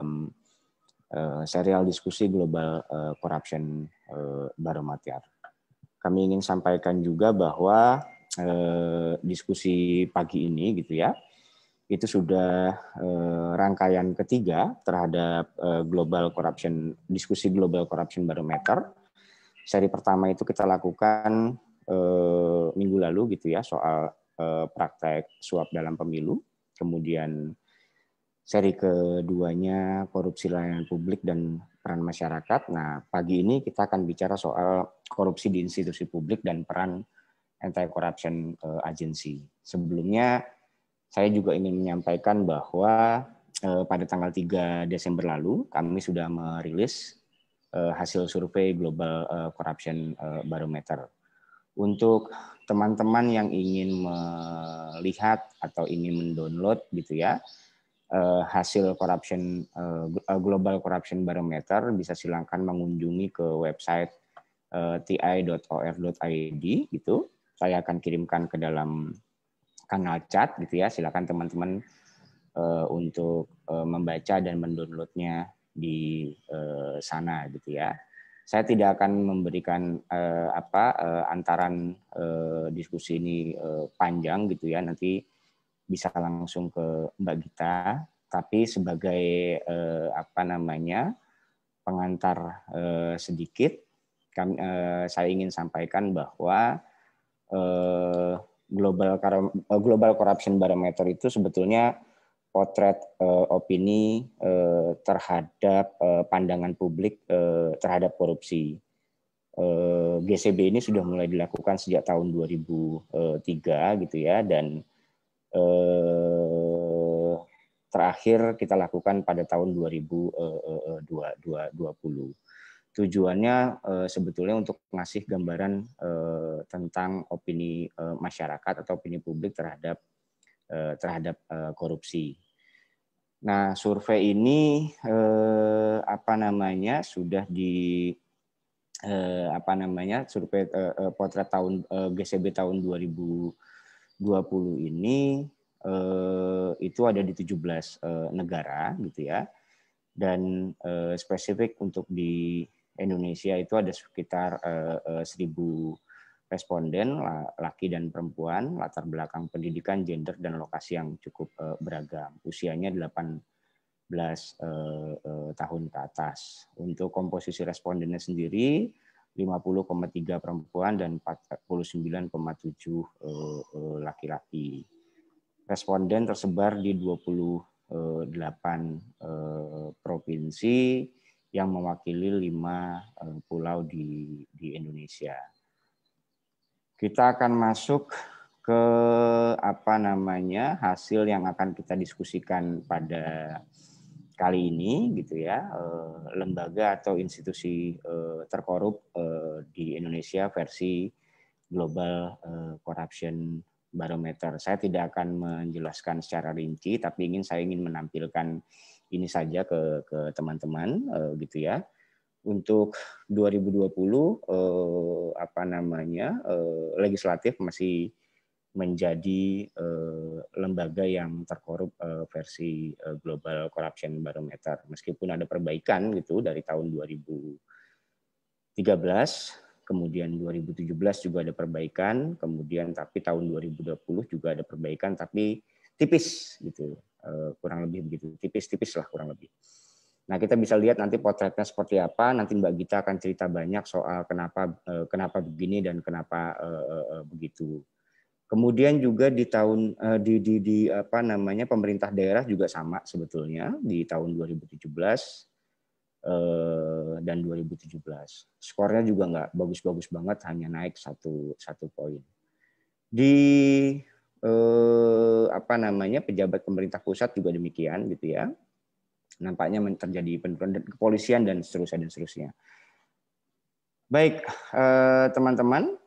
um, uh, serial diskusi Global uh, Corruption uh, eh, Barometer. Kami ingin sampaikan juga bahwa uh, diskusi pagi ini gitu ya, itu sudah uh, rangkaian ketiga terhadap uh, Global Corruption diskusi Global Corruption Barometer. Seri pertama itu kita lakukan uh, minggu lalu gitu ya soal uh, praktek suap dalam pemilu. Kemudian Seri keduanya korupsi layanan publik dan peran masyarakat. Nah, pagi ini kita akan bicara soal korupsi di institusi publik dan peran anti corruption eh, agency. Sebelumnya saya juga ingin menyampaikan bahwa eh, pada tanggal 3 Desember lalu kami sudah merilis eh, hasil survei Global Corruption Barometer. Untuk teman-teman yang ingin melihat atau ingin mendownload gitu ya, Eh, hasil corruption eh, global corruption barometer bisa silakan mengunjungi ke website uh, eh, ti.or.id gitu. Saya akan kirimkan ke dalam kanal chat gitu ya. Silakan teman-teman untuk membaca dan mendownloadnya di sana gitu ya. Saya tidak akan memberikan uh, apa uh, antaran diskusi ini panjang gitu ya. Nanti bisa langsung ke Mbak Gita, tapi sebagai eh, apa namanya pengantar eh, sedikit, kami, eh, saya ingin sampaikan bahwa eh, global eh, global corruption barometer itu sebetulnya potret eh, opini eh, terhadap eh, pandangan publik eh, terhadap korupsi. Eh, GCB ini sudah mulai dilakukan sejak tahun 2003 eh, gitu ya dan eh, terakhir kita lakukan pada tahun 2020. Eh, eh, Tujuannya eh, sebetulnya untuk ngasih gambaran eh, tentang opini eh, masyarakat atau opini publik terhadap eh, terhadap eh, korupsi. Nah, survei ini eh, apa namanya sudah di eh, apa namanya survei eh, eh potret tahun eh, GCB tahun 2000 20 ini eh, itu ada di 17 eh, negara gitu ya. Dan eh, spesifik untuk di Indonesia itu ada sekitar eh, 1000 eh, responden laki dan perempuan, latar belakang pendidikan, gender dan lokasi yang cukup beragam. Usianya 18 eh, tahun ke atas. Untuk komposisi respondennya sendiri 50,3 perempuan dan 49,7 eh, eh, laki-laki. Responden tersebar di 28 eh, provinsi yang mewakili lima pulau di, di Indonesia. Kita akan masuk ke apa namanya hasil yang akan kita diskusikan pada kali ini gitu ya eh, lembaga atau institusi eh, terkorup eh, di Indonesia versi Global Corruption Barometer. Saya tidak akan menjelaskan secara rinci tapi ingin saya ingin menampilkan ini saja ke teman-teman gitu ya. Untuk 2020 apa namanya legislatif masih menjadi uh, lembaga yang terkorup uh, versi uh, Global Corruption Barometer. Meskipun ada perbaikan gitu dari tahun 2013, kemudian 2017 juga ada perbaikan, kemudian tapi tahun 2020 juga ada perbaikan tapi tipis gitu. Uh, kurang lebih begitu. Tipis-tipis lah kurang lebih. Nah, kita bisa lihat nanti potretnya seperti apa. Nanti Mbak Gita akan cerita banyak soal kenapa uh, kenapa begini dan kenapa uh, uh, begitu. Kemudian juga di tahun eh, di, di, di apa namanya pemerintah daerah juga sama sebetulnya di tahun 2017 eh, dan 2017. Skornya juga nggak bagus-bagus banget, hanya naik satu satu poin. Di eh, apa namanya pejabat pemerintah pusat juga demikian gitu ya. Nampaknya terjadi penurunan kepolisian dan seterusnya dan seterusnya. Baik, teman-teman,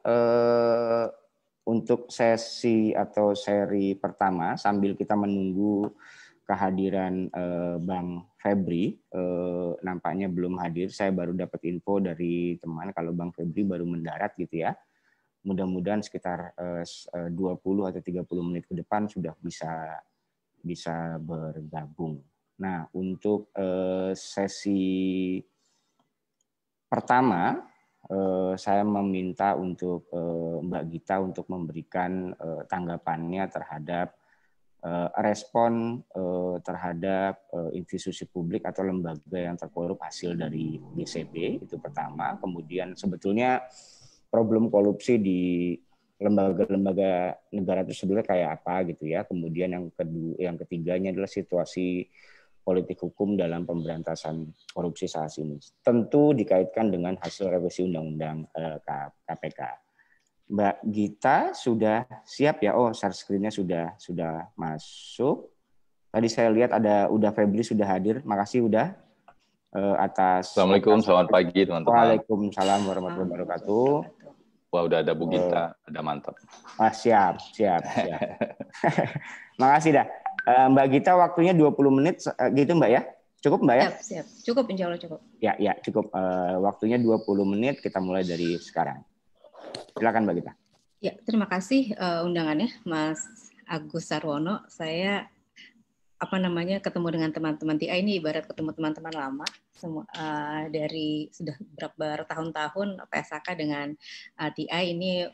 untuk sesi atau seri pertama sambil kita menunggu kehadiran eh, Bang Febri eh, nampaknya belum hadir. Saya baru dapat info dari teman kalau Bang Febri baru mendarat gitu ya. Mudah-mudahan sekitar 20 eh, atau 30 menit ke depan sudah bisa bisa bergabung. Nah, untuk sesi pertama Eh, saya meminta untuk eh, Mbak Gita untuk memberikan eh, tanggapannya terhadap respon terhadap institusi publik atau lembaga yang terkorup hasil dari BCB itu pertama. Kemudian sebetulnya problem korupsi di lembaga-lembaga negara itu sebenarnya kayak apa gitu ya. Kemudian yang kedua, yang ketiganya adalah situasi politik hukum dalam pemberantasan korupsi saat ini. Tentu dikaitkan dengan hasil revisi undang-undang KPK. Eh, Mbak Gita sudah siap ya? Oh, share screen-nya sudah sudah masuk. Tadi saya lihat ada udah Febri sudah hadir. Makasih Uda eh, atas Assalamualaikum, atas, selamat pagi teman-teman. Waalaikumsalam warahmatullahi wabarakatuh. Wah, udah ada Bu eh. Gita, uh, ada mantap. Ah, siap, siap, siap. Makasih dah. Eh, Mbak Gita waktunya 20 menit eh, gitu Mbak ya? Cukup Mbak ya? Siap, siap. Cukup insya Allah cukup. Ya, ya cukup. Uh, waktunya 20 menit, kita mulai dari sekarang. Silakan Mbak Gita. Ya, terima kasih uh, undangannya Mas Agus Sarwono. Saya apa namanya ketemu dengan teman-teman TI ini ibarat ketemu teman-teman lama semua uh, dari sudah berapa tahun tahun PSAK dengan uh, TI ini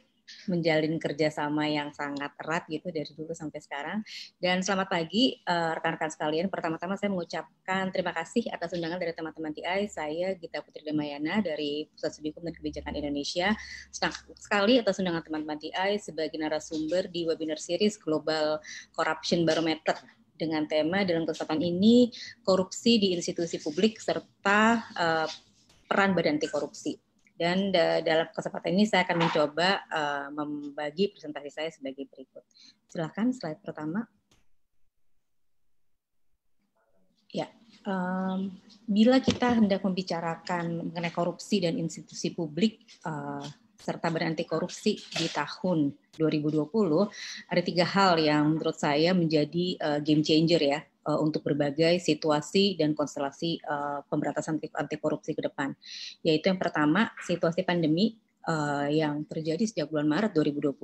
menjalin kerjasama yang sangat erat gitu dari dulu sampai sekarang. Dan selamat pagi eh, rekan-rekan uh, sekalian. Pertama-tama saya mengucapkan terima kasih atas undangan dari teman-teman TI. Saya Gita Putri Damayana dari Pusat Studi Hukum dan Kebijakan Indonesia. Senang sekali atas undangan teman-teman TI sebagai narasumber di webinar series Global Corruption Barometer dengan tema dalam kesempatan ini korupsi di institusi publik serta uh, peran Badan Anti Korupsi. Dan da dalam kesempatan ini saya akan mencoba uh, membagi presentasi saya sebagai berikut. Silahkan slide pertama. Ya, um, bila kita hendak membicarakan mengenai korupsi dan institusi publik uh, serta beranti korupsi di tahun 2020, ada tiga hal yang menurut saya menjadi uh, game changer ya uh, untuk berbagai situasi dan konstelasi uh, pemberantasan anti korupsi ke depan. Yaitu yang pertama, situasi pandemi uh, yang terjadi sejak bulan Maret 2020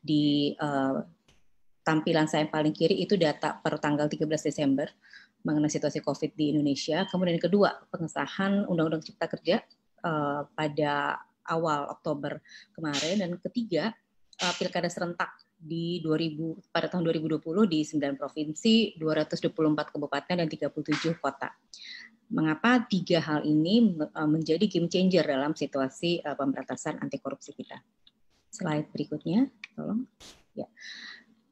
di uh, tampilan saya paling kiri itu data per tanggal 13 Desember mengenai situasi COVID di Indonesia. Kemudian yang kedua, pengesahan Undang-Undang Cipta Kerja uh, pada awal Oktober kemarin. Dan ketiga, pilkada serentak di 2000 pada tahun 2020 di 9 provinsi, 224 kabupaten dan 37 kota. Mengapa tiga hal ini e, menjadi game changer dalam situasi e, pemberantasan anti korupsi kita? Slide berikutnya, tolong. Ya.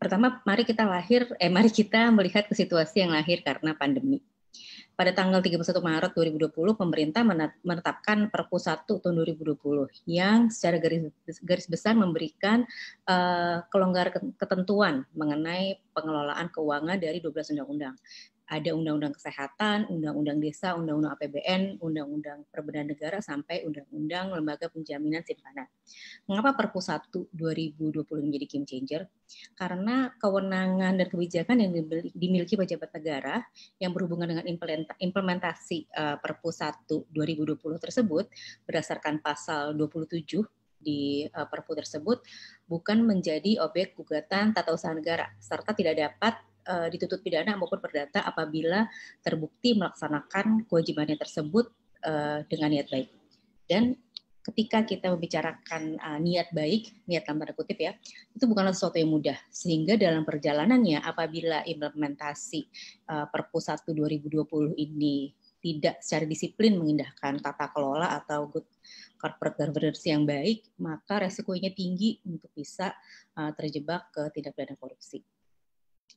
Pertama, mari kita lahir eh mari kita melihat ke situasi yang lahir karena pandemi pada tanggal 31 Maret 2020 pemerintah menetapkan Perpu 1 tahun 2020 yang secara garis garis besar memberikan uh, eh, kelonggaran ketentuan mengenai pengelolaan keuangan dari 12 undang-undang ada undang-undang kesehatan, undang-undang desa, undang-undang APBN, undang-undang Perbedaan negara sampai undang-undang lembaga penjaminan simpanan. Mengapa Perpu 1 2020 menjadi game changer? Karena kewenangan dan kebijakan yang dimiliki pejabat negara yang berhubungan dengan implementasi Perpu 1 2020 tersebut berdasarkan pasal 27 di eh, Perpu tersebut bukan menjadi objek gugatan tata usaha negara serta tidak dapat uh, dituntut pidana maupun perdata apabila terbukti melaksanakan kewajibannya tersebut uh, dengan niat baik. Dan ketika kita membicarakan uh, niat baik, niat tanpa kutip ya, itu bukanlah sesuatu yang mudah. Sehingga dalam perjalanannya apabila implementasi uh, Perpu 1 2020 ini tidak secara disiplin mengindahkan tata kelola atau good corporate governance yang baik, maka resikonya tinggi untuk bisa terjebak ke tindak pidana korupsi.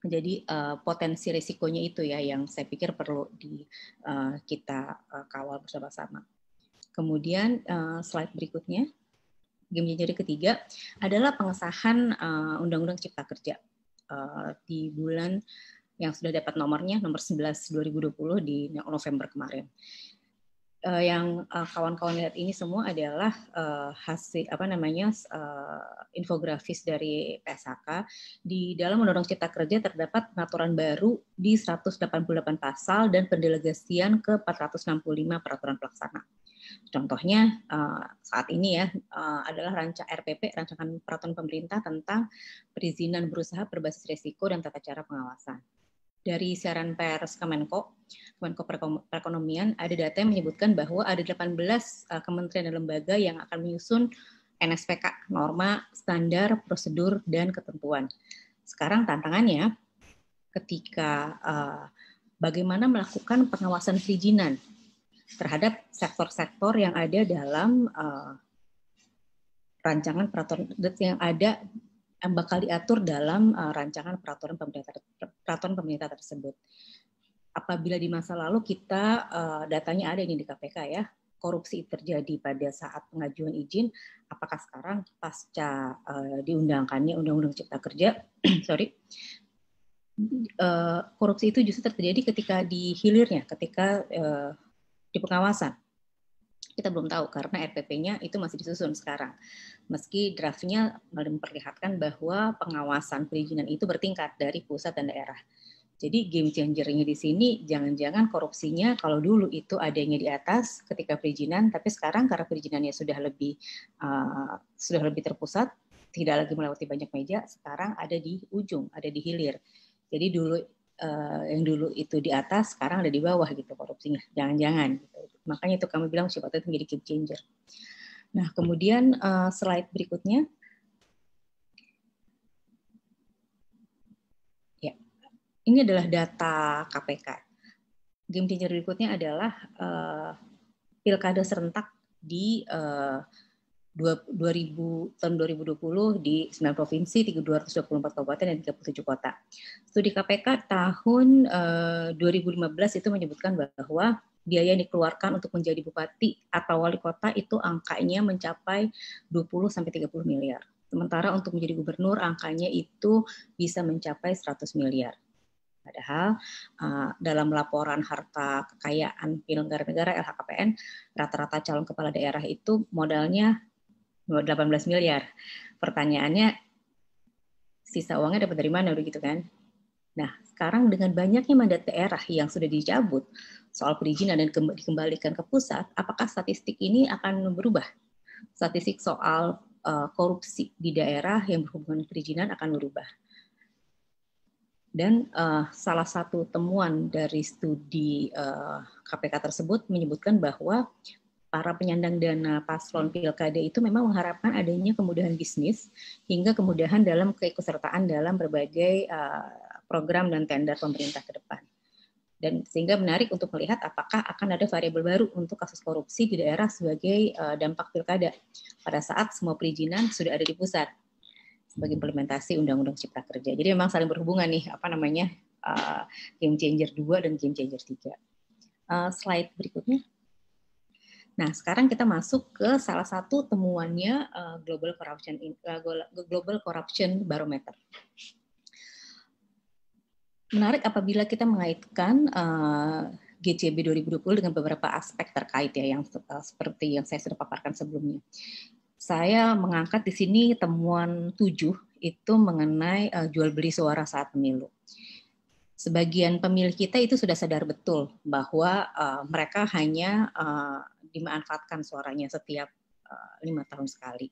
Jadi uh, potensi risikonya itu ya yang saya pikir perlu di uh, kita uh, kawal bersama-sama. Kemudian uh, slide berikutnya, game jadi ketiga adalah pengesahan uh, Undang-Undang Cipta Kerja uh, di bulan yang sudah dapat nomornya nomor 11 2020 di November kemarin uh, yang uh, kawan-kawan lihat ini semua adalah uh, hasil apa namanya uh, infografis dari PSAK di dalam Undang-Undang Cipta Kerja terdapat peraturan baru di 188 pasal dan pendelegasian ke 465 peraturan pelaksana. Contohnya saat ini ya adalah rancang RPP rancangan peraturan pemerintah tentang perizinan berusaha berbasis risiko dan tata cara pengawasan dari siaran pers Kemenko, Kemenko Perekonomian, ada data yang menyebutkan bahwa ada 18 eh, kementerian dan lembaga yang akan menyusun NSPK, norma, standar, prosedur, dan ketentuan. Sekarang tantangannya ketika eh, bagaimana melakukan pengawasan perizinan terhadap sektor-sektor yang ada dalam uh, rancangan peraturan yang ada yang eh, bakal diatur dalam uh, rancangan peraturan pemerintah peraturan pemerintah tersebut. Apabila di masa lalu kita uh, datanya ada ini di KPK ya, korupsi terjadi pada saat pengajuan izin, apakah sekarang pasca uh, diundangkannya Undang-Undang Cipta Kerja, sorry, uh, korupsi itu justru terjadi ketika di hilirnya, ketika uh, di pengawasan. Kita belum tahu karena RPP-nya itu masih disusun sekarang meski draftnya memperlihatkan bahwa pengawasan perizinan itu bertingkat dari pusat dan daerah. Jadi game changernya di sini jangan-jangan korupsinya kalau dulu itu adanya di atas ketika perizinan, tapi sekarang karena perizinannya sudah lebih uh, sudah lebih terpusat, tidak lagi melewati banyak meja, sekarang ada di ujung, ada di hilir. Jadi dulu uh, yang dulu itu di atas, sekarang ada di bawah gitu korupsinya. Jangan-jangan. Gitu. Makanya itu kami bilang siapa itu menjadi game changer. Nah, kemudian uh, slide berikutnya. Ya, ini adalah data KPK. Game changer berikutnya adalah uh, pilkada serentak di uh, eh, 2000 tahun 2020 di 9 provinsi, 224 kabupaten dan 37 kota. Studi KPK tahun uh, 2015 itu menyebutkan bahwa biaya yang dikeluarkan untuk menjadi bupati atau wali kota itu angkanya mencapai 20 30 miliar. Sementara untuk menjadi gubernur angkanya itu bisa mencapai 100 miliar. Padahal eh, dalam laporan harta kekayaan penyelenggara negara LHKPN rata-rata calon kepala daerah itu modalnya 18 miliar. Pertanyaannya sisa uangnya dapat dari mana begitu kan? Nah, sekarang dengan banyaknya mandat daerah yang sudah dicabut, soal perizinan dan dikembalikan ke pusat, apakah statistik ini akan berubah? Statistik soal uh, korupsi di daerah yang berhubungan perizinan akan berubah. Dan uh, salah satu temuan dari studi uh, eh, KPK tersebut menyebutkan bahwa para penyandang dana paslon pilkada itu memang mengharapkan adanya kemudahan bisnis hingga kemudahan dalam keikutsertaan dalam berbagai uh, program dan tender pemerintah ke depan dan sehingga menarik untuk melihat apakah akan ada variabel baru untuk kasus korupsi di daerah sebagai eh, dampak pilkada pada saat semua perizinan sudah ada di pusat sebagai hmm. implementasi Undang-Undang Cipta Kerja. Jadi memang saling berhubungan nih apa namanya uh, game changer 2 dan game changer 3. Uh, eh, slide berikutnya. Nah, sekarang kita masuk ke salah satu temuannya uh, Global Corruption uh, Global Corruption Barometer menarik apabila kita mengaitkan uh, GCB 2020 dengan beberapa aspek terkait ya yang uh, seperti yang saya sudah paparkan sebelumnya. Saya mengangkat di sini temuan tujuh itu mengenai uh, jual beli suara saat pemilu. Sebagian pemilih kita itu sudah sadar betul bahwa uh, mereka hanya uh, dimanfaatkan suaranya setiap lima uh, tahun sekali.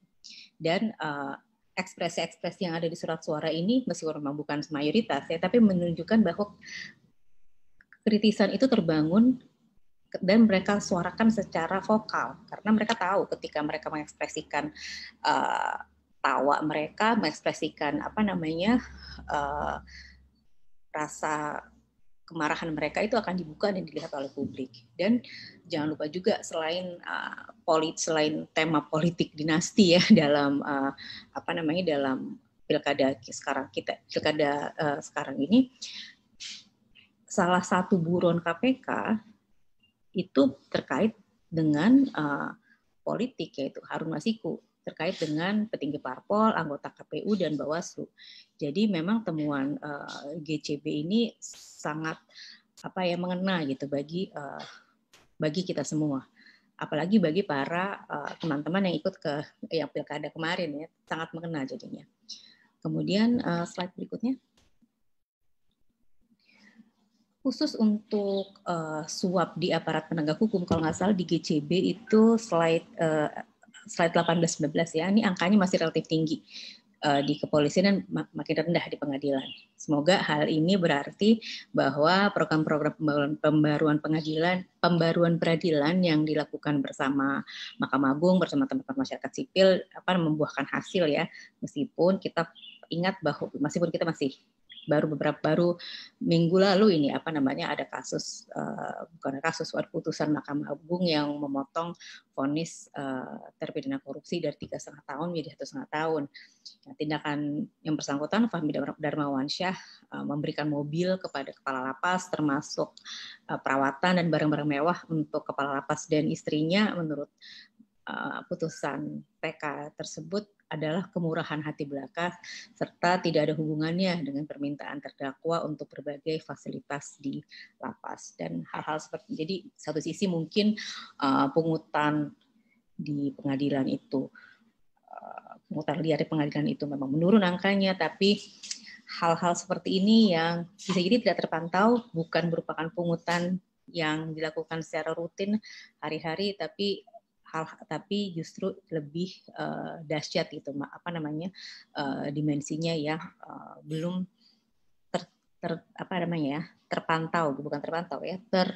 Dan uh, ekspresi-ekspresi yang ada di surat suara ini meskipun memang bukan mayoritas ya, tapi menunjukkan bahwa kritisan itu terbangun dan mereka suarakan secara vokal karena mereka tahu ketika mereka mengekspresikan uh, tawa mereka, mengekspresikan apa namanya uh, rasa kemarahan mereka itu akan dibuka dan dilihat oleh publik. Dan jangan lupa juga selain uh, ah, polit selain tema politik dinasti ya dalam uh, apa namanya dalam pilkada sekarang kita pilkada uh, sekarang ini salah satu buron KPK itu terkait dengan uh, politik yaitu Harun Masiku terkait dengan petinggi parpol, anggota KPU dan Bawaslu. Jadi memang temuan uh, eh, GCB ini sangat apa ya mengena gitu bagi uh, bagi kita semua. Apalagi bagi para eh, teman-teman uh, yang ikut ke yang pilkada kemarin ya sangat mengena jadinya. Kemudian uh, slide berikutnya. Khusus untuk uh, suap di aparat penegak hukum, kalau nggak salah di GCB itu slide uh, slide 18-19 ya, ini angkanya masih relatif tinggi eh, di kepolisian dan makin rendah di pengadilan. Semoga hal ini berarti bahwa program-program pembaruan, pembaruan pengadilan, pembaruan peradilan yang dilakukan bersama Mahkamah Agung, bersama teman-teman masyarakat sipil, apa membuahkan hasil ya, meskipun kita ingat bahwa meskipun kita masih baru beberapa baru minggu lalu ini apa namanya ada kasus uh, bukan kasus suatu putusan Mahkamah Agung yang memotong vonis eh, terpidana korupsi dari tiga setengah tahun menjadi satu setengah tahun. Nah, tindakan yang bersangkutan Fahmi Darmawansyah eh, memberikan mobil kepada kepala lapas termasuk perawatan dan barang-barang mewah untuk kepala lapas dan istrinya menurut putusan PK tersebut adalah kemurahan hati belaka serta tidak ada hubungannya dengan permintaan terdakwa untuk berbagai fasilitas di lapas dan hal-hal seperti jadi satu sisi mungkin uh, pungutan di pengadilan itu uh, pungutan liar di pengadilan itu memang menurun angkanya tapi hal-hal seperti ini yang bisa jadi tidak terpantau bukan merupakan pungutan yang dilakukan secara rutin hari-hari tapi hal tapi justru lebih uh, dahsyat gitu apa namanya uh, dimensinya ya uh, belum ter, ter apa namanya ya terpantau bukan terpantau ya ter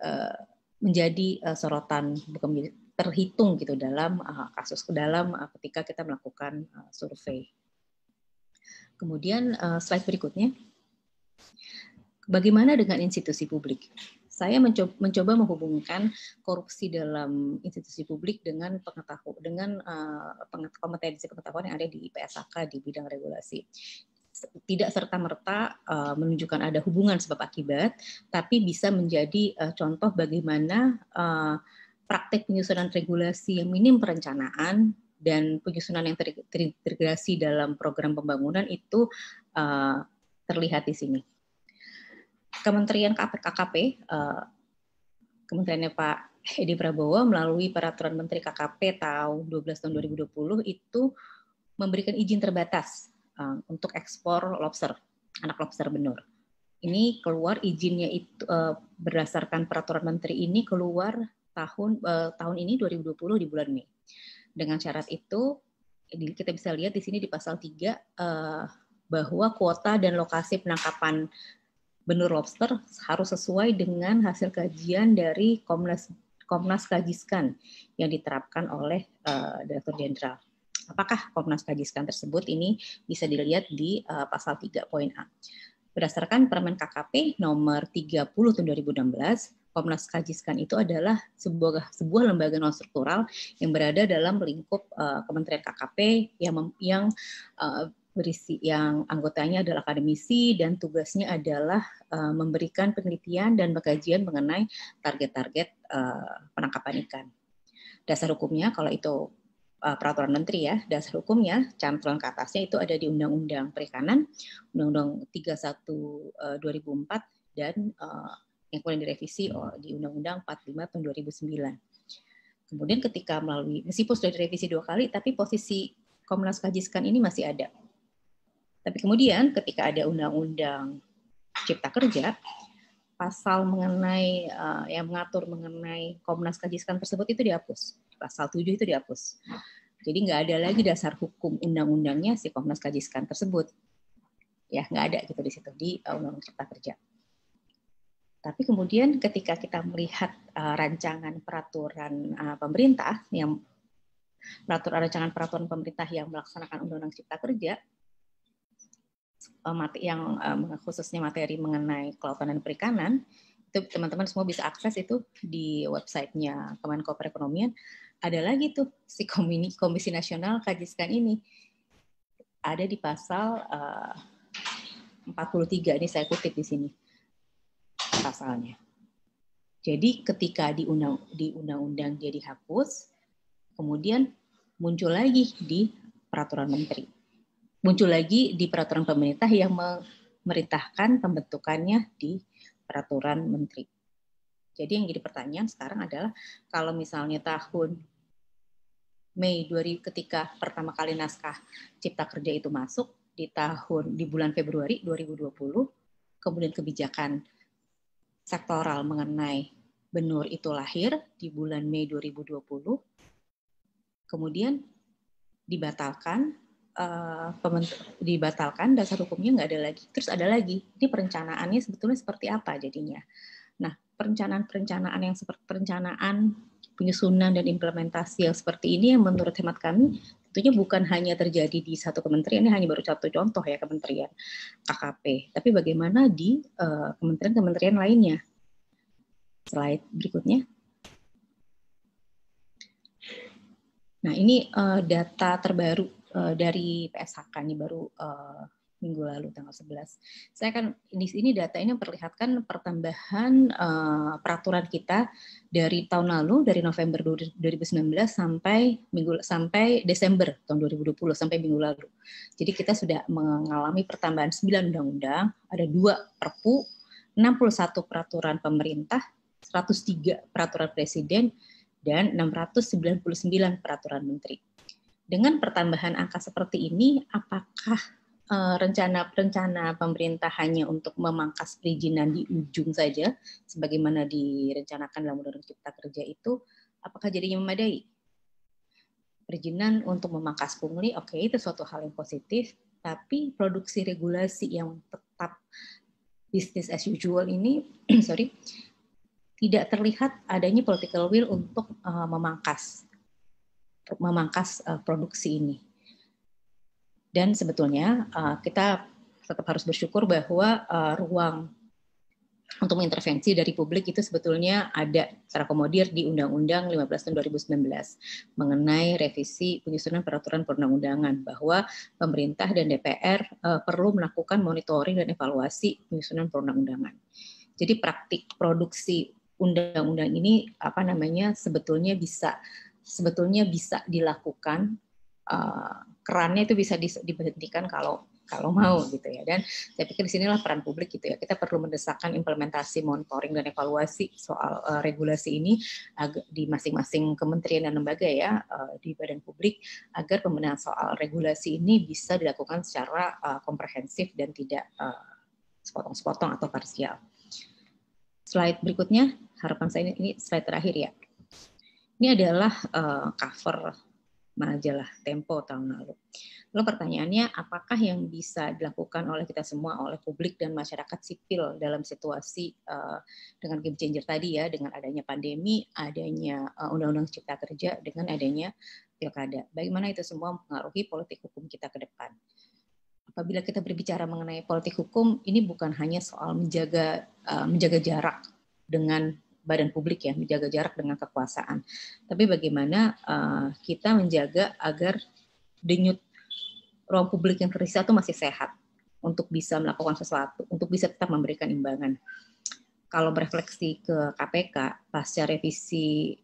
uh, menjadi uh, sorotan bukan menjadi terhitung gitu dalam uh, kasus dalam uh, ketika kita melakukan uh, survei. Kemudian uh, slide berikutnya. Bagaimana dengan institusi publik? saya mencoba, mencoba menghubungkan korupsi dalam institusi publik dengan pengetahuan dengan uh, kompetensi pengetahuan yang ada di PSAK di bidang regulasi tidak serta merta uh, eh, menunjukkan ada hubungan sebab akibat, tapi bisa menjadi uh, contoh bagaimana uh, praktek penyusunan regulasi yang minim perencanaan dan penyusunan yang terintegrasi dalam program pembangunan itu uh, terlihat di sini. Kementerian KKP, uh, eh, Kementeriannya Pak Edi Prabowo melalui peraturan Menteri KKP tahun 12 tahun 2020 itu memberikan izin terbatas uh, untuk ekspor lobster, anak lobster benur. Ini keluar izinnya itu uh, berdasarkan peraturan menteri ini keluar tahun uh, tahun ini 2020 di bulan Mei. Dengan syarat itu kita bisa lihat di sini di pasal 3 uh, bahwa kuota dan lokasi penangkapan benur lobster harus sesuai dengan hasil kajian dari Komnas Komnas Kajiskan yang diterapkan oleh uh, Direktur Jenderal. Apakah Komnas Kajiskan tersebut ini bisa dilihat di uh, pasal 3.a. Berdasarkan Permen KKP nomor 30 tahun 2016, Komnas Kajiskan itu adalah sebuah sebuah lembaga non struktural yang berada dalam lingkup uh, Kementerian KKP yang yang uh, berisi yang anggotanya adalah akademisi dan tugasnya adalah uh, memberikan penelitian dan pengkajian mengenai target-target uh, penangkapan ikan. Dasar hukumnya kalau itu uh, peraturan menteri ya, dasar hukumnya cantolan ke atasnya itu ada di Undang-Undang Perikanan, Undang-Undang 31 uh, 2004 dan uh, yang kemudian direvisi oh, di Undang-Undang 45 tahun 2009. Kemudian ketika melalui meskipun sudah direvisi dua kali tapi posisi Komnas Kajiskan ini masih ada tapi kemudian ketika ada undang-undang Cipta Kerja, pasal mengenai uh, yang mengatur mengenai Komnas Kajikan tersebut itu dihapus. Pasal 7 itu dihapus. Jadi nggak ada lagi dasar hukum undang-undangnya si Komnas Kajikan tersebut. Ya, nggak ada gitu di situ di undang eh, Undang-Undang Cipta Kerja. Tapi kemudian ketika kita melihat uh, rancangan peraturan uh, pemerintah yang peraturan rancangan peraturan pemerintah yang melaksanakan Undang-Undang Cipta Kerja, Eh, yang eh, khususnya materi mengenai kelautan dan perikanan itu teman-teman semua bisa akses itu di websitenya Kemenko Perekonomian ada lagi tuh si komisi, komisi nasional kajiskan ini ada di pasal eh, uh, 43 ini saya kutip di sini pasalnya. Jadi ketika di undang di undang-undang dia dihapus, kemudian muncul lagi di peraturan menteri muncul lagi di peraturan pemerintah yang memerintahkan pembentukannya di peraturan menteri. Jadi yang jadi pertanyaan sekarang adalah kalau misalnya tahun Mei 2000 ketika pertama kali naskah Cipta Kerja itu masuk di tahun di bulan Februari 2020, kemudian kebijakan sektoral mengenai benur itu lahir di bulan Mei 2020. Kemudian dibatalkan uh, dibatalkan dasar hukumnya nggak ada lagi terus ada lagi ini perencanaannya sebetulnya seperti apa jadinya nah perencanaan-perencanaan yang seperti perencanaan penyusunan dan implementasi yang seperti ini yang menurut hemat kami tentunya bukan hanya terjadi di satu kementerian ini hanya baru satu contoh ya kementerian KKP tapi bagaimana di eh, kementerian-kementerian uh, lainnya slide berikutnya nah ini uh, data terbaru Eh, dari PSHK ini baru uh, minggu lalu tanggal 11. Saya kan di sini data ini memperlihatkan pertambahan uh, peraturan kita dari tahun lalu dari November 2019 sampai minggu sampai Desember tahun 2020 sampai minggu lalu. Jadi kita sudah mengalami pertambahan 9 undang-undang, ada dua perpu, 61 peraturan pemerintah, 103 peraturan presiden dan 699 peraturan menteri. Dengan pertambahan angka seperti ini, apakah rencana-rencana eh, pemerintah hanya untuk memangkas perizinan di ujung saja, sebagaimana direncanakan dalam Undang-Undang Cipta Kerja itu, apakah jadinya memadai? Perizinan untuk memangkas pungli, oke okay, itu suatu hal yang positif, tapi produksi regulasi yang tetap bisnis as usual ini, sorry, tidak terlihat adanya political will untuk uh, memangkas memangkas uh, produksi ini. Dan sebetulnya uh, kita tetap harus bersyukur bahwa uh, ruang untuk intervensi dari publik itu sebetulnya ada secara komodir di Undang-Undang 15 tahun 2019 mengenai revisi penyusunan peraturan perundang-undangan bahwa pemerintah dan DPR uh, perlu melakukan monitoring dan evaluasi penyusunan perundang-undangan. Jadi praktik produksi undang-undang ini apa namanya sebetulnya bisa sebetulnya bisa dilakukan uh, kerannya itu bisa diberhentikan kalau kalau mau gitu ya dan saya pikir disinilah peran publik gitu ya kita perlu mendesakkan implementasi monitoring dan evaluasi soal uh, regulasi ini di masing-masing kementerian dan lembaga ya uh, di badan publik agar pembenahan soal regulasi ini bisa dilakukan secara uh, komprehensif dan tidak uh, sepotong-sepotong atau parsial. Slide berikutnya harapan saya ini, ini slide terakhir ya. Ini adalah uh, cover majalah Tempo tahun lalu. Lalu pertanyaannya, apakah yang bisa dilakukan oleh kita semua, oleh publik dan masyarakat sipil dalam situasi uh, dengan game changer tadi ya, dengan adanya pandemi, adanya undang eh, undang-undang cipta kerja, dengan adanya pilkada. Bagaimana itu semua mempengaruhi politik hukum kita ke depan? Apabila kita berbicara mengenai politik hukum, ini bukan hanya soal menjaga uh, menjaga jarak dengan badan publik ya menjaga jarak dengan kekuasaan. Tapi bagaimana uh, kita menjaga agar denyut ruang publik yang tersisa itu masih sehat untuk bisa melakukan sesuatu, untuk bisa tetap memberikan imbangan. Kalau merefleksi ke KPK pasca revisi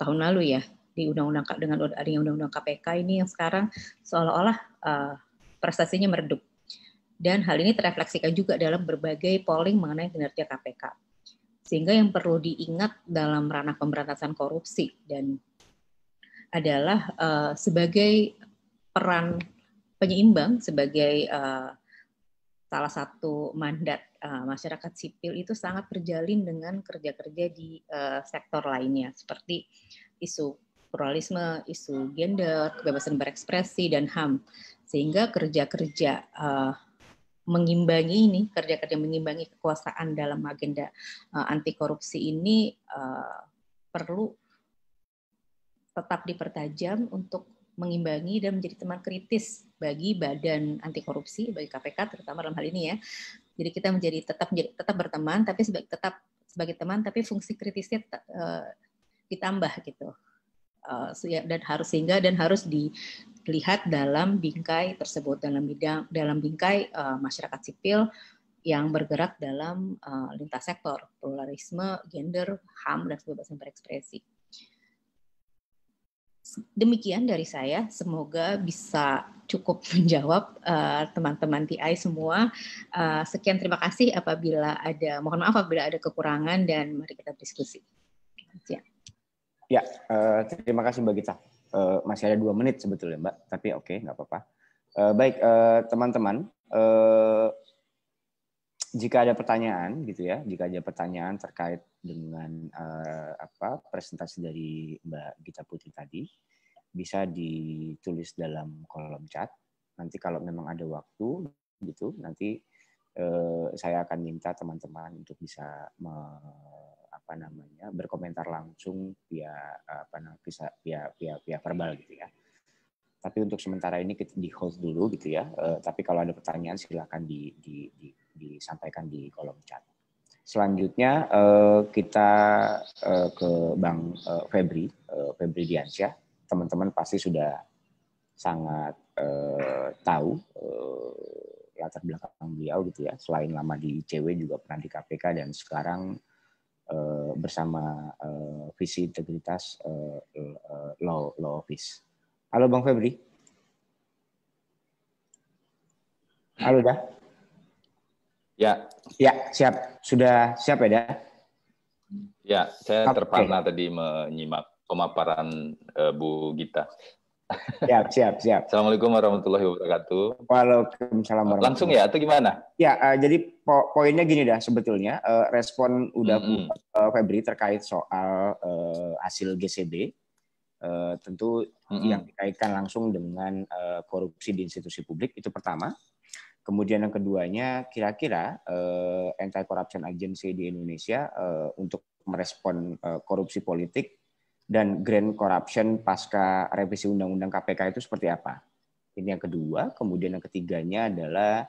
tahun lalu ya di undang-undang dengan adanya undang-undang KPK ini yang sekarang seolah-olah uh, prestasinya meredup dan hal ini terefleksikan juga dalam berbagai polling mengenai kinerja KPK. Sehingga yang perlu diingat dalam ranah pemberantasan korupsi dan adalah uh, sebagai peran penyeimbang sebagai uh, salah satu mandat uh, masyarakat sipil itu sangat terjalin dengan kerja-kerja di uh, sektor lainnya seperti isu pluralisme, isu gender, kebebasan berekspresi dan HAM. Sehingga kerja-kerja uh, mengimbangi ini kerja-kerja mengimbangi kekuasaan dalam agenda uh, eh, anti korupsi ini uh, perlu tetap dipertajam untuk mengimbangi dan menjadi teman kritis bagi badan anti korupsi bagi KPK terutama dalam hal ini ya. Jadi kita menjadi tetap menjadi, tetap berteman tapi sebagai tetap sebagai teman tapi fungsi kritisnya uh, ditambah gitu. Uh, dan harus sehingga dan harus di lihat dalam bingkai tersebut dalam bidang dalam bingkai uh, masyarakat sipil yang bergerak dalam uh, lintas sektor pluralisme, gender, ham dan kebebasan berekspresi. Demikian dari saya, semoga bisa cukup menjawab eh, teman-teman uh, TI semua. Uh, sekian terima kasih apabila ada mohon maaf apabila ada kekurangan dan mari kita diskusi Ya. Ya, uh, terima kasih bagi Gita uh, masih ada dua menit sebetulnya Mbak, tapi oke okay, nggak apa-apa. Uh, baik eh, teman-teman, uh, jika ada pertanyaan gitu ya, jika ada pertanyaan terkait dengan uh, apa presentasi dari Mbak Gita Putri tadi, bisa ditulis dalam kolom chat. Nanti kalau memang ada waktu gitu, nanti uh, saya akan minta teman-teman untuk bisa apa namanya berkomentar langsung via apa namanya via via via, verbal gitu ya. Tapi untuk sementara ini kita di hold dulu gitu ya. Uh, tapi kalau ada pertanyaan silakan di, di, di, disampaikan di kolom chat. Selanjutnya uh, kita uh, ke Bang uh, Febri, uh, Febri Diansyah. Teman-teman pasti sudah sangat tahu latar belakang beliau gitu ya. Selain lama di ICW juga pernah di KPK dan sekarang Eh, bersama uh, visi integritas uh, uh, law law office. Halo Bang Febri. Halo dah. Ya. Ya, siap. Sudah siap ya, dah? Ya, saya okay. terpana tadi menyimak pemaparan uh, Bu Gita. Siap, siap, siap. Assalamualaikum warahmatullahi wabarakatuh. Waalaikumsalam warahmatullahi Langsung ya atau gimana? Ya, uh, jadi po poinnya gini dah sebetulnya uh, respon udah mm -hmm. uh, Febri terkait soal uh, hasil GCB uh, tentu mm -hmm. yang dikaitkan langsung dengan uh, korupsi di institusi publik itu pertama. Kemudian yang keduanya kira-kira uh, anti corruption agency di Indonesia uh, untuk merespon uh, korupsi politik dan grand corruption pasca revisi undang-undang KPK itu seperti apa? Ini yang kedua, kemudian yang ketiganya adalah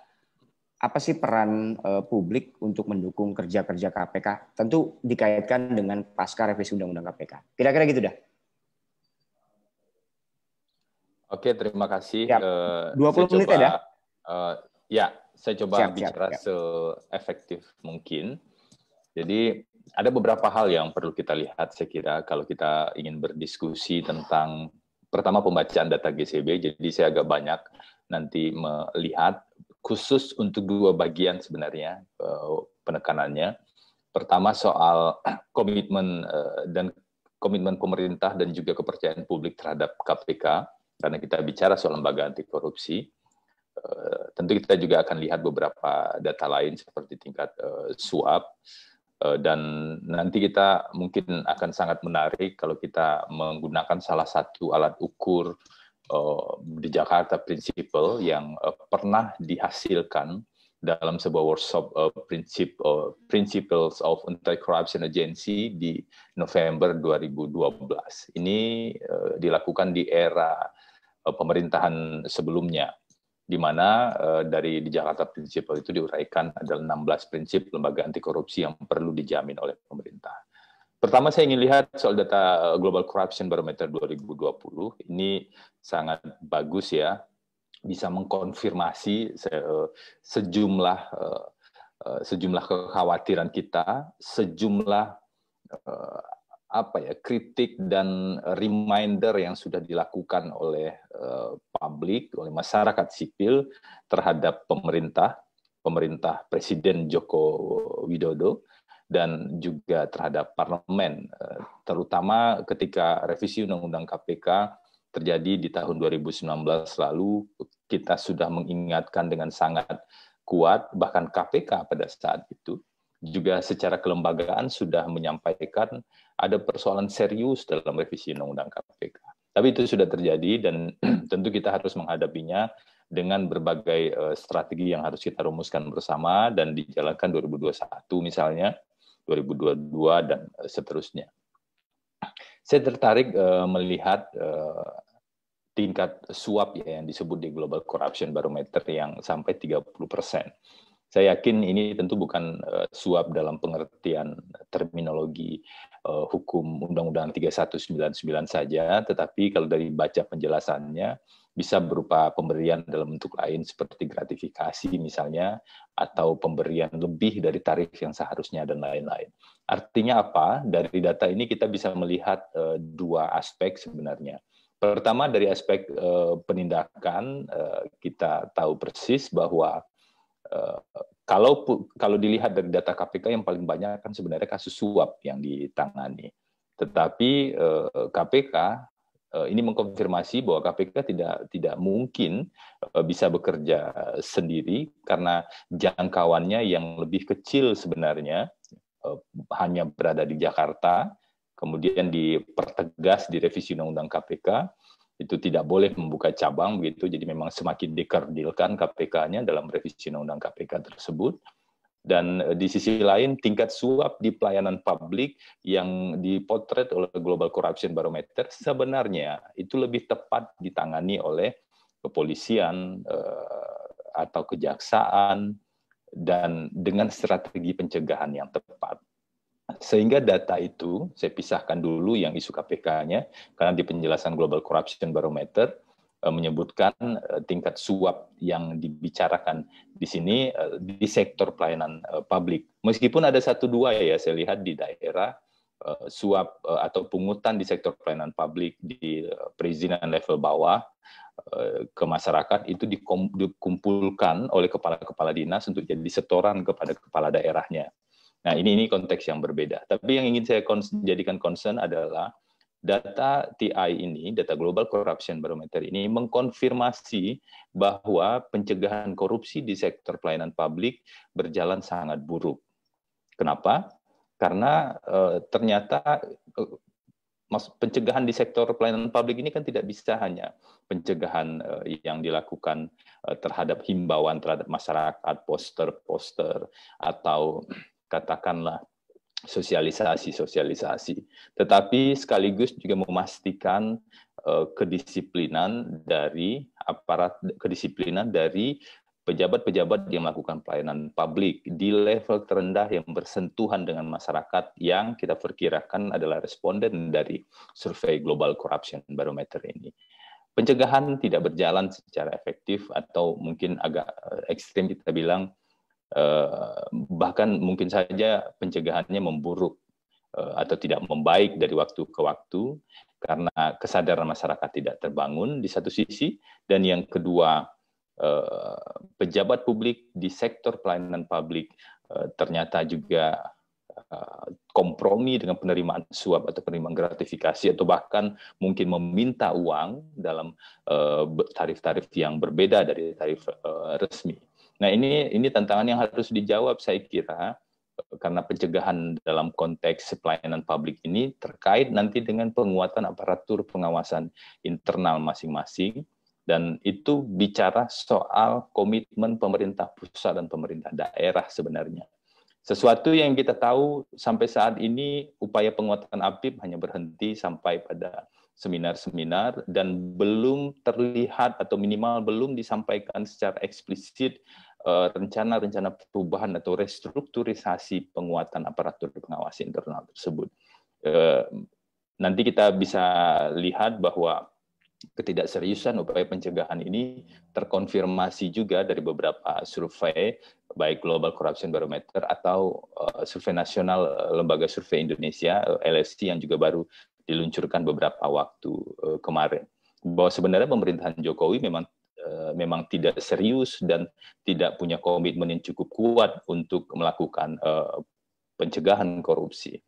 apa sih peran uh, publik untuk mendukung kerja-kerja KPK? Tentu dikaitkan dengan pasca revisi undang-undang KPK. Kira-kira gitu dah. Oke, terima kasih. Siap. 20 eh, saya menit coba, ya, Uh, ya, saya coba siap, bicara siap, siap. se-efektif mungkin. Jadi ada beberapa hal yang perlu kita lihat saya kira kalau kita ingin berdiskusi tentang pertama pembacaan data GCB. Jadi saya agak banyak nanti melihat khusus untuk dua bagian sebenarnya eh, penekanannya. Pertama soal komitmen eh, dan komitmen pemerintah dan juga kepercayaan publik terhadap KPK karena kita bicara soal lembaga anti korupsi eh, tentu kita juga akan lihat beberapa data lain seperti tingkat suap Eh, dan nanti kita mungkin akan sangat menarik kalau kita menggunakan salah satu alat ukur eh, di Jakarta Principle yang eh, pernah dihasilkan dalam sebuah workshop uh, prinsip uh, Principles of Anti-Corruption Agency di November 2012. Ini uh, dilakukan di era uh, pemerintahan sebelumnya di mana eh, dari di Jakarta Prinsipal itu diuraikan ada 16 prinsip lembaga anti korupsi yang perlu dijamin oleh pemerintah. Pertama saya ingin lihat soal data eh, Global Corruption Barometer 2020. Ini sangat bagus ya, bisa mengkonfirmasi eh, sejumlah sejumlah kekhawatiran kita, sejumlah apa ya kritik dan eh, reminder yang sudah dilakukan oleh eh, publik oleh masyarakat sipil terhadap pemerintah pemerintah Presiden Joko Widodo dan juga terhadap parlemen eh, terutama ketika revisi undang-undang KPK terjadi di tahun 2019 lalu kita sudah mengingatkan dengan sangat kuat bahkan KPK pada saat itu juga secara kelembagaan sudah menyampaikan ada persoalan serius dalam revisi Undang-Undang KPK. Tapi itu sudah terjadi dan tentu kita harus menghadapinya dengan berbagai eh, strategi yang harus kita rumuskan bersama dan dijalankan 2021 misalnya, 2022 dan eh, seterusnya. Saya tertarik eh, melihat tingkat suap ya yang disebut di Global Corruption Barometer yang sampai 30 persen saya yakin ini tentu bukan uh, suap dalam pengertian terminologi uh, hukum Undang-Undang 3199 saja, tetapi kalau dari baca penjelasannya bisa berupa pemberian dalam bentuk lain seperti gratifikasi misalnya atau pemberian lebih dari tarif yang seharusnya dan lain-lain. Artinya apa? Dari data ini kita bisa melihat uh, dua aspek sebenarnya. Pertama dari aspek uh, penindakan uh, kita tahu persis bahwa Eh, kalau kalau dilihat dari data KPK yang paling banyak kan sebenarnya kasus suap yang ditangani. Tetapi KPK eh, eh, ini mengkonfirmasi bahwa KPK tidak tidak mungkin bisa bekerja sendiri karena jangkauannya yang lebih kecil sebenarnya hanya berada di Jakarta, kemudian dipertegas di revisi Undang-Undang KPK itu tidak boleh membuka cabang begitu. Jadi memang semakin dikerdilkan KPK-nya dalam revisi undang-undang KPK tersebut. Dan eh, di sisi lain tingkat suap di pelayanan publik yang dipotret oleh Global Corruption Barometer sebenarnya itu lebih tepat ditangani oleh kepolisian eh, atau kejaksaan dan dengan strategi pencegahan yang tepat. Sehingga data itu saya pisahkan dulu yang isu KPK-nya karena di penjelasan Global Corruption Barometer eh, menyebutkan eh, tingkat suap yang dibicarakan di sini eh, di sektor pelayanan publik. Meskipun ada satu dua ya saya lihat di daerah suap atau pungutan di sektor pelayanan publik di perizinan level bawah ke masyarakat itu dikumpulkan oleh kepala-kepala dinas untuk jadi setoran kepada kepala daerahnya. Nah, ini ini konteks yang berbeda. Tapi yang ingin saya jadikan concern adalah data TI ini, data Global Corruption Barometer ini mengkonfirmasi bahwa pencegahan korupsi di sektor pelayanan publik berjalan sangat buruk. Kenapa? Karena e, ternyata e, mas, pencegahan di sektor pelayanan publik ini kan tidak bisa hanya pencegahan e, yang dilakukan e, terhadap himbauan terhadap masyarakat, poster-poster atau katakanlah sosialisasi-sosialisasi, tetapi sekaligus juga memastikan uh, kedisiplinan dari aparat kedisiplinan dari pejabat-pejabat yang melakukan pelayanan publik di level terendah yang bersentuhan dengan masyarakat yang kita perkirakan adalah responden dari survei Global Corruption Barometer ini. Pencegahan tidak berjalan secara efektif atau mungkin agak eh, ekstrim kita bilang Eh, bahkan mungkin saja pencegahannya memburuk eh, atau tidak membaik dari waktu ke waktu karena kesadaran masyarakat tidak terbangun di satu sisi dan yang kedua eh, pejabat publik di sektor pelayanan publik ternyata juga kompromi dengan penerimaan suap atau penerimaan gratifikasi atau bahkan mungkin meminta uang dalam tarif-tarif yang berbeda dari tarif resmi Nah ini ini tantangan yang harus dijawab saya kira karena pencegahan dalam konteks pelayanan publik ini terkait nanti dengan penguatan aparatur pengawasan internal masing-masing dan itu bicara soal komitmen pemerintah pusat dan pemerintah daerah sebenarnya. Sesuatu yang kita tahu sampai saat ini upaya penguatan APIP hanya berhenti sampai pada seminar-seminar dan belum terlihat atau minimal belum disampaikan secara eksplisit eh, rencana-rencana perubahan atau restrukturisasi penguatan aparatur pengawas internal tersebut. Eh, nanti kita bisa lihat bahwa ketidakseriusan upaya pencegahan ini terkonfirmasi juga dari beberapa survei baik Global Corruption Barometer atau eh, survei nasional Lembaga Survei Indonesia LSC yang juga baru diluncurkan beberapa waktu eh, kemarin bahwa sebenarnya pemerintahan Jokowi memang eh, memang tidak serius dan tidak punya komitmen yang cukup kuat untuk melakukan eh, pencegahan korupsi.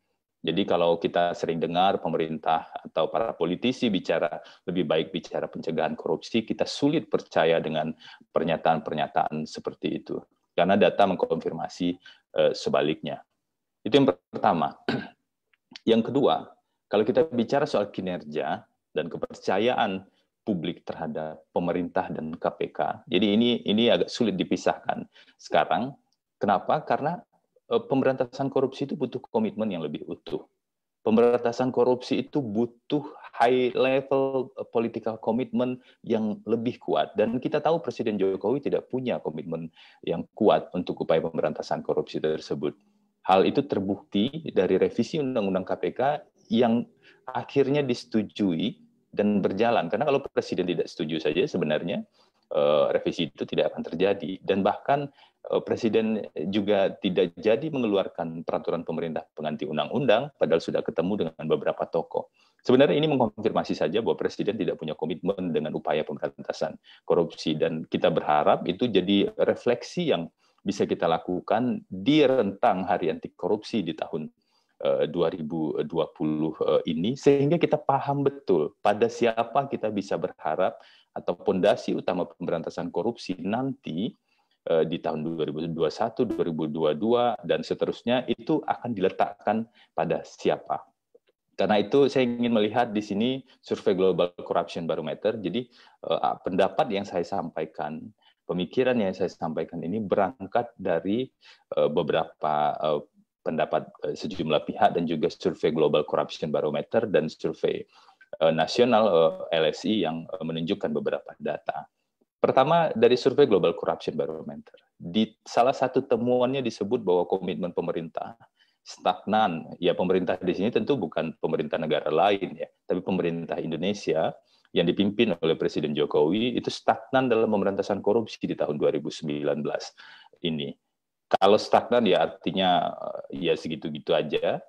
Jadi kalau kita sering dengar pemerintah atau para politisi bicara lebih baik bicara pencegahan korupsi, kita sulit percaya dengan pernyataan-pernyataan seperti itu karena data mengkonfirmasi sebaliknya. Itu yang pertama. Yang kedua, kalau kita bicara soal kinerja dan kepercayaan publik terhadap pemerintah dan KPK, jadi ini ini agak sulit dipisahkan sekarang. Kenapa? Karena eh, pemberantasan korupsi itu butuh komitmen yang lebih utuh. Pemberantasan korupsi itu butuh high level eh, political commitment yang lebih kuat dan kita tahu Presiden Jokowi tidak punya komitmen yang kuat untuk upaya pemberantasan korupsi tersebut. Hal itu terbukti dari revisi Undang-Undang KPK yang akhirnya disetujui dan berjalan. Karena kalau presiden tidak setuju saja sebenarnya eh, revisi itu tidak akan terjadi dan bahkan eh, presiden juga tidak jadi mengeluarkan peraturan pemerintah pengganti undang-undang padahal sudah ketemu dengan beberapa tokoh. Sebenarnya ini mengkonfirmasi saja bahwa presiden tidak punya komitmen dengan upaya pemberantasan korupsi dan kita berharap itu jadi refleksi yang bisa kita lakukan di rentang hari anti korupsi di tahun 2020 eh, eh, ini sehingga kita paham betul pada siapa kita bisa berharap atau fondasi utama pemberantasan korupsi nanti eh, di tahun 2021, 2022 dan seterusnya itu akan diletakkan pada siapa. Karena itu saya ingin melihat di sini survei Global Corruption Barometer. Jadi ah, pendapat yang saya sampaikan pemikiran yang saya sampaikan ini berangkat dari beberapa pendapat eh, sejumlah pihak dan juga survei Global Corruption Barometer dan survei eh, nasional eh, LSI yang menunjukkan beberapa data. Pertama, dari survei Global Corruption Barometer. Di salah satu temuannya disebut bahwa komitmen pemerintah stagnan. Ya, pemerintah di sini tentu bukan pemerintah negara lain ya, tapi pemerintah Indonesia yang dipimpin oleh Presiden Jokowi itu stagnan dalam pemberantasan korupsi di tahun 2019 ini. Kalau stagnan ya artinya eh, ya segitu-gitu aja.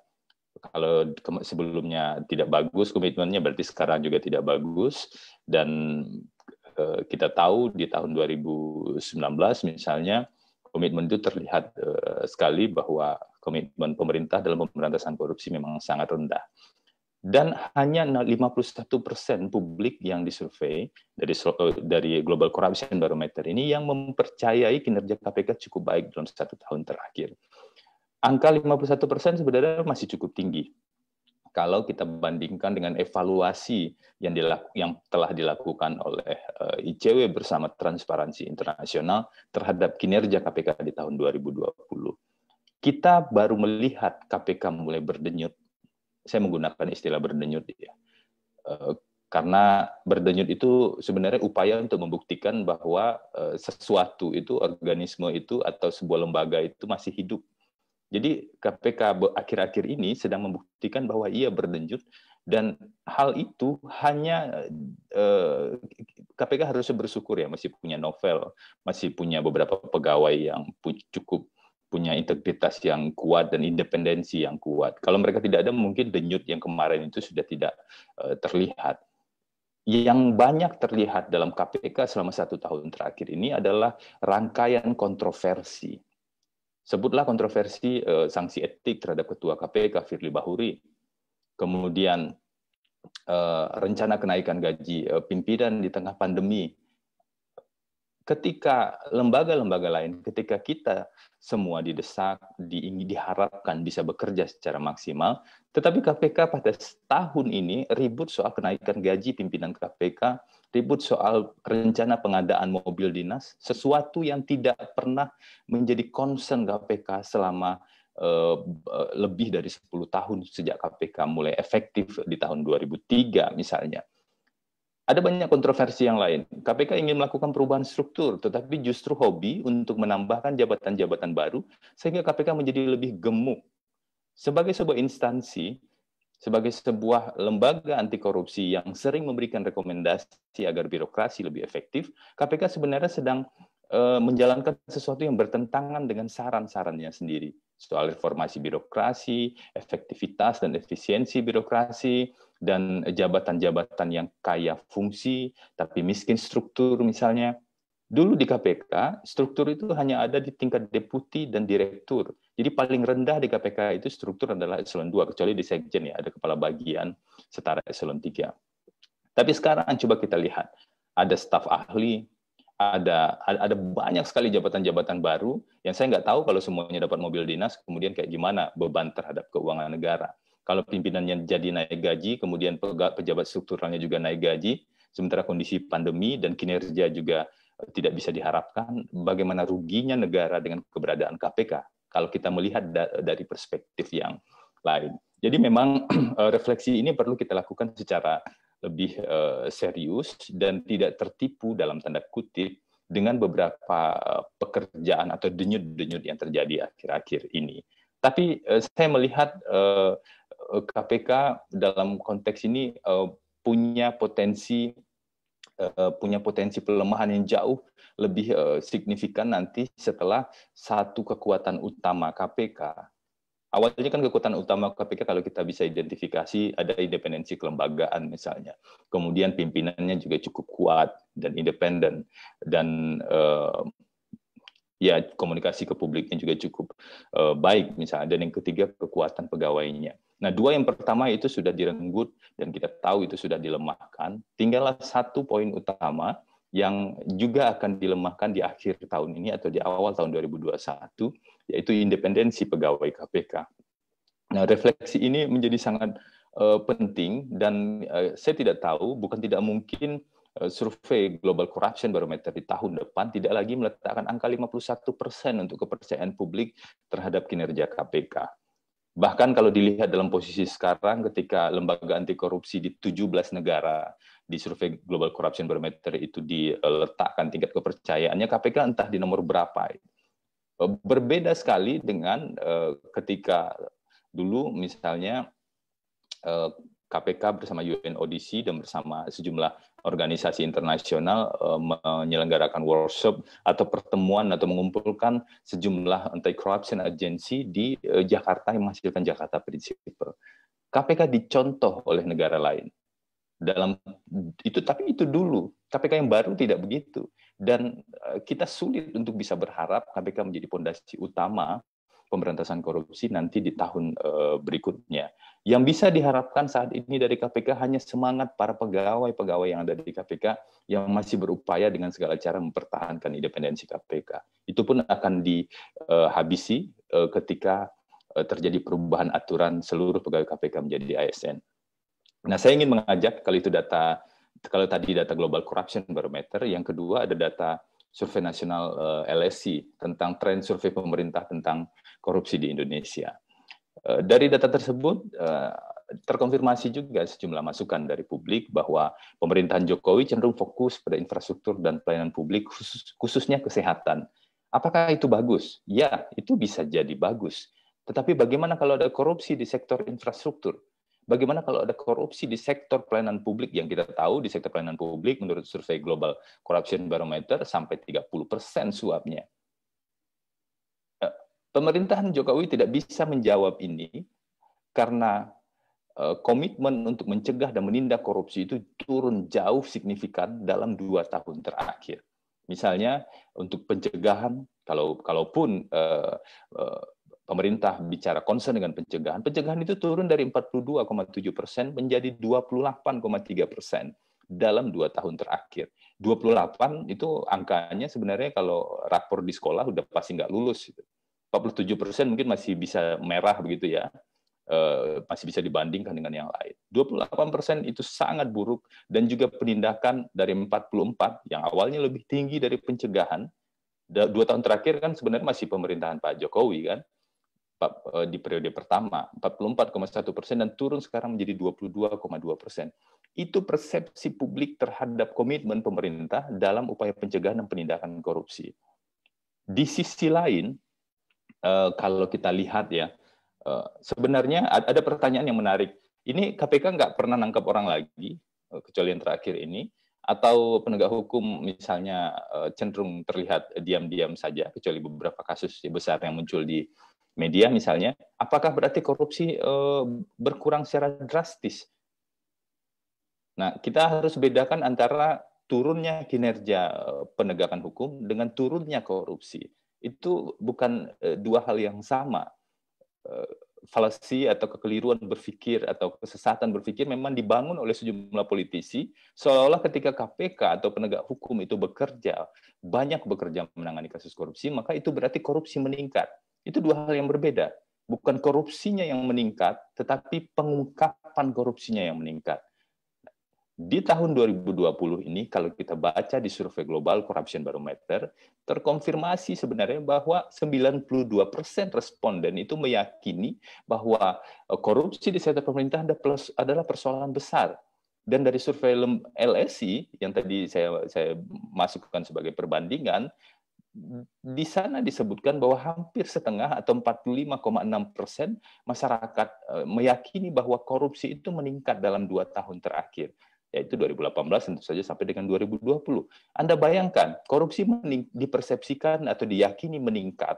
Kalau sebelumnya tidak bagus komitmennya berarti sekarang juga tidak bagus dan eh, kita tahu di tahun 2019 misalnya komitmen itu terlihat eh, sekali bahwa komitmen pemerintah dalam pemberantasan korupsi memang sangat rendah dan hanya 51% persen publik yang disurvei dari eh, dari Global Corruption Barometer ini yang mempercayai kinerja KPK cukup baik dalam satu tahun terakhir. Angka 51% persen sebenarnya masih cukup tinggi. Kalau kita bandingkan dengan evaluasi yang, dilaku, yang telah dilakukan oleh eh, ICW bersama Transparansi Internasional terhadap kinerja KPK di tahun 2020, kita baru melihat KPK mulai berdenyut saya menggunakan istilah berdenyut ya. Eh, karena berdenyut itu sebenarnya upaya untuk membuktikan bahwa eh, sesuatu itu organisme itu atau sebuah lembaga itu masih hidup. Jadi KPK akhir-akhir ini sedang membuktikan bahwa ia berdenyut dan hal itu hanya KPK eh, harus bersyukur ya masih punya novel, masih punya beberapa pegawai yang cukup punya integritas yang kuat dan independensi yang kuat. Kalau mereka tidak ada, mungkin denyut yang kemarin itu sudah tidak eh, terlihat. Yang banyak terlihat dalam KPK selama satu tahun terakhir ini adalah rangkaian kontroversi. Sebutlah kontroversi uh, sanksi etik terhadap Ketua KPK Firly Bahuri, kemudian uh, rencana kenaikan gaji uh, pimpinan di tengah pandemi. Ketika lembaga-lembaga lain, ketika kita semua didesak, di, diharapkan bisa bekerja secara maksimal. Tetapi KPK pada tahun ini ribut soal kenaikan gaji pimpinan KPK, ribut soal rencana pengadaan mobil dinas, sesuatu yang tidak pernah menjadi concern KPK selama eh, eh, lebih dari 10 tahun sejak KPK mulai efektif di tahun 2003 misalnya. Ada banyak kontroversi yang lain. KPK ingin melakukan perubahan struktur, tetapi justru hobi untuk menambahkan jabatan-jabatan baru, sehingga KPK menjadi lebih gemuk. Sebagai sebuah instansi, sebagai sebuah lembaga anti korupsi yang sering memberikan rekomendasi agar birokrasi lebih efektif, KPK sebenarnya sedang e, menjalankan sesuatu yang bertentangan dengan saran-sarannya sendiri soal reformasi birokrasi, efektivitas dan efisiensi birokrasi, dan jabatan-jabatan yang kaya fungsi tapi miskin struktur misalnya. Dulu di KPK, struktur itu hanya ada di tingkat deputi dan direktur. Jadi paling rendah di KPK itu struktur adalah eselon 2, kecuali di sekjen ya, ada kepala bagian setara eselon 3. Tapi sekarang coba kita lihat, ada staf ahli, ada ada banyak sekali jabatan-jabatan baru yang saya nggak tahu kalau semuanya dapat mobil dinas kemudian kayak gimana beban terhadap keuangan negara kalau pimpinannya jadi naik gaji, kemudian pejabat strukturalnya juga naik gaji, sementara kondisi pandemi dan kinerja juga eh, tidak bisa diharapkan, bagaimana ruginya negara dengan keberadaan KPK kalau kita melihat dari perspektif yang lain. Jadi memang eh, refleksi ini perlu kita lakukan secara lebih eh, serius dan tidak tertipu dalam tanda kutip dengan beberapa pekerjaan atau denyut-denyut yang terjadi akhir-akhir ini. Tapi saya melihat KPK eh, dalam konteks ini eh, punya potensi eh, punya potensi pelemahan yang jauh lebih signifikan nanti setelah satu kekuatan utama KPK awalnya kan kekuatan utama KPK kalau kita bisa identifikasi ada independensi kelembagaan misalnya. Kemudian pimpinannya juga cukup kuat dan independen dan ya komunikasi ke publiknya juga cukup baik misalnya dan yang ketiga kekuatan pegawainya. Nah, dua yang pertama itu sudah direnggut dan kita tahu itu sudah dilemahkan. Tinggallah satu poin utama yang juga akan dilemahkan di akhir tahun ini atau di awal tahun 2021, yaitu independensi pegawai KPK. Nah, refleksi ini menjadi sangat uh, penting dan uh, saya tidak tahu, bukan tidak mungkin uh, survei Global Corruption Barometer di tahun depan tidak lagi meletakkan angka 51% untuk kepercayaan publik terhadap kinerja KPK Bahkan kalau dilihat dalam posisi sekarang ketika lembaga anti korupsi di 17 negara di survei Global Corruption Barometer itu diletakkan tingkat kepercayaannya KPK entah di nomor berapa. Eh, berbeda sekali dengan eh, ketika dulu misalnya KPK eh, bersama UNODC dan bersama sejumlah organisasi internasional eh, menyelenggarakan workshop atau pertemuan atau mengumpulkan sejumlah anti corruption agency di eh, Jakarta yang menghasilkan Jakarta Principle. KPK dicontoh oleh negara lain dalam itu tapi itu dulu KPK yang baru tidak begitu dan eh, kita sulit untuk bisa berharap KPK menjadi pondasi utama pemberantasan korupsi nanti di tahun berikutnya yang bisa diharapkan saat ini dari KPK hanya semangat para pegawai-pegawai yang ada di KPK yang masih berupaya dengan segala cara mempertahankan independensi KPK. Itu pun akan dihabisi eh, ketika eh, terjadi perubahan aturan seluruh pegawai KPK menjadi ASN. Nah, saya ingin mengajak kalau itu data kalau tadi data Global Corruption Barometer, yang kedua ada data survei nasional eh, LSI tentang tren survei pemerintah tentang korupsi di Indonesia. Eh, dari data tersebut, eh, terkonfirmasi juga sejumlah masukan dari publik bahwa pemerintahan Jokowi cenderung fokus pada infrastruktur dan pelayanan publik, khususnya kesehatan. Apakah itu bagus? Ya, itu bisa jadi bagus. Tetapi bagaimana kalau ada korupsi di sektor infrastruktur? Bagaimana kalau ada korupsi di sektor pelayanan publik yang kita tahu di sektor pelayanan publik menurut survei Global Corruption Barometer sampai 30% suapnya. Pemerintahan Jokowi tidak bisa menjawab ini karena e, komitmen untuk mencegah dan menindak korupsi itu turun jauh signifikan dalam dua tahun terakhir. Misalnya untuk pencegahan, kalau kalaupun uh, uh, pemerintah bicara concern dengan pencegahan, pencegahan itu turun dari 42,7 persen menjadi 28,3 persen dalam dua tahun terakhir. 28 itu angkanya sebenarnya kalau rapor di sekolah udah pasti nggak lulus. Gitu. 47 persen mungkin masih bisa merah begitu ya, eh, masih bisa dibandingkan dengan yang lain. 28 persen itu sangat buruk dan juga penindakan dari 44 yang awalnya lebih tinggi dari pencegahan. Dua tahun terakhir kan sebenarnya masih pemerintahan Pak Jokowi kan eh, di periode pertama 44,1 persen dan turun sekarang menjadi 22,2 persen. Itu persepsi publik terhadap komitmen pemerintah dalam upaya pencegahan dan penindakan korupsi. Di sisi lain, uh, kalau kita lihat ya, uh, sebenarnya ada pertanyaan yang menarik. Ini KPK nggak pernah nangkap orang lagi, uh, kecuali yang terakhir ini, atau penegak hukum misalnya uh, cenderung terlihat diam-diam saja, kecuali beberapa kasus ya besar yang muncul di media misalnya, apakah berarti korupsi uh, berkurang secara drastis? Nah, kita harus bedakan antara turunnya kinerja penegakan hukum dengan turunnya korupsi itu bukan eh, dua hal yang sama. Eh, falasi atau kekeliruan berpikir atau kesesatan berpikir memang dibangun oleh sejumlah politisi seolah-olah ketika KPK atau penegak hukum itu bekerja banyak bekerja menangani kasus korupsi maka itu berarti korupsi meningkat. Itu dua hal yang berbeda. Bukan korupsinya yang meningkat, tetapi pengungkapan korupsinya yang meningkat. Di tahun 2020 ini, kalau kita baca di survei global Corruption Barometer, terkonfirmasi sebenarnya bahwa 92% responden itu meyakini bahwa eh, korupsi di sektor pemerintah adalah persoalan besar dan dari survei LSI yang tadi saya saya masukkan sebagai perbandingan di sana disebutkan bahwa hampir setengah atau 45,6 persen masyarakat eh, meyakini bahwa korupsi itu meningkat dalam dua tahun terakhir yaitu 2018 tentu saja sampai dengan 2020. Anda bayangkan korupsi dipersepsikan atau diyakini meningkat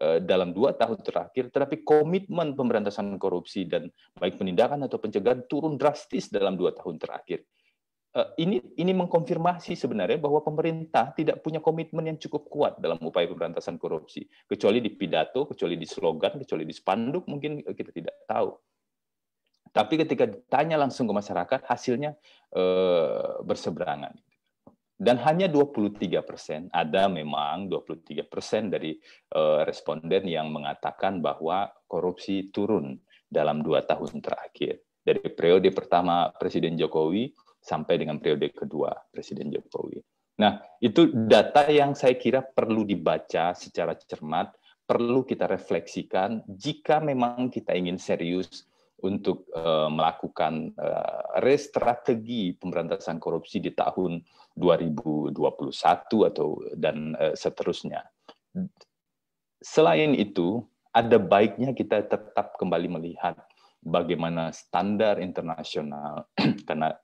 eh, dalam dua tahun terakhir, tetapi komitmen pemberantasan korupsi dan baik penindakan atau pencegahan turun drastis dalam dua tahun terakhir. Eh, ini ini mengkonfirmasi sebenarnya bahwa pemerintah tidak punya komitmen yang cukup kuat dalam upaya pemberantasan korupsi, kecuali di pidato, kecuali di slogan, kecuali di spanduk mungkin kita tidak tahu. Tapi ketika ditanya langsung ke masyarakat, hasilnya eh, berseberangan. Dan hanya 23 persen, ada memang 23 persen dari eh, responden yang mengatakan bahwa korupsi turun dalam dua tahun terakhir. Dari periode pertama Presiden Jokowi sampai dengan periode kedua Presiden Jokowi. Nah, itu data yang saya kira perlu dibaca secara cermat, perlu kita refleksikan jika memang kita ingin serius untuk eh, melakukan eh, restrategi pemberantasan korupsi di tahun 2021 atau dan eh, seterusnya. Selain itu, ada baiknya kita tetap kembali melihat bagaimana standar internasional karena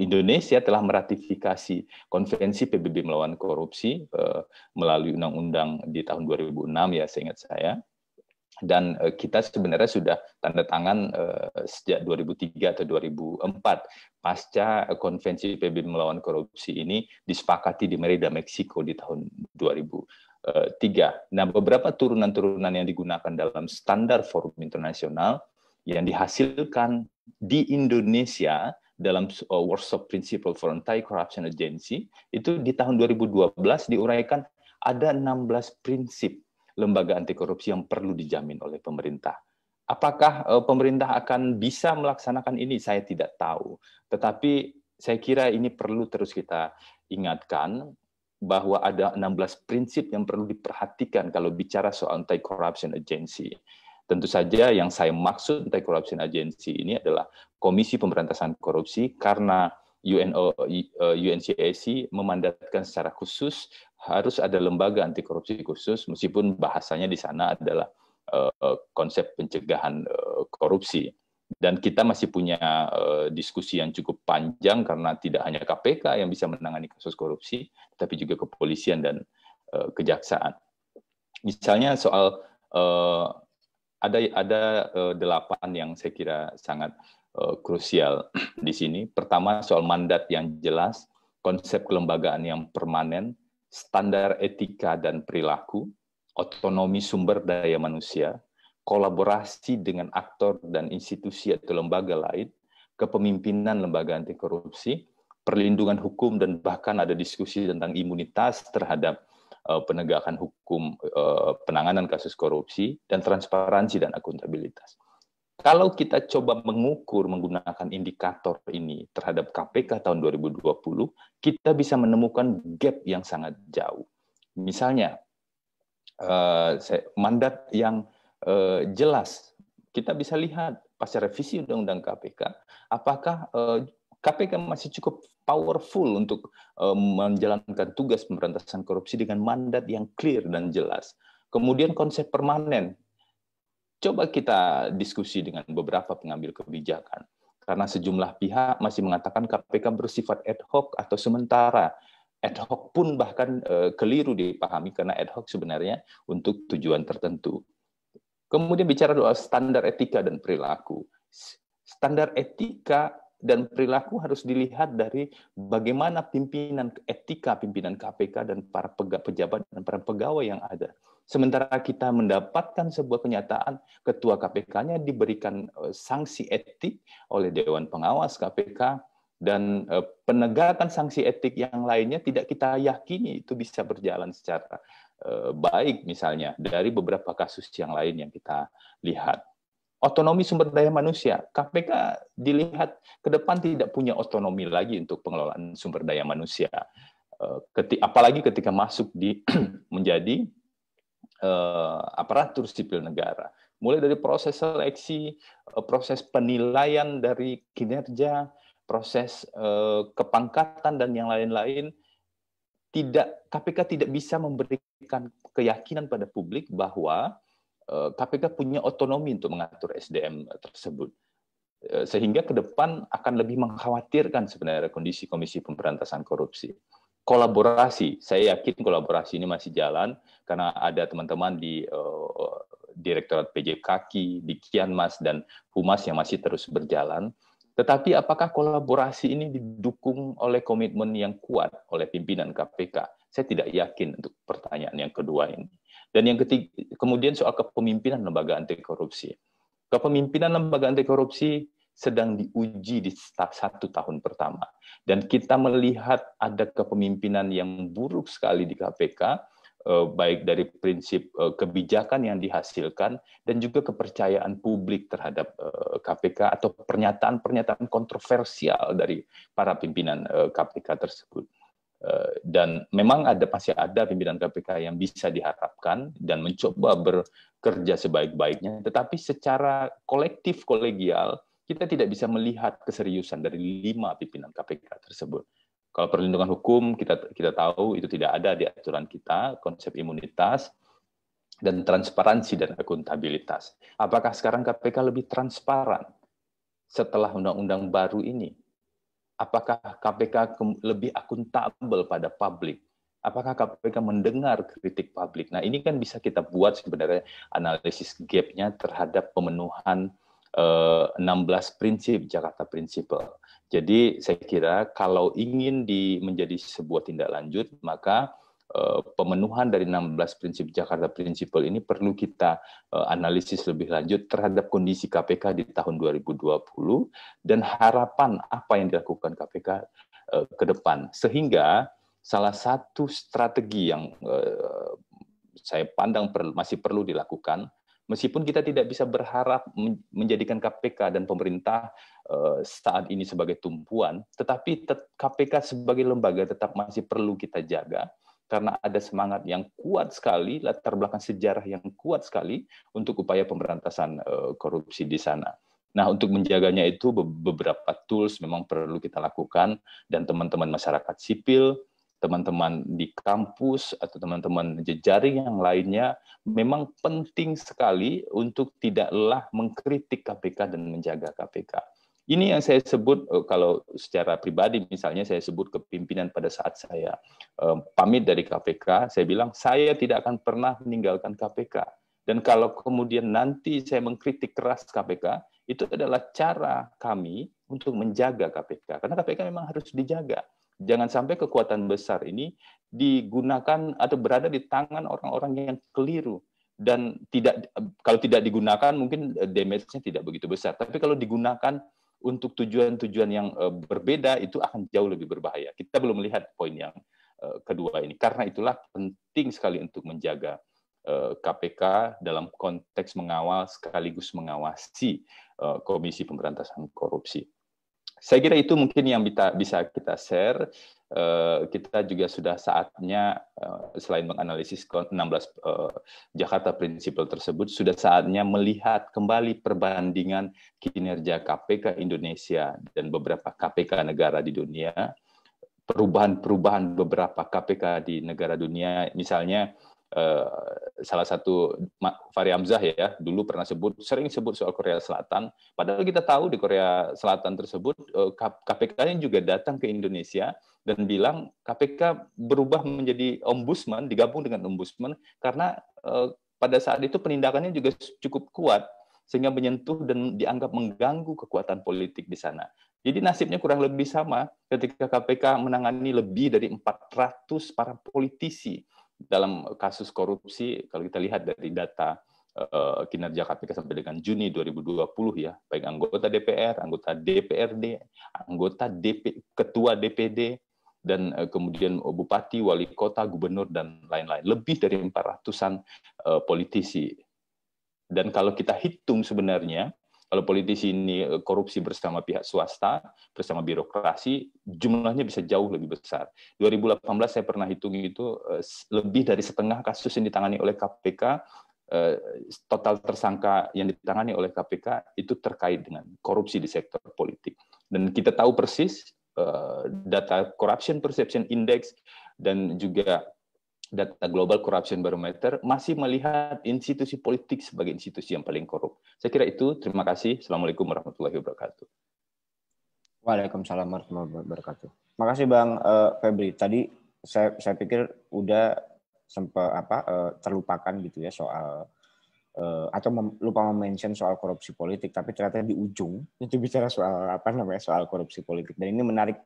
Indonesia telah meratifikasi konvensi PBB melawan korupsi melalui undang-undang di tahun 2006 ya seingat saya dan eh, kita sebenarnya sudah tanda tangan eh, sejak 2003 atau 2004 pasca konvensi PBB melawan korupsi ini disepakati di Merida Meksiko di tahun eh, tiga. Nah, beberapa turunan-turunan yang digunakan dalam standar forum internasional yang dihasilkan di Indonesia dalam Workshop Principle for Anti-Corruption Agency itu di tahun 2012 diuraikan ada 16 prinsip lembaga anti korupsi yang perlu dijamin oleh pemerintah. Apakah eh, pemerintah akan bisa melaksanakan ini? Saya tidak tahu. Tetapi saya kira ini perlu terus kita ingatkan bahwa ada 16 prinsip yang perlu diperhatikan kalau bicara soal anti corruption agency. Tentu saja yang saya maksud anti corruption agency ini adalah Komisi Pemberantasan Korupsi karena UNO, eh, UNCAC memandatkan secara khusus harus ada lembaga anti korupsi khusus meskipun bahasanya di sana adalah eh, konsep pencegahan eh, korupsi dan kita masih punya eh, diskusi yang cukup panjang karena tidak hanya KPK yang bisa menangani kasus korupsi tapi juga kepolisian dan kejaksaan misalnya soal ada ada delapan yang saya kira sangat krusial di sini pertama soal mandat yang jelas konsep kelembagaan yang permanen standar etika dan perilaku, otonomi sumber daya manusia, kolaborasi dengan aktor dan institusi atau lembaga lain, kepemimpinan lembaga anti korupsi, perlindungan hukum dan bahkan ada diskusi tentang imunitas terhadap eh, penegakan hukum eh, penanganan kasus korupsi dan transparansi dan akuntabilitas. Kalau kita coba mengukur menggunakan indikator ini terhadap KPK tahun 2020, kita bisa menemukan gap yang sangat jauh. Misalnya, eh, mandat yang eh, jelas, kita bisa lihat pasca revisi Undang-Undang KPK, apakah KPK eh, masih cukup powerful untuk menjalankan tugas pemberantasan korupsi dengan mandat yang clear dan jelas. Kemudian konsep permanen, Coba kita diskusi dengan beberapa pengambil kebijakan. Karena sejumlah pihak masih mengatakan KPK bersifat ad hoc atau sementara. Ad hoc pun bahkan eh, keliru dipahami karena ad hoc sebenarnya untuk tujuan tertentu. Kemudian bicara soal standar etika dan perilaku. Standar etika dan perilaku harus dilihat dari bagaimana pimpinan etika pimpinan KPK dan para pejabat dan para pegawai yang ada. Sementara kita mendapatkan sebuah kenyataan ketua KPK-nya diberikan eh, sanksi etik oleh Dewan Pengawas KPK dan eh, penegakan sanksi etik yang lainnya tidak kita yakini itu bisa berjalan secara eh, baik misalnya dari beberapa kasus yang lain yang kita lihat. Otonomi sumber daya manusia, KPK dilihat ke depan tidak punya otonomi lagi untuk pengelolaan sumber daya manusia. Apalagi ketika masuk di menjadi eh, aparatur sipil negara. Mulai dari proses seleksi, eh, proses penilaian dari kinerja, proses eh, kepangkatan dan yang lain-lain tidak KPK tidak bisa memberikan keyakinan pada publik bahwa KPK eh, punya otonomi untuk mengatur SDM tersebut eh, sehingga ke depan akan lebih mengkhawatirkan sebenarnya kondisi Komisi Pemberantasan Korupsi kolaborasi, saya yakin kolaborasi ini masih jalan karena ada teman-teman di uh, Direktorat Kaki di Kianmas dan Humas yang masih terus berjalan. Tetapi apakah kolaborasi ini didukung oleh komitmen yang kuat oleh pimpinan KPK? Saya tidak yakin untuk pertanyaan yang kedua ini. Dan yang ketiga, kemudian soal kepemimpinan lembaga anti korupsi. Kepemimpinan lembaga anti korupsi sedang diuji di satu tahun pertama. Dan kita melihat ada kepemimpinan yang buruk sekali di KPK, eh, baik dari prinsip eh, kebijakan yang dihasilkan dan juga kepercayaan publik terhadap KPK eh, atau pernyataan-pernyataan kontroversial dari para pimpinan KPK tersebut. Dan memang ada masih ada pimpinan KPK yang bisa diharapkan dan mencoba bekerja sebaik-baiknya, tetapi secara kolektif kolegial kita tidak bisa melihat keseriusan dari lima pimpinan KPK tersebut. Kalau perlindungan hukum kita kita tahu itu tidak ada di aturan kita, konsep imunitas dan transparansi dan akuntabilitas. Apakah sekarang KPK lebih transparan setelah undang-undang baru ini? Apakah KPK lebih akuntabel pada publik? Apakah KPK mendengar kritik publik? Nah, ini kan bisa kita buat sebenarnya analisis gapnya terhadap pemenuhan 16 eh, prinsip Jakarta Principle. Jadi saya kira kalau ingin di, menjadi sebuah tindak lanjut maka eh, pemenuhan dari 16 prinsip Jakarta Principle ini perlu kita eh, analisis lebih lanjut terhadap kondisi KPK di tahun 2020 dan harapan apa yang dilakukan KPK ke depan sehingga salah satu strategi yang saya pandang masih perlu dilakukan Meskipun kita tidak bisa berharap menjadikan KPK dan pemerintah eh, saat ini sebagai tumpuan, tetapi KPK sebagai lembaga tetap masih perlu kita jaga karena ada semangat yang kuat sekali, latar belakang sejarah yang kuat sekali untuk upaya pemberantasan eh, korupsi di sana. Nah, untuk menjaganya itu beberapa tools memang perlu kita lakukan dan teman-teman masyarakat sipil, teman-teman di kampus atau teman-teman jejaring yang lainnya memang penting sekali untuk tidak lelah mengkritik KPK dan menjaga KPK. Ini yang saya sebut eh, kalau secara pribadi misalnya saya sebut kepimpinan pada saat saya eh, pamit dari KPK, saya bilang saya tidak akan pernah meninggalkan KPK. Dan kalau kemudian nanti saya mengkritik keras KPK, itu adalah cara kami untuk menjaga KPK. Karena KPK memang harus dijaga. Jangan sampai kekuatan besar ini digunakan atau berada di tangan orang-orang yang keliru dan tidak kalau tidak digunakan mungkin eh, damage-nya tidak begitu besar. Tapi kalau digunakan untuk tujuan-tujuan yang eh, berbeda itu akan jauh lebih berbahaya. Kita belum melihat poin yang eh, kedua ini. Karena itulah penting sekali untuk menjaga KPK dalam konteks mengawal sekaligus mengawasi Komisi Pemberantasan Korupsi. Saya kira itu mungkin yang kita, bisa kita share. Uh, kita juga sudah saatnya uh, selain menganalisis 16 uh, eh, Jakarta Prinsipal tersebut sudah saatnya melihat kembali perbandingan kinerja KPK Indonesia dan beberapa KPK negara di dunia perubahan-perubahan beberapa KPK di negara dunia misalnya Eh, salah satu Fahri Hamzah ya dulu pernah sebut sering sebut soal Korea Selatan padahal kita tahu di Korea Selatan tersebut eh, KPK-nya juga datang ke Indonesia dan bilang KPK berubah menjadi ombudsman digabung dengan ombudsman karena eh, pada saat itu penindakannya juga cukup kuat sehingga menyentuh dan dianggap mengganggu kekuatan politik di sana. Jadi nasibnya kurang lebih sama ketika KPK menangani lebih dari 400 para politisi dalam kasus korupsi kalau kita lihat dari data eh, kinerja KPK sampai dengan Juni 2020 ya, baik anggota DPR, anggota DPRD, anggota DP, ketua DPD, dan eh, kemudian bupati, wali kota, gubernur, dan lain-lain. Lebih dari 400-an eh, politisi. Dan kalau kita hitung sebenarnya, kalau politisi ini eh, korupsi bersama pihak swasta, bersama birokrasi, jumlahnya bisa jauh lebih besar. 2018 saya pernah hitung itu eh, lebih dari setengah kasus yang ditangani oleh KPK eh, total tersangka yang ditangani oleh KPK itu terkait dengan korupsi di sektor politik. Dan kita tahu persis data Corruption Perception Index dan juga data Global Corruption Barometer masih melihat institusi politik sebagai institusi yang paling korup. Saya kira itu. Terima kasih. Assalamualaikum warahmatullahi wabarakatuh. Waalaikumsalam warahmatullahi wabarakatuh. Makasih Bang eh, Febri. Tadi saya saya pikir udah sempat apa eh, terlupakan gitu ya soal eh, atau lupa mention soal korupsi politik, tapi ternyata di ujung itu bicara soal apa namanya soal korupsi politik. Dan ini menarik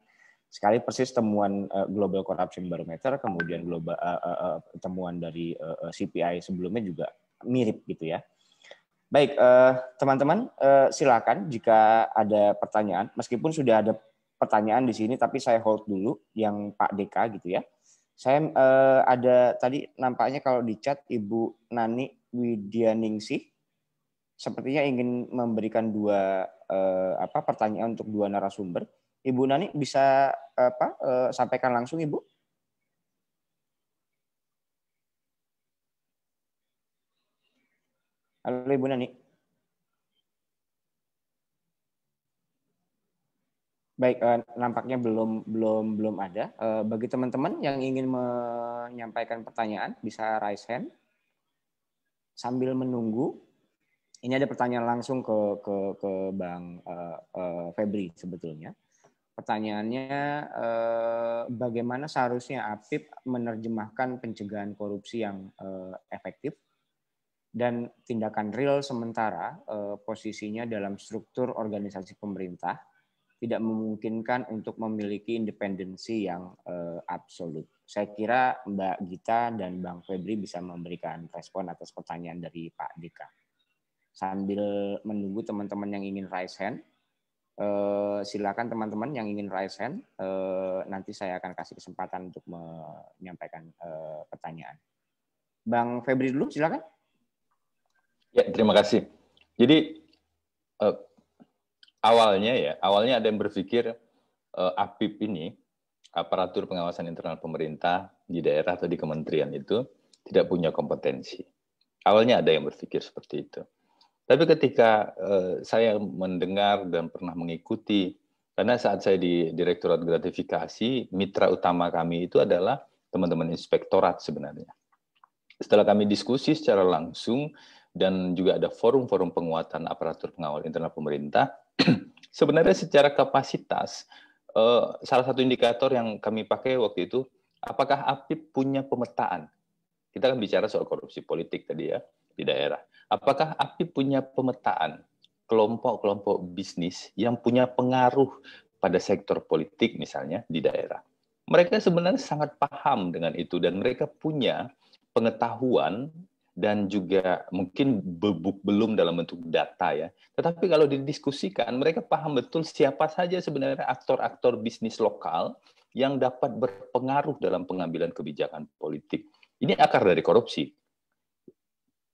sekali persis temuan uh, Global Corruption Barometer, kemudian global uh, eh, uh, eh, uh, temuan dari uh, CPI sebelumnya juga mirip gitu ya. Baik, teman-teman, uh, uh, silakan jika ada pertanyaan. Meskipun sudah ada pertanyaan di sini, tapi saya hold dulu yang Pak DK gitu ya. Saya uh, ada tadi nampaknya kalau di chat Ibu Nani Widyaningsih sepertinya ingin memberikan dua uh, apa pertanyaan untuk dua narasumber. Ibu Nani bisa apa eh, sampaikan langsung Ibu? Halo Ibu Nani. Baik, eh, nampaknya belum belum belum ada. Eh, bagi teman-teman yang ingin menyampaikan pertanyaan bisa raise hand sambil menunggu. Ini ada pertanyaan langsung ke ke ke Bang Febri sebetulnya pertanyaannya eh, bagaimana seharusnya APIP menerjemahkan pencegahan korupsi yang eh, efektif dan tindakan real sementara eh, posisinya dalam struktur organisasi pemerintah tidak memungkinkan untuk memiliki independensi yang eh, absolut. Saya kira Mbak Gita dan Bang Febri bisa memberikan respon atas pertanyaan dari Pak Dika. Sambil menunggu teman-teman yang ingin raise hand, Eh, silakan teman-teman yang ingin raise hand, eh, nanti saya akan kasih kesempatan untuk menyampaikan eh, pertanyaan. Bang Febri dulu, silakan. Ya, terima kasih. Jadi awalnya ya, awalnya ada yang berpikir APIP ini aparatur pengawasan internal pemerintah di daerah atau di kementerian itu tidak punya kompetensi. Awalnya ada yang berpikir seperti itu. Tapi ketika eh, saya mendengar dan pernah mengikuti, karena saat saya di Direktorat Gratifikasi, mitra utama kami itu adalah teman-teman inspektorat sebenarnya. Setelah kami diskusi secara langsung dan juga ada forum-forum penguatan aparatur pengawal internal pemerintah, sebenarnya secara kapasitas eh, salah satu indikator yang kami pakai waktu itu apakah APIP punya pemetaan? Kita akan bicara soal korupsi politik tadi ya di daerah. Apakah API punya pemetaan kelompok-kelompok bisnis yang punya pengaruh pada sektor politik misalnya di daerah? Mereka sebenarnya sangat paham dengan itu dan mereka punya pengetahuan dan juga mungkin belum dalam bentuk data ya. Tetapi kalau didiskusikan, mereka paham betul siapa saja sebenarnya aktor-aktor bisnis lokal yang dapat berpengaruh dalam pengambilan kebijakan politik. Ini akar dari korupsi.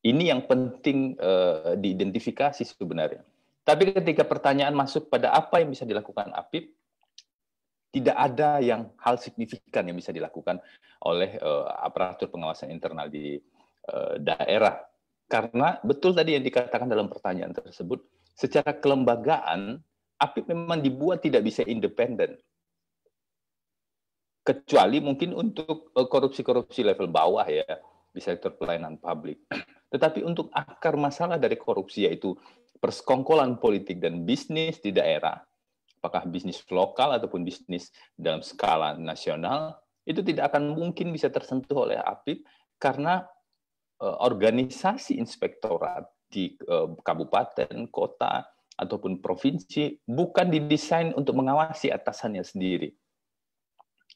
Ini yang penting uh, diidentifikasi sebenarnya. Tapi ketika pertanyaan masuk pada apa yang bisa dilakukan APIP, tidak ada yang hal signifikan yang bisa dilakukan oleh uh, aparatur pengawasan internal di uh, daerah. Karena betul tadi yang dikatakan dalam pertanyaan tersebut, secara kelembagaan APIP memang dibuat tidak bisa independen. Kecuali mungkin untuk korupsi-korupsi level bawah ya di sektor pelayanan publik. Tetapi untuk akar masalah dari korupsi yaitu persekongkolan politik dan bisnis di daerah, apakah bisnis lokal ataupun bisnis dalam skala nasional, itu tidak akan mungkin bisa tersentuh oleh APIP karena uh, organisasi inspektorat di uh, kabupaten, kota, ataupun provinsi bukan didesain untuk mengawasi atasannya sendiri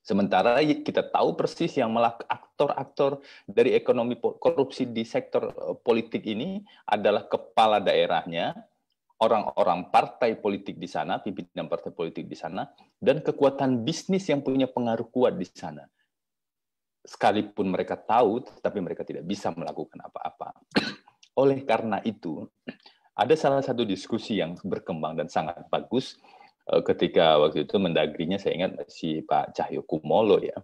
Sementara kita tahu persis yang aktor-aktor dari ekonomi korupsi di sektor eh, politik ini adalah kepala daerahnya, orang-orang partai politik di sana, pimpinan partai politik di sana, dan kekuatan bisnis yang punya pengaruh kuat di sana. Sekalipun mereka tahu, tetapi mereka tidak bisa melakukan apa-apa. Oleh karena itu, ada salah satu diskusi yang berkembang dan sangat bagus Eh, ketika waktu itu mendagrinya saya ingat masih Pak Cahyo Kumolo ya.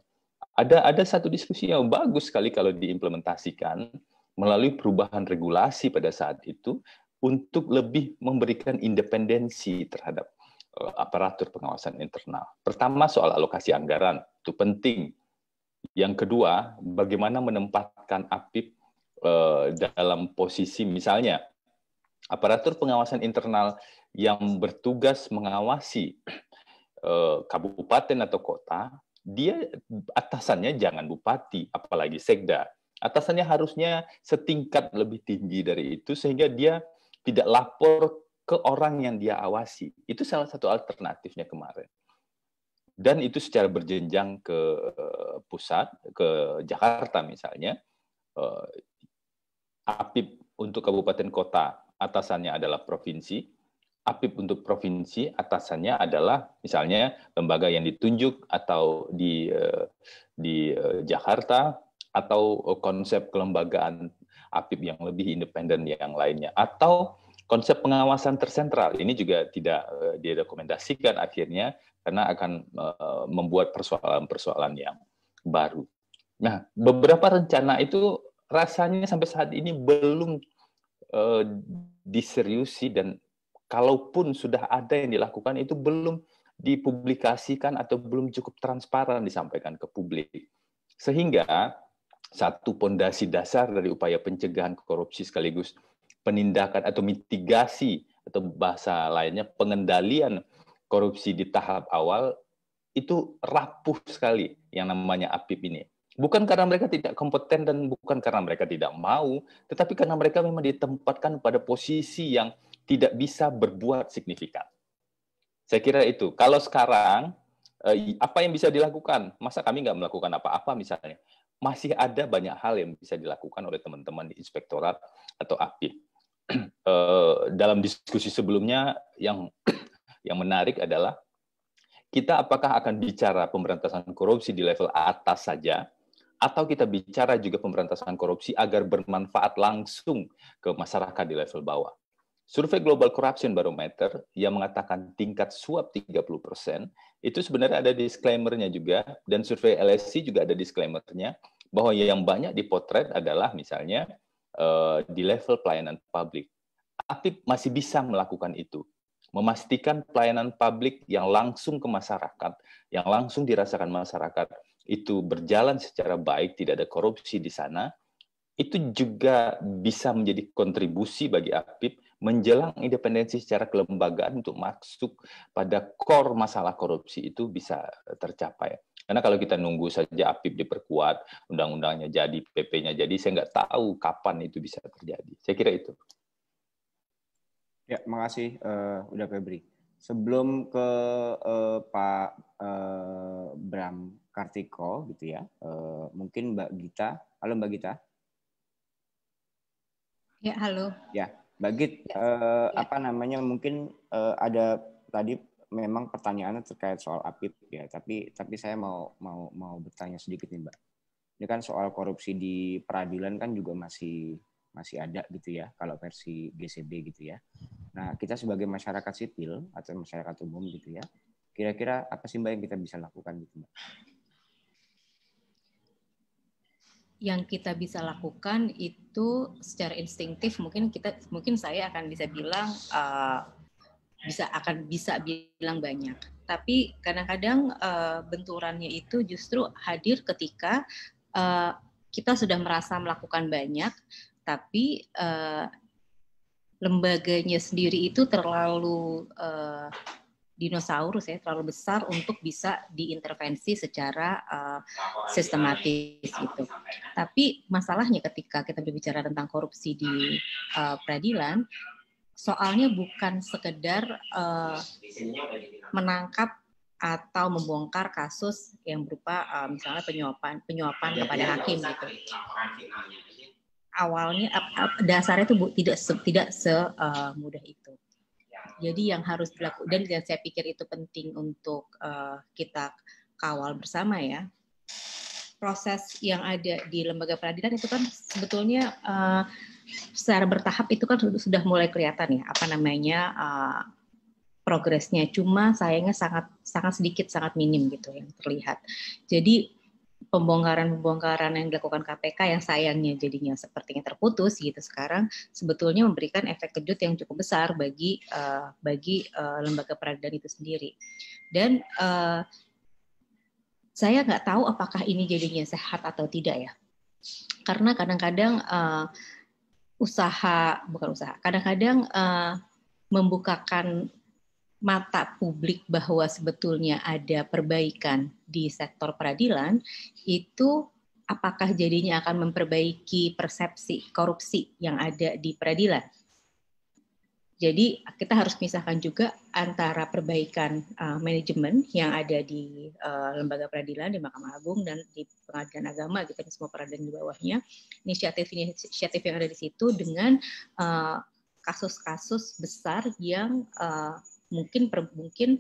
Ada ada satu diskusi yang bagus sekali kalau diimplementasikan melalui perubahan regulasi pada saat itu untuk lebih memberikan independensi terhadap eh, aparatur pengawasan internal. Pertama soal alokasi anggaran itu penting. Yang kedua, bagaimana menempatkan APIP eh, dalam posisi misalnya aparatur pengawasan internal yang bertugas mengawasi eh, kabupaten atau kota, dia atasannya jangan bupati, apalagi sekda. Atasannya harusnya setingkat lebih tinggi dari itu sehingga dia tidak lapor ke orang yang dia awasi. Itu salah satu alternatifnya kemarin. Dan itu secara berjenjang ke eh, pusat, ke Jakarta misalnya. Eh, Apip untuk kabupaten kota atasannya adalah provinsi, APIP untuk provinsi atasannya adalah misalnya lembaga yang ditunjuk atau di eh, di eh, Jakarta atau eh, konsep kelembagaan APIP yang lebih independen yang lainnya atau konsep pengawasan tersentral ini juga tidak direkomendasikan akhirnya karena akan membuat persoalan-persoalan yang baru. Nah, beberapa rencana itu rasanya sampai saat ini belum diseriusi dan kalaupun sudah ada yang dilakukan itu belum dipublikasikan atau belum cukup transparan disampaikan ke publik. Sehingga satu pondasi dasar dari upaya pencegahan korupsi sekaligus penindakan atau mitigasi atau bahasa lainnya pengendalian korupsi di tahap awal itu rapuh sekali yang namanya APIP ini. Bukan karena mereka tidak kompeten dan bukan karena mereka tidak mau, tetapi karena mereka memang ditempatkan pada posisi yang tidak bisa berbuat signifikan. Saya kira itu. Kalau sekarang, eh, apa yang bisa dilakukan? Masa kami nggak melakukan apa-apa misalnya? Masih ada banyak hal yang bisa dilakukan oleh teman-teman di inspektorat atau API. Eh, dalam diskusi sebelumnya, yang yang menarik adalah kita apakah akan bicara pemberantasan korupsi di level atas saja, atau kita bicara juga pemberantasan korupsi agar bermanfaat langsung ke masyarakat di level bawah. Survei Global Corruption Barometer yang mengatakan tingkat suap 30%, itu sebenarnya ada disclaimer-nya juga, dan survei LSC e juga ada disclaimer-nya, bahwa yang banyak dipotret adalah misalnya eh, di level pelayanan publik. Apip masih bisa melakukan itu, memastikan pelayanan publik yang langsung ke masyarakat, yang langsung dirasakan masyarakat, itu berjalan secara baik, tidak ada korupsi di sana, itu juga bisa menjadi kontribusi bagi Apip menjelang independensi secara kelembagaan untuk masuk pada core masalah korupsi itu bisa tercapai. Karena kalau kita nunggu saja APIP diperkuat, undang-undangnya jadi, PP-nya jadi, saya nggak tahu kapan itu bisa terjadi. Saya kira itu. Ya, makasih uh, udah Febri. Sebelum ke uh, Pak uh, Bram Kartiko gitu ya, uh, mungkin Mbak Gita. Halo Mbak Gita. Ya, halo. Ya, Bagit ya. eh, ya. apa namanya mungkin eh, ada tadi memang pertanyaannya terkait soal APIP ya, tapi tapi saya mau mau mau bertanya sedikit nih Mbak. Ini kan soal korupsi di peradilan kan juga masih masih ada gitu ya kalau versi GCB gitu ya. Nah, kita sebagai masyarakat sipil atau masyarakat umum gitu ya, kira-kira apa sih Mbak yang kita bisa lakukan gitu Mbak? yang kita bisa lakukan itu secara instingtif mungkin kita mungkin saya akan bisa bilang uh, bisa akan bisa bilang banyak tapi kadang-kadang uh, benturannya itu justru hadir ketika uh, kita sudah merasa melakukan banyak tapi uh, lembaganya sendiri itu terlalu uh, dinosaurus ya terlalu besar untuk bisa diintervensi secara uh, sistematis gitu. Tapi masalahnya ketika kita berbicara tentang korupsi di uh, peradilan, soalnya bukan sekedar uh, menangkap atau membongkar kasus yang berupa uh, misalnya penyuapan penyuapan kepada hakim gitu. Awalnya dasarnya itu tidak tidak semudah itu jadi yang harus dilakukan dan, saya pikir itu penting untuk uh, kita kawal bersama ya. Proses yang ada di lembaga peradilan itu kan sebetulnya uh, secara bertahap itu kan sudah mulai kelihatan ya apa namanya uh, progresnya. Cuma sayangnya sangat sangat sedikit, sangat minim gitu yang terlihat. Jadi pembongkaran-pembongkaran yang dilakukan KPK yang sayangnya jadinya sepertinya terputus gitu sekarang sebetulnya memberikan efek kejut yang cukup besar bagi uh, bagi uh, lembaga peradilan itu sendiri dan uh, saya nggak tahu apakah ini jadinya sehat atau tidak ya karena kadang-kadang uh, usaha bukan usaha kadang-kadang uh, membukakan mata publik bahwa sebetulnya ada perbaikan di sektor peradilan itu apakah jadinya akan memperbaiki persepsi korupsi yang ada di peradilan. Jadi kita harus pisahkan juga antara perbaikan uh, manajemen yang ada di uh, lembaga peradilan di Mahkamah Agung dan di Pengadilan Agama gitu di semua peradilan di bawahnya inisiatif inisiatif yang ada di situ dengan eh, kasus-kasus uh, besar yang uh, mungkin per, mungkin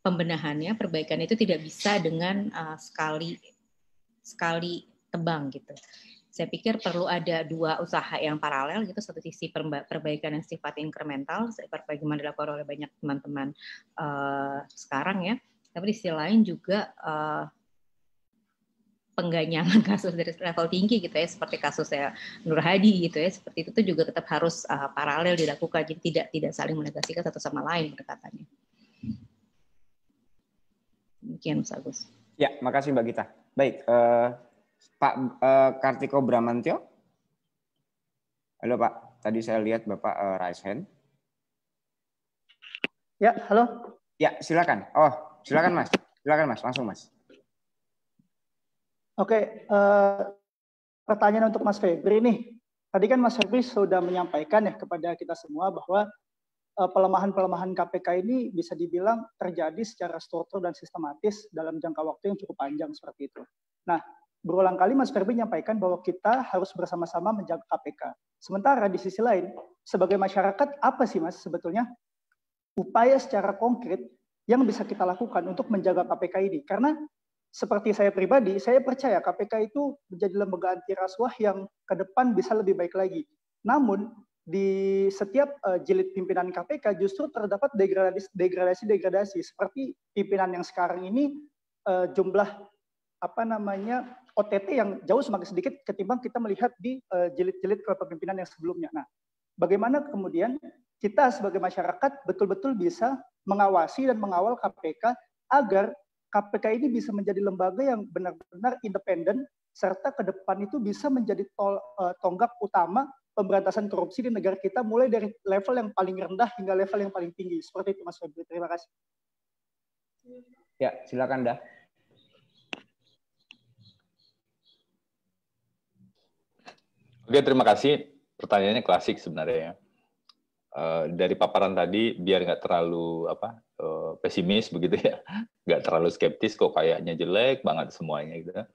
pembenahannya perbaikan itu tidak bisa dengan uh, sekali sekali tebang gitu. Saya pikir perlu ada dua usaha yang paralel gitu satu sisi perbaikan yang sifat incremental yang dilakukan oleh banyak teman-teman uh, sekarang ya. Tapi di sisi lain juga uh, pengganyangan kasus dari level tinggi gitu ya seperti ya Nur Hadi gitu ya seperti itu tuh juga tetap harus uh, paralel dilakukan jadi tidak tidak saling menegasikan satu sama lain pendekatannya. Demikian Mas Agus. Ya, makasih Mbak Gita. Baik, uh, Pak uh, Kartiko Bramantio. Halo Pak, tadi saya lihat Bapak uh, raise hand. Ya, halo. Ya, silakan. Oh, silakan Mas. Silakan Mas, langsung Mas. Oke, uh, pertanyaan untuk Mas Febri nih. Tadi kan Mas Febri sudah menyampaikan ya kepada kita semua bahwa eh, pelemahan-pelemahan KPK ini bisa dibilang terjadi secara struktur dan sistematis dalam jangka waktu yang cukup panjang seperti itu. Nah, berulang kali Mas Febri menyampaikan bahwa kita harus bersama-sama menjaga KPK. Sementara di sisi lain, sebagai masyarakat apa sih Mas sebetulnya upaya secara konkret yang bisa kita lakukan untuk menjaga KPK ini? Karena seperti saya pribadi, saya percaya KPK itu menjadi lembaga anti rasuah yang ke depan bisa lebih baik lagi. Namun di setiap eh, jilid pimpinan KPK justru terdapat degradasi-degradasi seperti pimpinan yang sekarang ini eh, jumlah apa namanya OTT yang jauh semakin sedikit ketimbang kita melihat di eh, jilid-jilid kepemimpinan yang sebelumnya. Nah, bagaimana kemudian kita sebagai masyarakat betul-betul bisa mengawasi dan mengawal KPK agar KPK ini bisa menjadi lembaga yang benar-benar independen serta ke depan itu bisa menjadi tol, uh, tonggak utama pemberantasan korupsi di negara kita mulai dari level yang paling rendah hingga level yang paling tinggi. Seperti itu Mas Febri. Terima kasih. Ya, silakan dah. Oke, terima kasih. Pertanyaannya klasik sebenarnya ya. eh, dari paparan tadi biar nggak terlalu apa Eh, pesimis begitu ya, nggak terlalu skeptis kok kayaknya jelek banget semuanya gitu. Eh,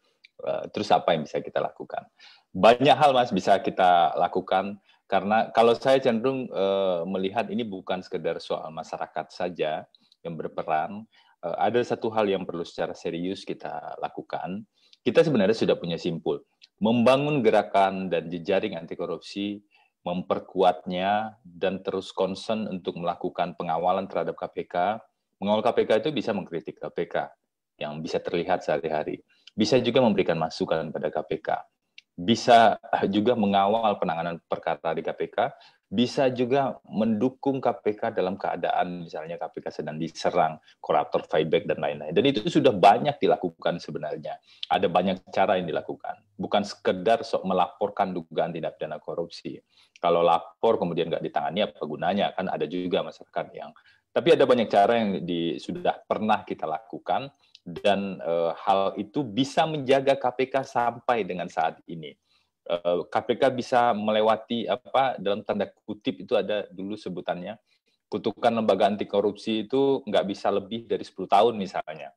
terus apa yang bisa kita lakukan? Banyak hal mas bisa kita lakukan karena kalau saya cenderung eh, melihat ini bukan sekedar soal masyarakat saja yang berperan, ada satu hal yang perlu secara serius kita lakukan. Kita sebenarnya sudah punya simpul, membangun gerakan dan jejaring anti korupsi memperkuatnya, dan terus concern untuk melakukan pengawalan terhadap KPK. Mengawal KPK itu bisa mengkritik KPK yang bisa terlihat sehari-hari. Bisa juga memberikan masukan pada KPK. Bisa juga mengawal penanganan perkara di KPK, bisa juga mendukung KPK dalam keadaan misalnya KPK sedang diserang, koruptor feedback dan lain-lain. Dan itu sudah banyak dilakukan sebenarnya. Ada banyak cara yang dilakukan. Bukan sekedar sok melaporkan dugaan tindak pidana korupsi. Kalau lapor kemudian nggak ditangani apa gunanya? Kan ada juga masyarakat yang tapi ada banyak cara yang di, sudah pernah kita lakukan dan e, hal itu bisa menjaga KPK sampai dengan saat ini KPK eh, bisa melewati apa dalam tanda kutip itu ada dulu sebutannya kutukan lembaga anti korupsi itu nggak bisa lebih dari 10 tahun misalnya.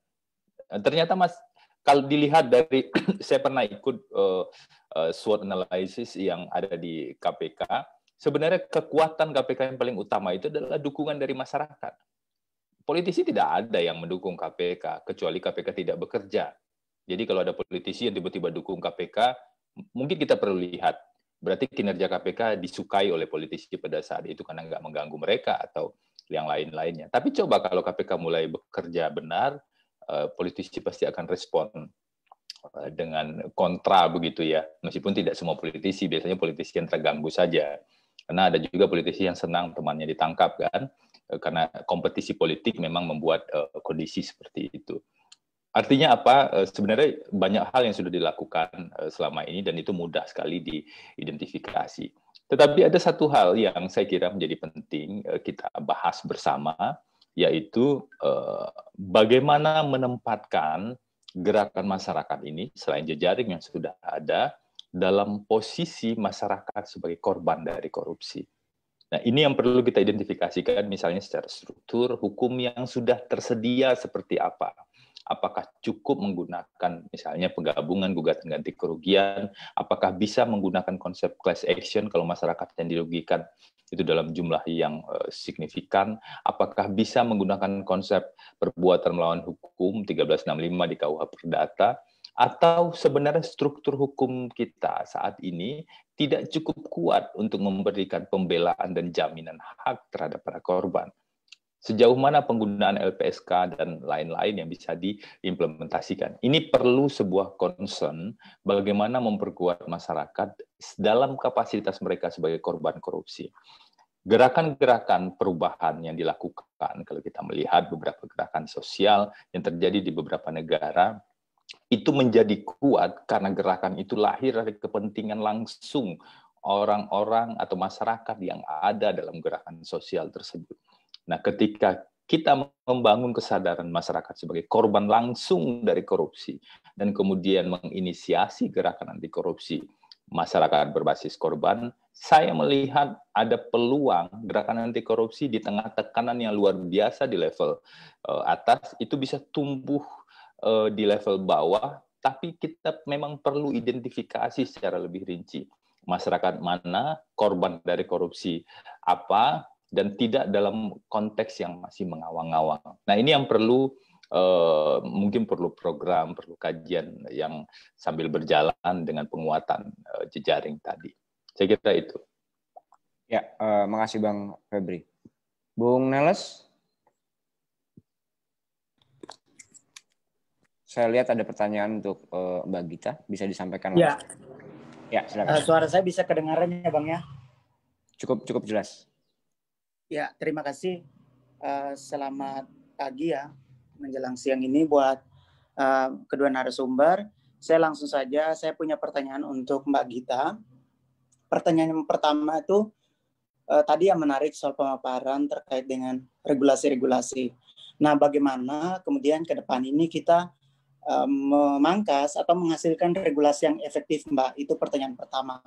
Eh, ternyata Mas kalau dilihat dari saya pernah ikut uh, uh, SWOT analysis yang ada di KPK, sebenarnya kekuatan KPK yang paling utama itu adalah dukungan dari masyarakat. Politisi tidak ada yang mendukung KPK kecuali KPK tidak bekerja. Jadi kalau ada politisi yang tiba-tiba dukung KPK, mungkin kita perlu lihat berarti kinerja KPK disukai oleh politisi pada saat itu karena nggak mengganggu mereka atau yang lain-lainnya. Tapi coba kalau KPK mulai bekerja benar, eh, politisi pasti akan respon eh, dengan kontra begitu ya. Meskipun tidak semua politisi, biasanya politisi yang terganggu saja. Karena ada juga politisi yang senang temannya ditangkap kan, eh, karena kompetisi politik memang membuat kondisi seperti itu. Artinya apa? Eh, sebenarnya banyak hal yang sudah dilakukan eh, selama ini dan itu mudah sekali diidentifikasi. Tetapi ada satu hal yang saya kira menjadi penting eh, kita bahas bersama, yaitu bagaimana menempatkan gerakan masyarakat ini selain jejaring yang sudah ada dalam posisi masyarakat sebagai korban dari korupsi. Nah, ini yang perlu kita identifikasikan misalnya secara struktur hukum yang sudah tersedia seperti apa apakah cukup menggunakan misalnya penggabungan gugatan ganti kerugian, apakah bisa menggunakan konsep class action kalau masyarakat yang dirugikan itu dalam jumlah yang eh, signifikan, apakah bisa menggunakan konsep perbuatan melawan hukum 1365 di KUH Perdata atau sebenarnya struktur hukum kita saat ini tidak cukup kuat untuk memberikan pembelaan dan jaminan hak terhadap para korban. Sejauh mana penggunaan LPSK dan lain-lain yang bisa diimplementasikan. Ini perlu sebuah concern bagaimana memperkuat masyarakat dalam kapasitas mereka sebagai korban korupsi gerakan-gerakan perubahan yang dilakukan kalau kita melihat beberapa gerakan sosial yang terjadi di beberapa negara itu menjadi kuat karena gerakan itu lahir dari kepentingan langsung orang-orang atau masyarakat yang ada dalam gerakan sosial tersebut. Nah, ketika kita membangun kesadaran masyarakat sebagai korban langsung dari korupsi dan kemudian menginisiasi gerakan anti korupsi masyarakat berbasis korban, saya melihat ada peluang gerakan anti korupsi di tengah tekanan yang luar biasa di level eh, atas itu bisa tumbuh eh, di level bawah, tapi kita memang perlu identifikasi secara lebih rinci masyarakat mana korban dari korupsi apa dan tidak dalam konteks yang masih mengawang-awang. Nah, ini yang perlu eh, mungkin perlu program, perlu kajian yang sambil berjalan dengan penguatan eh, jejaring tadi. Saya kira itu. Ya, eh, makasih Bang Febri. Bung Neles? Saya lihat ada pertanyaan untuk eh, Mbak Gita, bisa disampaikan Ya. Ya, silakan. Eh, suara saya bisa kedengarannya, Bang ya? Cukup cukup jelas. Ya, terima kasih. Uh, selamat pagi ya menjelang siang ini buat uh, kedua narasumber. Saya langsung saja, saya punya pertanyaan untuk Mbak Gita. Pertanyaan yang pertama itu uh, tadi yang menarik soal pemaparan terkait dengan regulasi-regulasi. Nah, bagaimana kemudian ke depan ini kita memangkas atau menghasilkan regulasi yang efektif, Mbak? Itu pertanyaan pertama.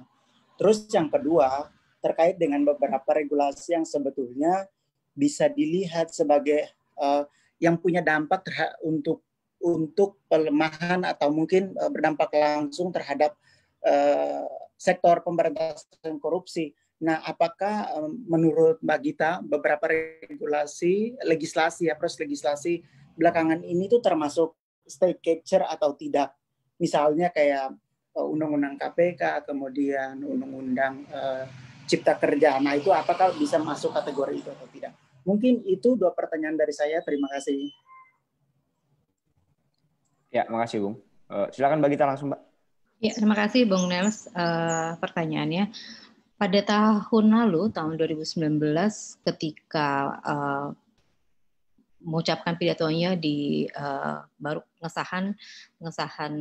Terus yang kedua, terkait dengan beberapa regulasi yang sebetulnya bisa dilihat sebagai uh, yang punya dampak untuk untuk pelemahan atau mungkin uh, berdampak langsung terhadap uh, sektor pemberantasan korupsi. Nah, apakah um, menurut Mbak Gita beberapa regulasi, legislasi ya, proses legislasi belakangan ini itu termasuk state capture atau tidak? Misalnya kayak undang-undang KPK, kemudian undang-undang uh, cipta kerja. Nah, itu apakah bisa masuk kategori itu atau tidak? Mungkin itu dua pertanyaan dari saya. Terima kasih. Ya, terima kasih Bung. Eh, silakan bagi kita langsung, Mbak. Ya, terima kasih, Bung Nels, uh, pertanyaannya. Pada tahun lalu, tahun 2019, ketika eh, mengucapkan pidatonya di uh, baru pengesahan pengesahan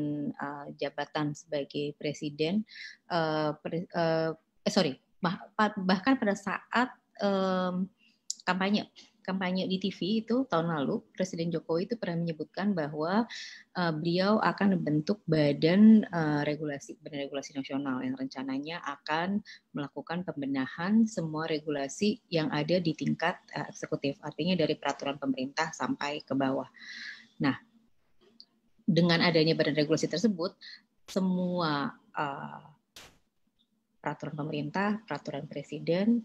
jabatan sebagai presiden, eh sorry bahkan pada saat um, kampanye kampanye di TV itu tahun lalu Presiden Jokowi itu pernah menyebutkan bahwa uh, beliau akan membentuk badan uh, regulasi badan regulasi nasional yang rencananya akan melakukan pembenahan semua regulasi yang ada di tingkat uh, eksekutif artinya dari peraturan pemerintah sampai ke bawah. Nah, dengan adanya badan regulasi tersebut semua uh, peraturan pemerintah, peraturan presiden,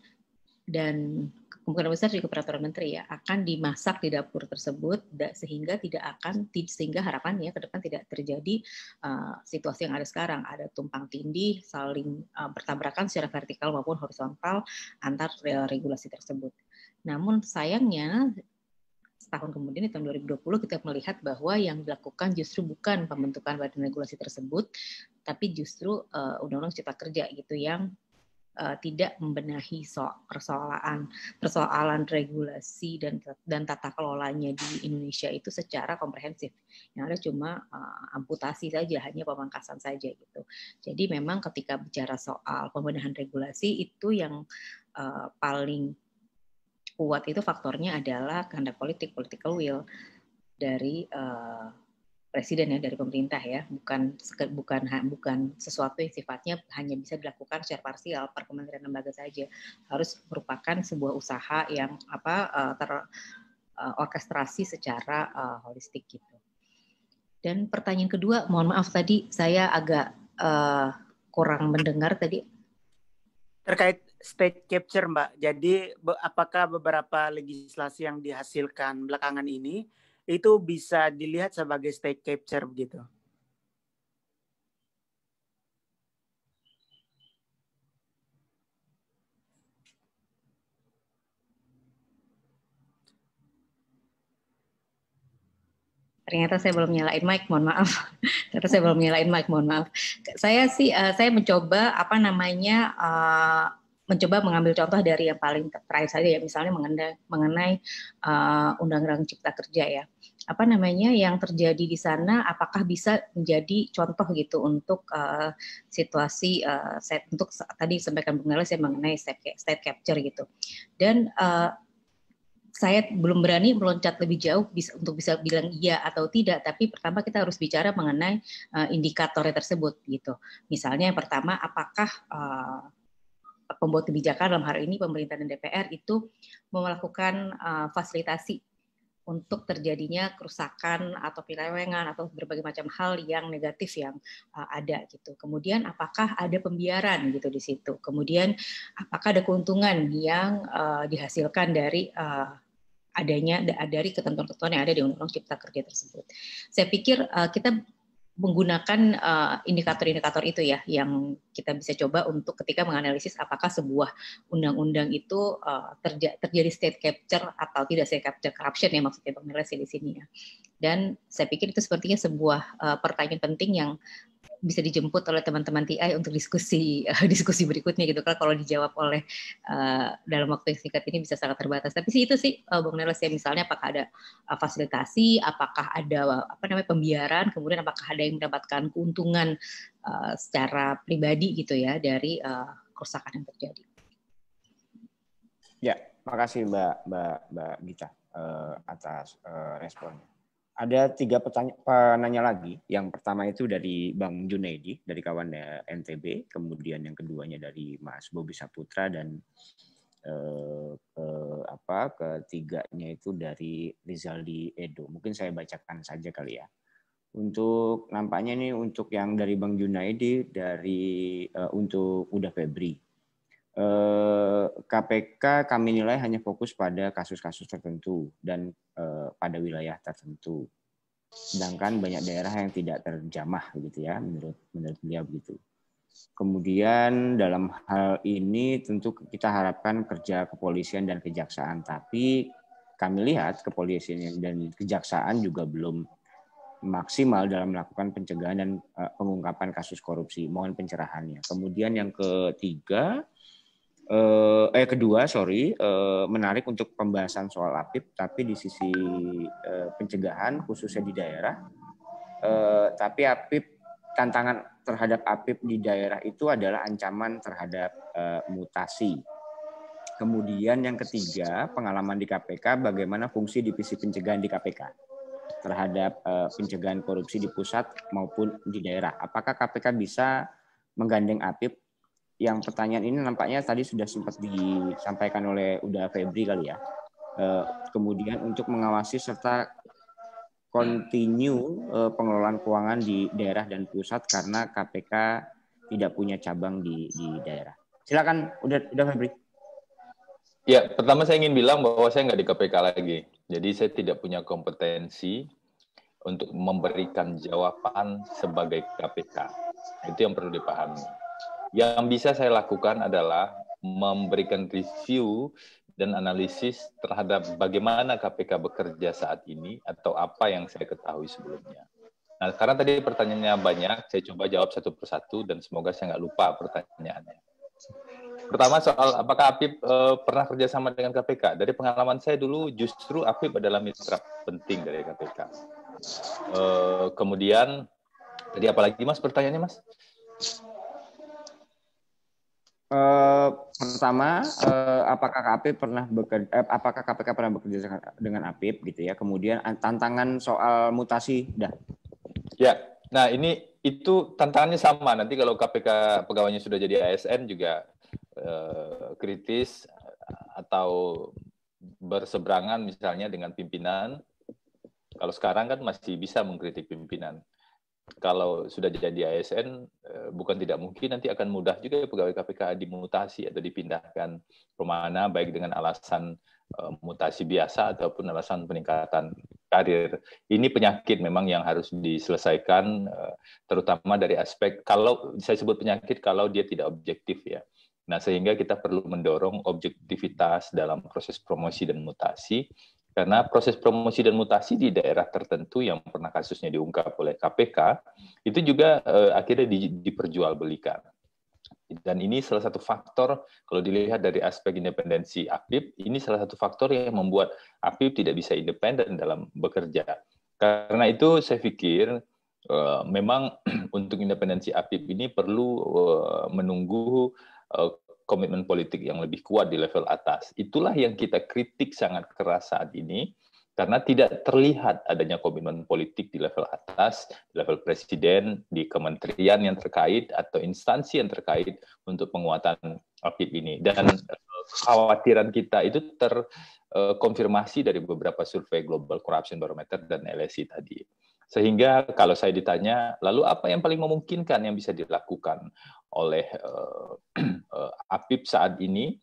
dan kemungkinan besar juga peraturan menteri ya akan dimasak di dapur tersebut sehingga tidak akan sehingga harapannya ke depan tidak terjadi uh, situasi yang ada sekarang ada tumpang tindih saling uh, bertabrakan secara vertikal maupun horizontal antar eh, regulasi tersebut. Namun sayangnya setahun kemudian di tahun 2020 kita melihat bahwa yang dilakukan justru bukan pembentukan badan regulasi tersebut tapi justru uh, undang-undang cipta kerja gitu yang uh, tidak membenahi so persoalan persoalan regulasi dan dan tata kelolanya di Indonesia itu secara komprehensif. Yang ada cuma uh, amputasi saja, hanya pemangkasan saja gitu. Jadi memang ketika bicara soal pembenahan regulasi itu yang uh, paling kuat itu faktornya adalah kehendak politik, political will dari uh, presiden ya dari pemerintah ya bukan bukan bukan sesuatu yang sifatnya hanya bisa dilakukan secara parsial per kementerian lembaga saja harus merupakan sebuah usaha yang apa eh, terorkestrasi eh, secara uh, holistik gitu dan pertanyaan kedua mohon maaf tadi saya agak uh, kurang mendengar tadi terkait state capture mbak jadi apakah beberapa legislasi yang dihasilkan belakangan ini itu bisa dilihat sebagai state capture begitu. ternyata saya belum nyalain mic, mohon maaf. ternyata saya belum nyalain mic, mohon maaf. Saya sih uh, saya mencoba apa namanya uh, mencoba mengambil contoh dari yang paling terakhir saja ya misalnya mengenai, mengenai uh, undang-undang cipta kerja ya apa namanya yang terjadi di sana apakah bisa menjadi contoh gitu untuk uh, situasi uh, set, untuk tadi sampaikan Bung Alex ya mengenai state, state capture gitu dan uh, saya belum berani meloncat lebih jauh bisa, untuk bisa bilang iya atau tidak tapi pertama kita harus bicara mengenai uh, indikatornya tersebut gitu misalnya yang pertama apakah uh, pembuat kebijakan dalam hal ini pemerintah dan DPR itu melakukan uh, fasilitasi untuk terjadinya kerusakan atau penyelewengan atau berbagai macam hal yang negatif yang uh, ada gitu. Kemudian apakah ada pembiaran gitu di situ? Kemudian apakah ada keuntungan yang uh, dihasilkan dari uh, adanya dari ketentuan-ketentuan yang ada di Undang-Undang Cipta Kerja tersebut. Saya pikir uh, kita menggunakan eh, indikator-indikator uh, itu ya yang kita bisa coba untuk ketika menganalisis apakah sebuah undang-undang itu uh, terja terjadi state capture atau tidak state capture corruption ya maksudnya pemirsa ya di sini ya. Dan saya pikir itu sepertinya sebuah uh, pertanyaan penting yang bisa dijemput oleh teman-teman TI untuk diskusi diskusi berikutnya gitu kan kalau dijawab oleh uh, dalam waktu yang singkat ini bisa sangat terbatas tapi sih itu sih uh, Bung Nelas ya misalnya apakah ada uh, fasilitasi apakah ada apa namanya pembiaran kemudian apakah ada yang mendapatkan keuntungan uh, secara pribadi gitu ya dari uh, kerusakan yang terjadi ya makasih Mbak Mbak Mbak Gita uh, atas uh, responnya ada tiga pertanyaan penanya lagi. Yang pertama itu dari Bang Junaidi, dari kawan NTB. Kemudian yang keduanya dari Mas Bobi Saputra dan eh, eh, apa ketiganya itu dari Rizaldi Edo. Mungkin saya bacakan saja kali ya. Untuk nampaknya ini untuk yang dari Bang Junaidi dari eh, untuk Uda Febri. KPK eh, kami nilai hanya fokus pada kasus-kasus tertentu dan eh, pada wilayah tertentu. Sedangkan banyak daerah yang tidak terjamah begitu ya menurut menurut dia begitu. Kemudian dalam hal ini tentu kita harapkan kerja kepolisian dan kejaksaan tapi kami lihat kepolisian dan kejaksaan juga belum maksimal dalam melakukan pencegahan dan eh, pengungkapan kasus korupsi. Mohon pencerahannya. Kemudian yang ketiga, Eh, eh kedua sorry uh, menarik untuk pembahasan soal APIP tapi di sisi uh, pencegahan khususnya di daerah uh, tapi APIP tantangan terhadap APIP di daerah itu adalah ancaman terhadap uh, mutasi kemudian yang ketiga pengalaman di KPK bagaimana fungsi divisi pencegahan di KPK terhadap uh, pencegahan korupsi di pusat maupun di daerah apakah KPK bisa menggandeng APIP yang pertanyaan ini nampaknya tadi sudah sempat disampaikan oleh Uda Febri kali ya. Eh, kemudian untuk mengawasi serta continue eh, pengelolaan keuangan di daerah dan pusat karena KPK tidak punya cabang di, di daerah. Silakan Uda, Uda Febri. Ya, pertama saya ingin bilang bahwa saya nggak di KPK lagi. Jadi saya tidak punya kompetensi untuk memberikan jawaban sebagai KPK. Itu yang perlu dipahami yang bisa saya lakukan adalah memberikan review dan analisis terhadap bagaimana KPK bekerja saat ini atau apa yang saya ketahui sebelumnya. Nah, karena tadi pertanyaannya banyak, saya coba jawab satu persatu dan semoga saya nggak lupa pertanyaannya. Pertama soal apakah Apip e, pernah kerjasama dengan KPK? Dari pengalaman saya dulu justru Apip adalah mitra penting dari KPK. E, eh, kemudian tadi apalagi Mas pertanyaannya Mas? Eh, pertama, uh, apakah KPK eh, pernah bekerja, eh, apakah KPK pernah bekerja dengan APIP gitu ya? Kemudian tantangan soal mutasi, dah. Ya, nah ini itu tantangannya sama. Nanti kalau KPK pegawainya sudah jadi ASN juga eh, kritis atau berseberangan misalnya dengan pimpinan. Kalau sekarang kan masih bisa mengkritik pimpinan kalau sudah jadi ASN eh, bukan tidak mungkin nanti akan mudah juga ya pegawai KPK dimutasi atau dipindahkan ke mana, baik dengan alasan eh, mutasi biasa ataupun alasan peningkatan karir. Ini penyakit memang yang harus diselesaikan eh, terutama dari aspek kalau saya sebut penyakit kalau dia tidak objektif ya. Nah, sehingga kita perlu mendorong objektivitas dalam proses promosi dan mutasi karena proses promosi dan mutasi di daerah tertentu yang pernah kasusnya diungkap oleh KPK itu juga uh, akhirnya di, diperjualbelikan. Dan ini salah satu faktor kalau dilihat dari aspek independensi APIP, ini salah satu faktor yang membuat APIP tidak bisa independen dalam bekerja. Karena itu saya pikir eh, memang untuk independensi APIP ini perlu eh, menunggu komitmen politik yang lebih kuat di level atas. Itulah yang kita kritik sangat keras saat ini karena tidak terlihat adanya komitmen politik di level atas, di level presiden, di kementerian yang terkait atau instansi yang terkait untuk penguatan APIP ini. Dan eh, khawatiran kita itu terkonfirmasi dari beberapa survei Global Corruption Barometer dan LSI tadi. Sehingga kalau saya ditanya, lalu apa yang paling memungkinkan yang bisa dilakukan oleh uh, uh, saat ini?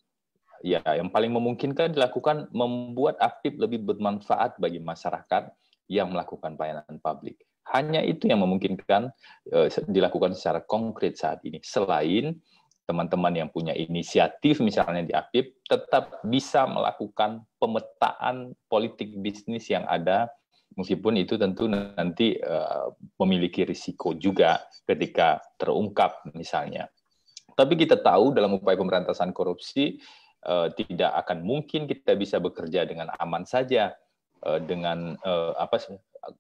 Ya, yang paling memungkinkan dilakukan membuat Apip lebih bermanfaat bagi masyarakat yang melakukan pelayanan publik. Hanya itu yang memungkinkan uh, dilakukan secara konkret saat ini. Selain teman-teman yang punya inisiatif misalnya di Apip tetap bisa melakukan pemetaan politik bisnis yang ada meskipun itu tentu nanti uh, memiliki risiko juga ketika terungkap misalnya. Tapi kita tahu dalam upaya pemberantasan korupsi uh, tidak akan mungkin kita bisa bekerja dengan aman saja uh, dengan uh, apa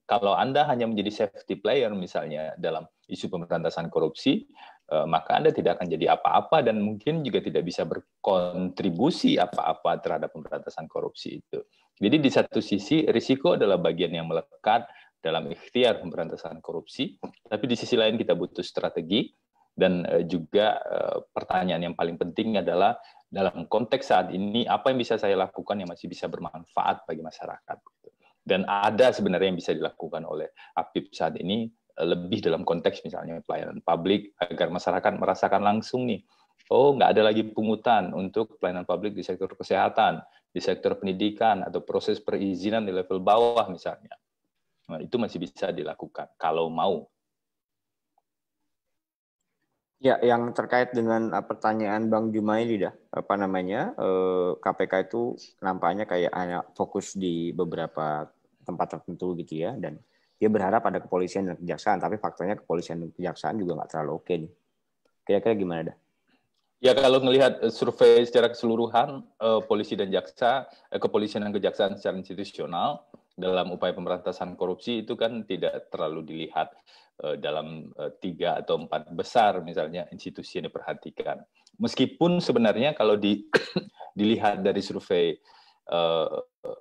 kalau Anda hanya menjadi safety player misalnya dalam isu pemberantasan korupsi, Eh, maka Anda tidak akan jadi apa-apa dan mungkin juga tidak bisa berkontribusi apa-apa terhadap pemberantasan korupsi itu. Jadi di satu sisi risiko adalah bagian yang melekat dalam ikhtiar pemberantasan korupsi, tapi di sisi lain kita butuh strategi dan eh, juga eh, pertanyaan yang paling penting adalah dalam konteks saat ini apa yang bisa saya lakukan yang masih bisa bermanfaat bagi masyarakat. Gitu. Dan ada sebenarnya yang bisa dilakukan oleh Apip saat ini lebih dalam konteks misalnya pelayanan publik agar masyarakat merasakan langsung nih oh nggak ada lagi pungutan untuk pelayanan publik di sektor kesehatan di sektor pendidikan atau proses perizinan di level bawah misalnya nah, itu masih bisa dilakukan kalau mau Ya, yang terkait dengan eh, pertanyaan Bang Jumaili dah, apa namanya KPK eh, itu nampaknya kayak hanya fokus di beberapa tempat tertentu gitu ya, dan dia berharap ada kepolisian dan kejaksaan tapi faktanya kepolisian dan kejaksaan juga nggak terlalu oke nih kira-kira gimana dah Ya kalau melihat eh, survei secara keseluruhan eh, polisi dan jaksa, eh, kepolisian dan kejaksaan secara institusional dalam upaya pemberantasan korupsi itu kan tidak terlalu dilihat eh, dalam eh, tiga atau empat besar misalnya institusi yang diperhatikan. Meskipun sebenarnya kalau di, dilihat dari survei eh, eh,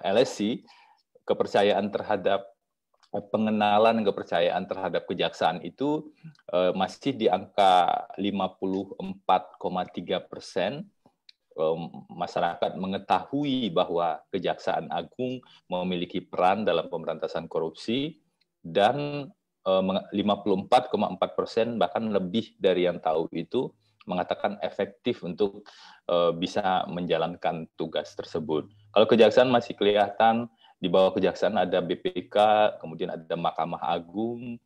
eh LSI kepercayaan terhadap Eh, pengenalan kepercayaan terhadap kejaksaan itu uh, masih di angka 54,3 persen um, masyarakat mengetahui bahwa Kejaksaan Agung memiliki peran dalam pemberantasan korupsi dan koma 54,4 persen bahkan lebih dari yang tahu itu mengatakan efektif untuk bisa menjalankan tugas tersebut. Kalau kejaksaan masih kelihatan di bawah kejaksaan ada BPK, kemudian ada Mahkamah Agung,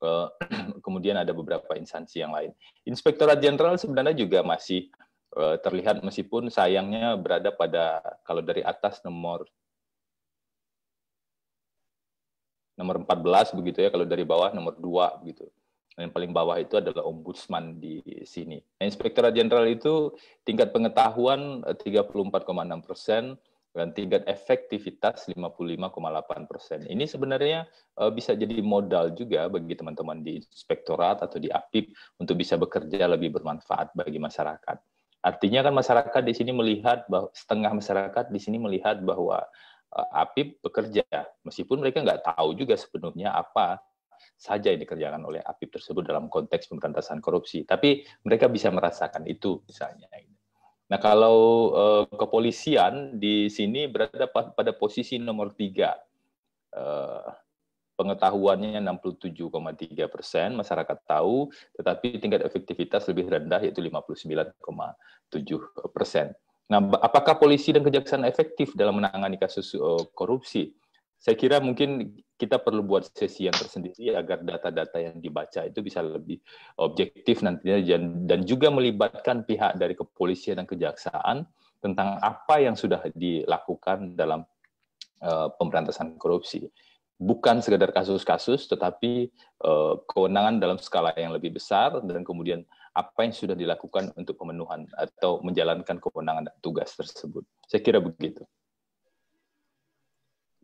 eh, kemudian ada beberapa instansi yang lain. Inspektorat Jenderal sebenarnya juga masih eh, terlihat meskipun sayangnya berada pada kalau dari atas nomor nomor 14 begitu ya, kalau dari bawah nomor 2 begitu. Yang paling bawah itu adalah ombudsman di sini. Nah, Inspektorat Jenderal itu tingkat pengetahuan 34,6 eh, persen, dan tingkat efektivitas 55,8 persen. Ini sebenarnya eh, bisa jadi modal juga bagi teman-teman di inspektorat atau di APIP untuk bisa bekerja lebih bermanfaat bagi masyarakat. Artinya kan masyarakat di sini melihat bahwa setengah masyarakat di sini melihat bahwa eh, APIP bekerja, meskipun mereka nggak tahu juga sepenuhnya apa saja yang dikerjakan oleh APIP tersebut dalam konteks pemberantasan korupsi. Tapi mereka bisa merasakan itu misalnya. Nah, kalau uh, kepolisian di sini berada pada posisi nomor tiga. Uh, pengetahuannya 67,3 persen, masyarakat tahu, tetapi tingkat efektivitas lebih rendah, yaitu 59,7 persen. Nah, apakah polisi dan kejaksaan efektif dalam menangani kasus uh, korupsi? saya kira mungkin kita perlu buat sesi yang tersendiri agar data-data yang dibaca itu bisa lebih objektif nantinya dan juga melibatkan pihak dari kepolisian dan kejaksaan tentang apa yang sudah dilakukan dalam eh, pemberantasan korupsi. Bukan sekedar kasus-kasus, tetapi eh, kewenangan dalam skala yang lebih besar dan kemudian apa yang sudah dilakukan untuk pemenuhan atau menjalankan kewenangan dan tugas tersebut. Saya kira begitu.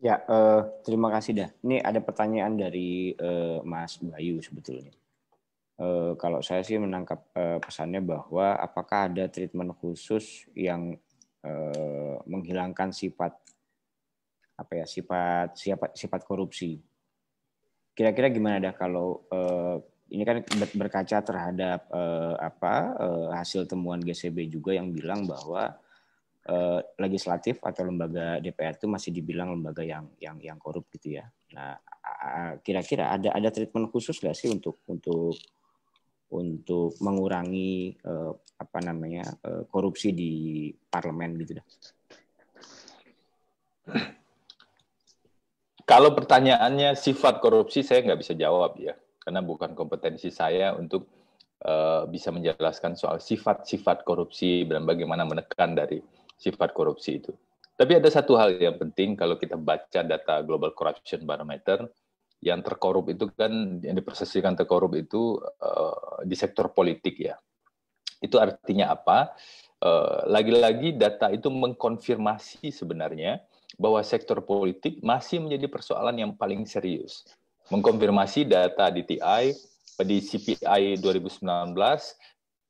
Ya, uh, terima kasih dah. Ini ada pertanyaan dari uh, Mas Bayu sebetulnya. Uh, kalau saya sih menangkap uh, pesannya bahwa apakah ada treatment khusus yang uh, menghilangkan sifat apa ya sifat sifat sifat korupsi. Kira-kira gimana dah kalau uh, ini kan berkaca terhadap uh, apa uh, hasil temuan GCB juga yang bilang bahwa Eh, legislatif atau lembaga DPR itu masih dibilang lembaga yang yang yang korup gitu ya. Nah, kira-kira ada ada treatment khusus nggak sih untuk untuk untuk mengurangi eh, apa namanya eh, korupsi di parlemen gitu dah. Kalau pertanyaannya sifat korupsi saya nggak bisa jawab ya karena bukan kompetensi saya untuk uh, bisa menjelaskan soal sifat-sifat korupsi dan bagaimana menekan dari sifat korupsi itu. Tapi ada satu hal yang penting kalau kita baca data Global Corruption Barometer, yang terkorup itu kan yang dipersesikan terkorup itu uh, di sektor politik ya. Itu artinya apa? Eh, lagi-lagi uh, data itu mengkonfirmasi sebenarnya bahwa sektor politik masih menjadi persoalan yang paling serius. Mengkonfirmasi data DTI di CPI 2019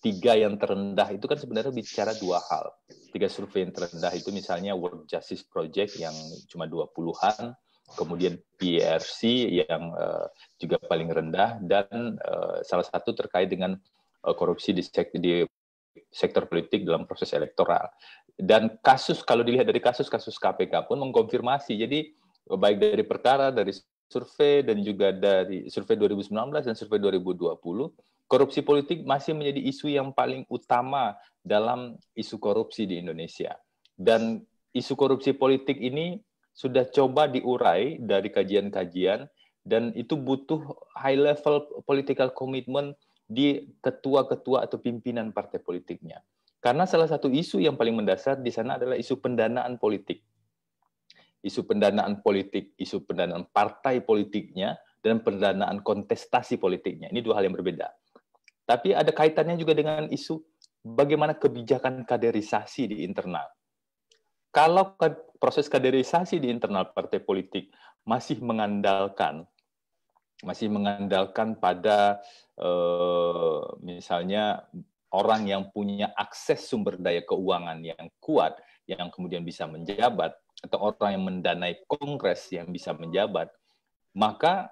tiga yang terendah itu kan sebenarnya bicara dua hal. Tiga survei yang terendah itu misalnya World Justice Project yang cuma 20-an, kemudian PRC yang eh, juga paling rendah, dan eh, salah satu terkait dengan eh, korupsi di, di sektor politik dalam proses elektoral. Dan kasus, kalau dilihat dari kasus-kasus KPK pun mengkonfirmasi, jadi baik dari perkara, dari survei, dan juga dari survei 2019 dan survei 2020, korupsi politik masih menjadi isu yang paling utama dalam isu korupsi di Indonesia. Dan isu korupsi politik ini sudah coba diurai dari kajian-kajian dan itu butuh high level political commitment di ketua-ketua atau pimpinan partai politiknya. Karena salah satu isu yang paling mendasar di sana adalah isu pendanaan politik. Isu pendanaan politik, isu pendanaan partai politiknya, dan pendanaan kontestasi politiknya. Ini dua hal yang berbeda. Tapi ada kaitannya juga dengan isu bagaimana kebijakan kaderisasi di internal. Kalau proses kaderisasi di internal partai politik masih mengandalkan masih mengandalkan pada eh, misalnya orang yang punya akses sumber daya keuangan yang kuat yang kemudian bisa menjabat atau orang yang mendanai kongres yang bisa menjabat maka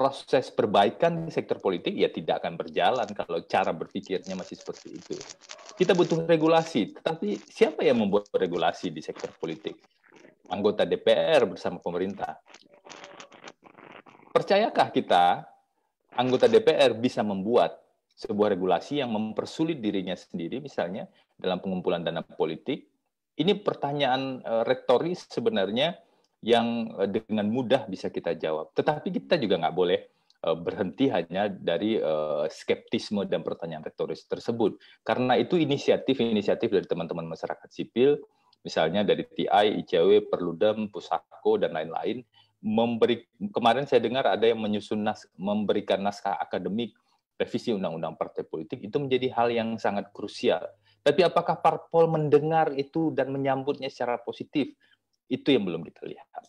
proses perbaikan di sektor politik ya tidak akan berjalan kalau cara berpikirnya masih seperti itu. Kita butuh regulasi, tetapi siapa yang membuat regulasi di sektor politik? Anggota DPR bersama pemerintah. Percayakah kita anggota DPR bisa membuat sebuah regulasi yang mempersulit dirinya sendiri misalnya dalam pengumpulan dana politik? Ini pertanyaan eh, retoris sebenarnya yang eh, dengan mudah bisa kita jawab. Tetapi kita juga nggak boleh eh, berhenti hanya dari eh, skeptisme dan pertanyaan retoris tersebut. Karena itu inisiatif-inisiatif dari teman-teman masyarakat sipil, misalnya dari TI, ICW, Perludem, Pusako, dan lain-lain, memberi kemarin saya dengar ada yang menyusun nas, memberikan naskah akademik revisi undang-undang partai politik itu menjadi hal yang sangat krusial. Tapi apakah parpol mendengar itu dan menyambutnya secara positif? Itu yang belum kita lihat.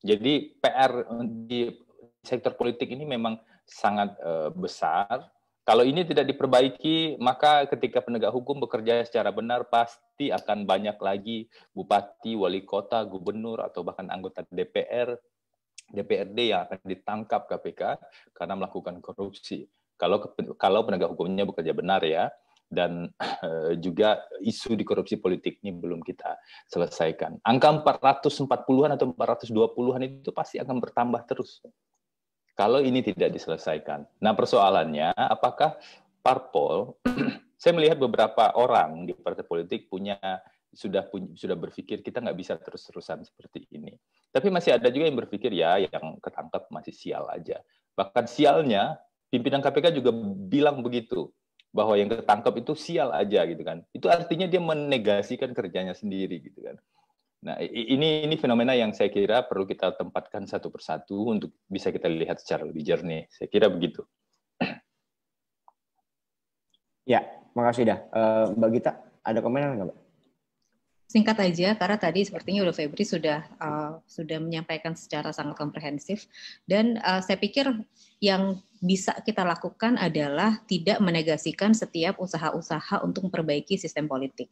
Jadi PR di sektor politik ini memang sangat eh, besar. Kalau ini tidak diperbaiki, maka ketika penegak hukum bekerja secara benar, pasti akan banyak lagi bupati, wali kota, gubernur, atau bahkan anggota DPR, DPRD yang akan ditangkap KPK karena melakukan korupsi. Kalau kalau penegak hukumnya bekerja benar ya, dan eh, juga isu di korupsi politik ini belum kita selesaikan. Angka 440-an atau 420-an itu pasti akan bertambah terus kalau ini tidak diselesaikan. Nah, persoalannya apakah parpol saya melihat beberapa orang di partai politik punya sudah sudah berpikir kita nggak bisa terus-terusan seperti ini. Tapi masih ada juga yang berpikir ya yang ketangkap masih sial aja. Bahkan sialnya pimpinan KPK juga bilang begitu bahwa yang ketangkep itu sial aja gitu kan. Itu artinya dia menegasikan kerjanya sendiri gitu kan. Nah, ini ini fenomena yang saya kira perlu kita tempatkan satu persatu untuk bisa kita lihat secara lebih jernih. Saya kira begitu. Ya, makasih dah. Eh, Mbak Gita, ada komentar nggak, Mbak? singkat aja karena tadi sepertinya udah Febri sudah uh, sudah menyampaikan secara sangat komprehensif dan uh, saya pikir yang bisa kita lakukan adalah tidak menegasikan setiap usaha-usaha untuk memperbaiki sistem politik.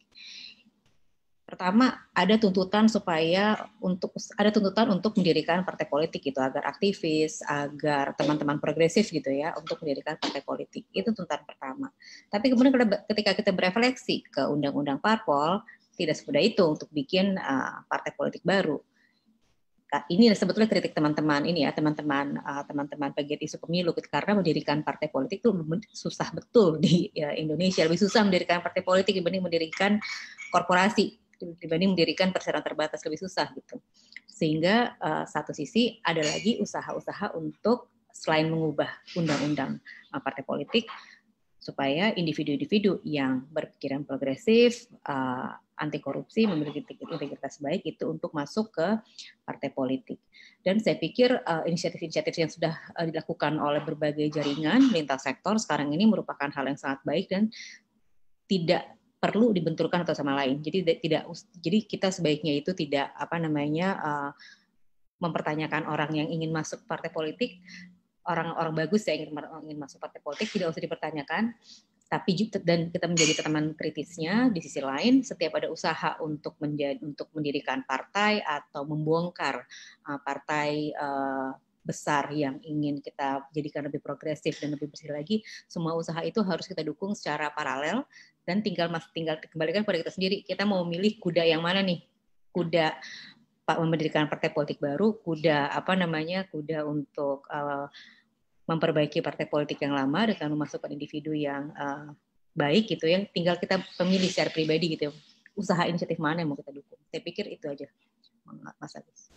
Pertama, ada tuntutan supaya untuk ada tuntutan untuk mendirikan partai politik gitu agar aktivis, agar teman-teman progresif gitu ya untuk mendirikan partai politik. Itu tuntutan pertama. Tapi kemudian ketika kita berefleksi ke undang-undang parpol, tidak semudah itu untuk bikin uh, partai politik baru. Nah, ini sebetulnya kritik teman-teman ini ya, teman-teman uh, teman-teman pegiat isu pemilu karena mendirikan partai politik itu susah betul di ya, Indonesia. Lebih susah mendirikan partai politik dibanding mendirikan korporasi, dibanding mendirikan perseroan terbatas lebih susah gitu. Sehingga uh, satu sisi ada lagi usaha-usaha untuk selain mengubah undang-undang uh, partai politik supaya individu-individu yang berpikiran progresif uh, anti korupsi, memiliki integritas baik itu untuk masuk ke partai politik. Dan saya pikir eh, inisiatif-inisiatif yang sudah eh, dilakukan oleh berbagai jaringan lintas sektor sekarang ini merupakan hal yang sangat baik dan tidak perlu dibenturkan atau sama lain. Jadi tidak jadi kita sebaiknya itu tidak apa namanya eh, mempertanyakan orang yang ingin masuk partai politik orang-orang bagus yang ingin masuk partai politik tidak usah dipertanyakan tapi dan kita menjadi teman kritisnya di sisi lain setiap ada usaha untuk menjadi untuk mendirikan partai atau membongkar uh, partai uh, besar yang ingin kita jadikan lebih progresif dan lebih bersih lagi semua usaha itu harus kita dukung secara paralel dan tinggal mas tinggal kembalikan pada kita sendiri kita mau memilih kuda yang mana nih kuda pak mendirikan partai politik baru kuda apa namanya kuda untuk uh, memperbaiki partai politik yang lama dengan memasukkan individu yang uh, baik gitu ya tinggal kita pemilih secara pribadi gitu usaha inisiatif mana yang mau kita dukung saya pikir itu aja Mas Agus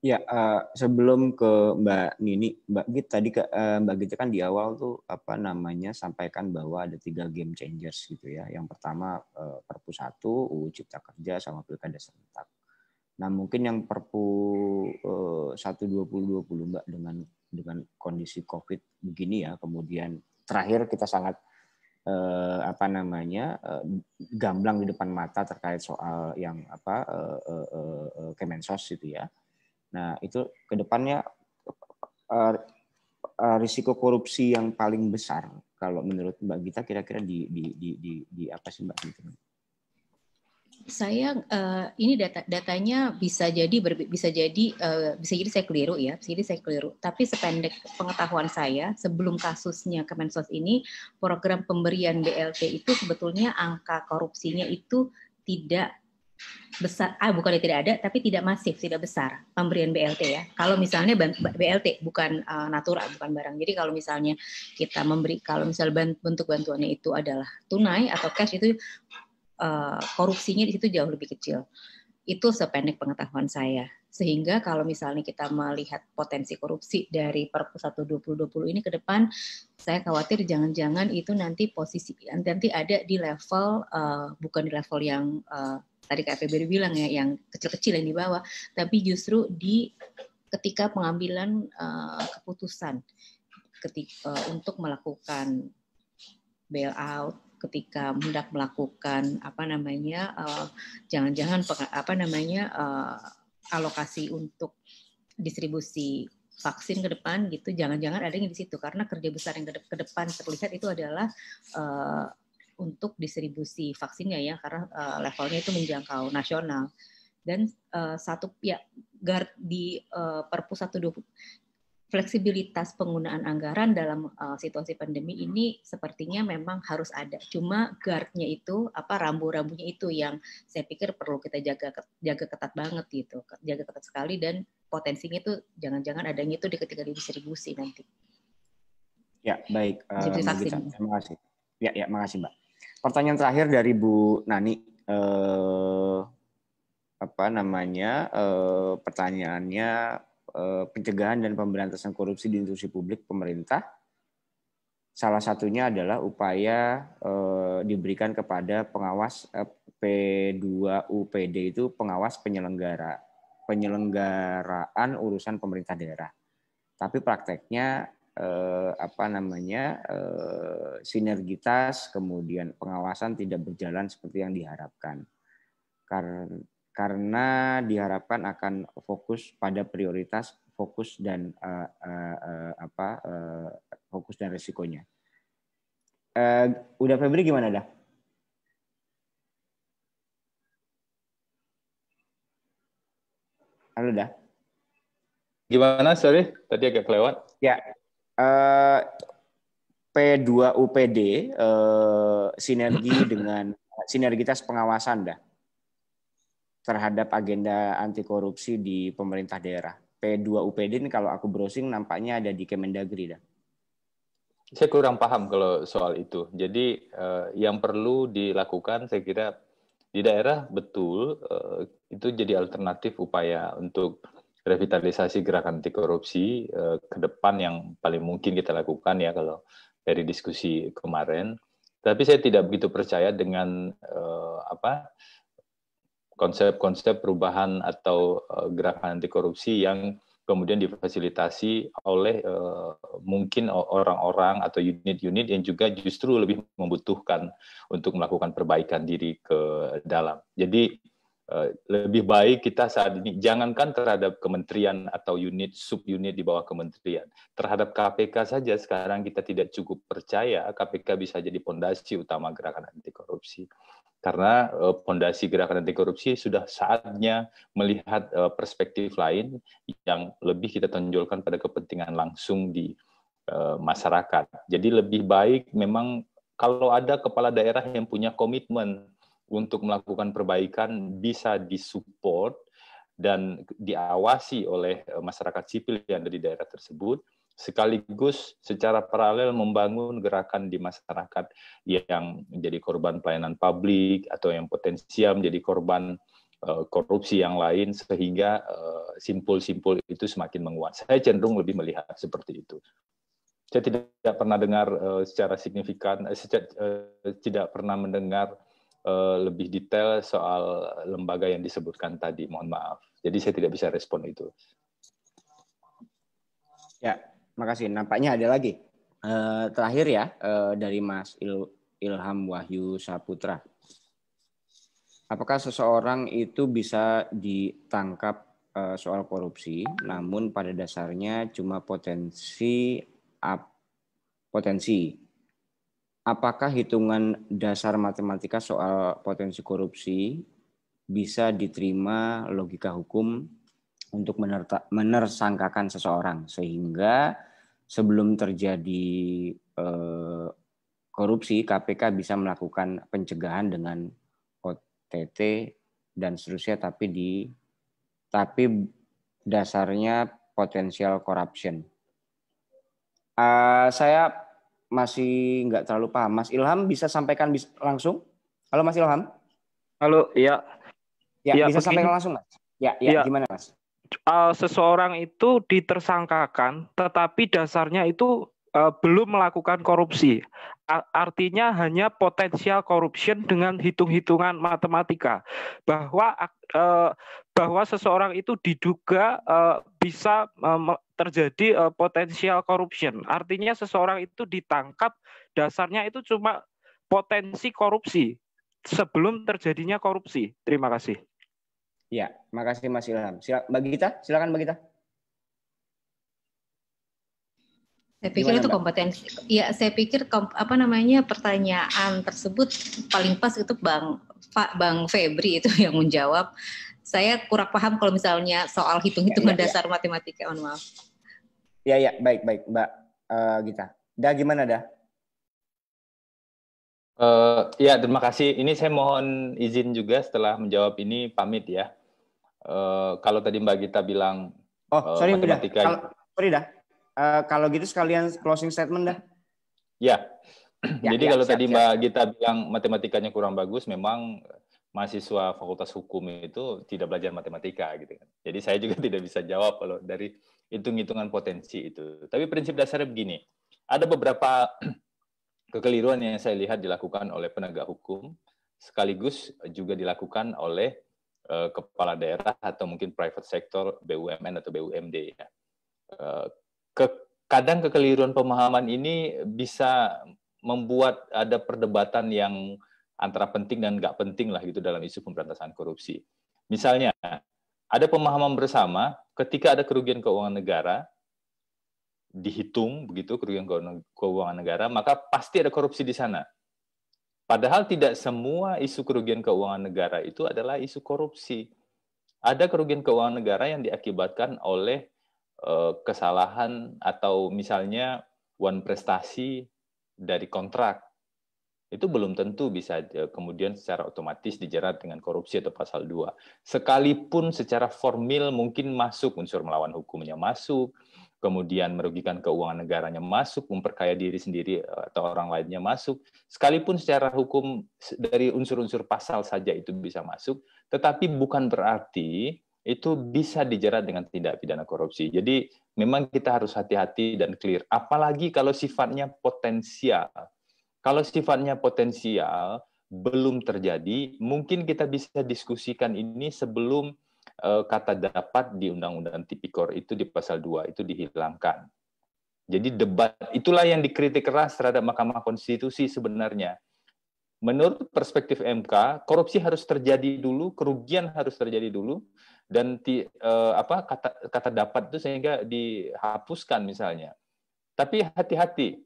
Ya, uh, sebelum ke Mbak Nini, Mbak Git tadi ke, uh, Mbak Git kan di awal tuh apa namanya sampaikan bahwa ada tiga game changers gitu ya. Yang pertama uh, Perpu satu, UU Cipta Kerja sama Pilkada serentak. Nah, mungkin yang Perpu satu dua puluh dua puluh Mbak dengan dengan kondisi COVID begini ya. Kemudian terakhir kita sangat eh, apa namanya eh, gamblang di depan mata terkait soal yang apa eh, eh, eh, eh Kemensos itu ya. Nah itu kedepannya eh, eh, risiko korupsi yang paling besar kalau menurut Mbak Gita kira-kira di, di, di, di, di apa sih Mbak Gita? saya uh, ini data datanya bisa jadi ber, bisa jadi uh, bisa jadi saya keliru ya, bisa jadi saya keliru. Tapi sependek pengetahuan saya sebelum kasusnya Kemensos ini program pemberian BLT itu sebetulnya angka korupsinya itu tidak besar ah bukan tidak ada tapi tidak masif tidak besar pemberian BLT ya kalau misalnya BLT bukan uh, natura bukan barang jadi kalau misalnya kita memberi kalau misalnya bentuk bantuannya itu adalah tunai atau cash itu Eh, korupsinya di situ jauh lebih kecil. Itu sependek pengetahuan saya. Sehingga kalau misalnya kita melihat potensi korupsi dari Perpu 1 2020 ini ke depan, saya khawatir jangan-jangan itu nanti posisi nanti ada di level uh, bukan di level yang uh, tadi Kak Feber bilang ya yang kecil-kecil yang di bawah, tapi justru di ketika pengambilan uh, keputusan ketika uh, untuk melakukan bailout ketika hendak melakukan apa namanya eh, jangan-jangan uh, apa namanya uh, alokasi untuk distribusi vaksin ke depan gitu jangan-jangan ada yang di situ karena kerja besar yang ke depan terlihat itu adalah uh, untuk distribusi vaksinnya ya karena uh, levelnya itu menjangkau nasional dan uh, satu ya guard di uh, Perpu 120 fleksibilitas penggunaan anggaran dalam uh, situasi pandemi ini sepertinya memang harus ada. Cuma guardnya itu apa rambu-rambunya itu yang saya pikir perlu kita jaga jaga ketat banget gitu, jaga ketat sekali dan potensinya itu jangan-jangan adanya itu di ketika distribusi nanti. Ya baik. Uh, terima kasih. Ya ya makasih Mbak. Pertanyaan terakhir dari Bu Nani. Uh, apa namanya uh, pertanyaannya Eh, pencegahan dan pemberantasan korupsi di institusi publik pemerintah. Salah satunya adalah upaya eh, diberikan kepada pengawas eh, P2UPD itu pengawas penyelenggara penyelenggaraan urusan pemerintah daerah. Tapi prakteknya apa namanya sinergitas kemudian pengawasan tidak berjalan seperti yang diharapkan karena diharapkan akan fokus pada prioritas fokus dan uh, uh, uh, apa uh, fokus dan resikonya. Uh, udah Febri gimana dah? Halo dah. Gimana sorry tadi agak kelewat. Ya. Uh, P2 UPD eh, sinergi dengan sinergitas pengawasan dah terhadap agenda anti korupsi di pemerintah daerah. P2 UPD ini kalau aku browsing nampaknya ada di Kemendagri dah. Saya kurang paham kalau soal itu. Jadi eh, yang perlu dilakukan saya kira di daerah betul eh, itu jadi alternatif upaya untuk revitalisasi gerakan anti korupsi eh, ke depan yang paling mungkin kita lakukan ya kalau dari diskusi kemarin. Tapi saya tidak begitu percaya dengan apa konsep-konsep perubahan atau eh, gerakan anti korupsi yang kemudian difasilitasi oleh eh, mungkin orang-orang atau unit-unit yang juga justru lebih membutuhkan untuk melakukan perbaikan diri ke dalam. Jadi eh, lebih baik kita saat ini jangankan terhadap kementerian atau unit subunit di bawah kementerian, terhadap KPK saja sekarang kita tidak cukup percaya KPK bisa jadi fondasi utama gerakan anti korupsi karena eh, fondasi gerakan anti korupsi sudah saatnya melihat eh, perspektif lain yang lebih kita tonjolkan pada kepentingan langsung di eh, masyarakat. Jadi lebih baik memang kalau ada kepala daerah yang punya komitmen untuk melakukan perbaikan bisa disupport dan diawasi oleh masyarakat sipil yang ada di daerah tersebut sekaligus secara paralel membangun gerakan di masyarakat yang menjadi korban pelayanan publik atau yang potensial menjadi korban eh, korupsi yang lain sehingga eh, simpul-simpul itu semakin menguat. Saya cenderung lebih melihat seperti itu. Saya tidak pernah dengar eh, secara signifikan, tidak pernah mendengar lebih detail soal lembaga yang disebutkan tadi. Mohon maaf. Jadi saya tidak bisa respon itu. Ya, Makasih. Nampaknya ada lagi. Eh, terakhir ya eh, dari Mas Il Ilham Wahyu Saputra. Apakah seseorang itu bisa ditangkap eh, soal korupsi, namun pada dasarnya cuma potensi ap? potensi. Apakah hitungan dasar matematika soal potensi korupsi bisa diterima logika hukum untuk menersangkakan seseorang sehingga sebelum terjadi eh, korupsi KPK bisa melakukan pencegahan dengan OTT dan seterusnya tapi di tapi dasarnya potensial corruption. Uh, saya masih nggak terlalu paham. Mas Ilham bisa sampaikan bis langsung? Halo Mas Ilham. Halo, iya. Ya, ya bisa sampaikan langsung, Mas. Ya, ya, ya, gimana, Mas? uh, seseorang itu ditersangkakan, tetapi dasarnya itu uh, belum melakukan korupsi. artinya hanya potensial korupsi dengan hitung-hitungan matematika bahwa eh, bahwa seseorang itu diduga bisa terjadi potensial korupsi. Artinya seseorang itu ditangkap dasarnya itu cuma potensi korupsi sebelum terjadinya korupsi. Terima kasih. Ya, makasih Mas Ilham. Sila, Mbak Gita, silakan Mbak Gita. Saya pikir Gimana, itu kompetensi. Mbak? Ya, saya pikir komp, apa namanya pertanyaan tersebut paling pas itu Bang Bang Febri itu yang menjawab. Saya kurang paham kalau misalnya soal hitung-hitungan ya, ya, dasar ya. matematika. Mohon maaf. Ya, ya, baik, baik, Mbak uh, Gita. Dah gimana dah? Eh, uh, ya, terima kasih. Ini saya mohon izin juga setelah menjawab ini pamit ya. Eh, kalau tadi Mbak Gita bilang oh eh, sorry uh, matematika. Kalau, sorry dah. Uh, kalau gitu sekalian closing statement dah. Ya. ya Jadi ya, kalau siap, tadi siap. Mbak Gita bilang matematikanya kurang bagus, memang mahasiswa Fakultas Hukum itu tidak belajar matematika gitu kan. Jadi saya juga tidak bisa jawab kalau dari hitung-hitungan potensi itu. Tapi prinsip dasarnya begini. Ada beberapa kekeliruan yang saya lihat dilakukan oleh penegak hukum sekaligus juga dilakukan oleh Eh, kepala daerah atau mungkin private sector BUMN atau BUMD ya. Eh, kadang kekeliruan pemahaman ini bisa membuat ada perdebatan yang antara penting dan nggak penting lah gitu dalam isu pemberantasan korupsi. Misalnya ada pemahaman bersama ketika ada kerugian keuangan negara dihitung begitu kerugian keuangan negara maka pasti ada korupsi di sana Padahal tidak semua isu kerugian keuangan negara itu adalah isu korupsi. Ada kerugian keuangan negara yang diakibatkan oleh eh, kesalahan atau misalnya one prestasi dari kontrak. Itu belum tentu bisa eh, kemudian secara otomatis dijerat dengan korupsi atau pasal 2. Sekalipun secara formil mungkin masuk unsur melawan hukumnya masuk, kemudian merugikan keuangan negaranya masuk, memperkaya diri sendiri eh, atau orang lainnya masuk, sekalipun secara hukum dari unsur-unsur pasal saja itu bisa masuk, tetapi bukan berarti itu bisa dijerat dengan tindak pidana korupsi. Jadi memang kita harus hati-hati dan clear. Apalagi kalau sifatnya potensial. Kalau sifatnya potensial belum terjadi, mungkin kita bisa diskusikan ini sebelum Eh, kata dapat di Undang-Undang Tipikor itu di pasal 2 itu dihilangkan. Jadi debat itulah yang dikritik keras terhadap Mahkamah Konstitusi sebenarnya. Menurut perspektif MK, korupsi harus terjadi dulu, kerugian harus terjadi dulu, dan ti, eh, apa kata kata dapat itu sehingga dihapuskan misalnya. Tapi hati-hati,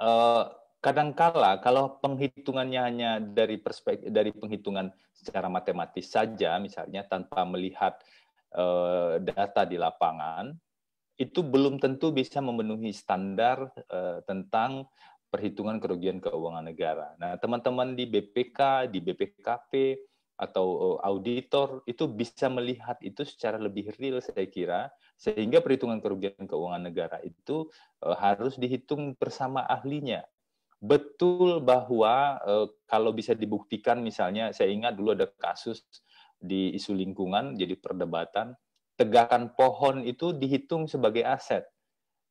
eh, kadangkala kalau penghitungannya hanya dari perspektif dari penghitungan secara matematis saja misalnya tanpa melihat uh, data di lapangan itu belum tentu bisa memenuhi standar uh, tentang perhitungan kerugian keuangan negara. Nah, teman-teman di BPK, di BPKP atau eh, auditor itu bisa melihat itu secara lebih real saya kira sehingga perhitungan kerugian keuangan negara itu harus dihitung bersama ahlinya betul bahwa e, kalau bisa dibuktikan misalnya saya ingat dulu ada kasus di isu lingkungan jadi perdebatan tegakan pohon itu dihitung sebagai aset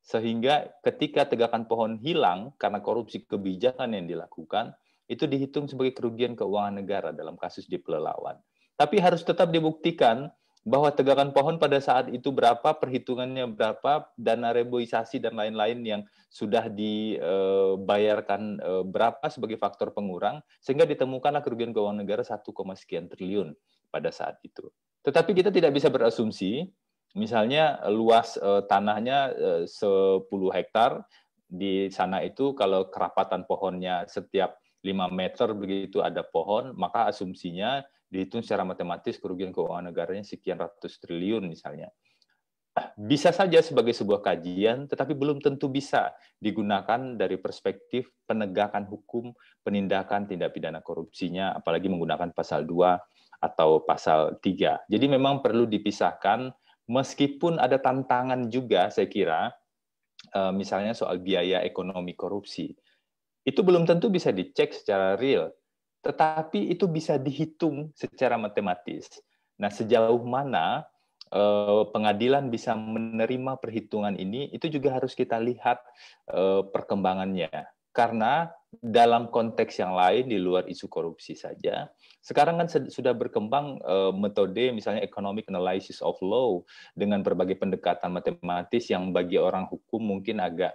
sehingga ketika tegakan pohon hilang karena korupsi kebijakan yang dilakukan itu dihitung sebagai kerugian keuangan negara dalam kasus di pelelawan tapi harus tetap dibuktikan bahwa tegakan pohon pada saat itu berapa, perhitungannya berapa, dana reboisasi dan lain-lain yang sudah dibayarkan eh, eh, berapa sebagai faktor pengurang, sehingga ditemukanlah kerugian keuangan negara 1, sekian triliun pada saat itu. Tetapi kita tidak bisa berasumsi, misalnya luas eh, tanahnya 10 hektar di sana itu kalau kerapatan pohonnya setiap 5 meter begitu ada pohon, maka asumsinya dihitung secara matematis kerugian keuangan negaranya sekian ratus triliun misalnya. Nah, bisa saja sebagai sebuah kajian, tetapi belum tentu bisa digunakan dari perspektif penegakan hukum, penindakan tindak pidana korupsinya, apalagi menggunakan pasal 2 atau pasal 3. Jadi memang perlu dipisahkan, meskipun ada tantangan juga saya kira, eh, misalnya soal biaya ekonomi korupsi. Itu belum tentu bisa dicek secara real tetapi itu bisa dihitung secara matematis. Nah, sejauh mana eh, pengadilan bisa menerima perhitungan ini, itu juga harus kita lihat eh, perkembangannya. Karena dalam konteks yang lain di luar isu korupsi saja, sekarang kan sudah berkembang eh, metode misalnya economic analysis of law dengan berbagai pendekatan matematis yang bagi orang hukum mungkin agak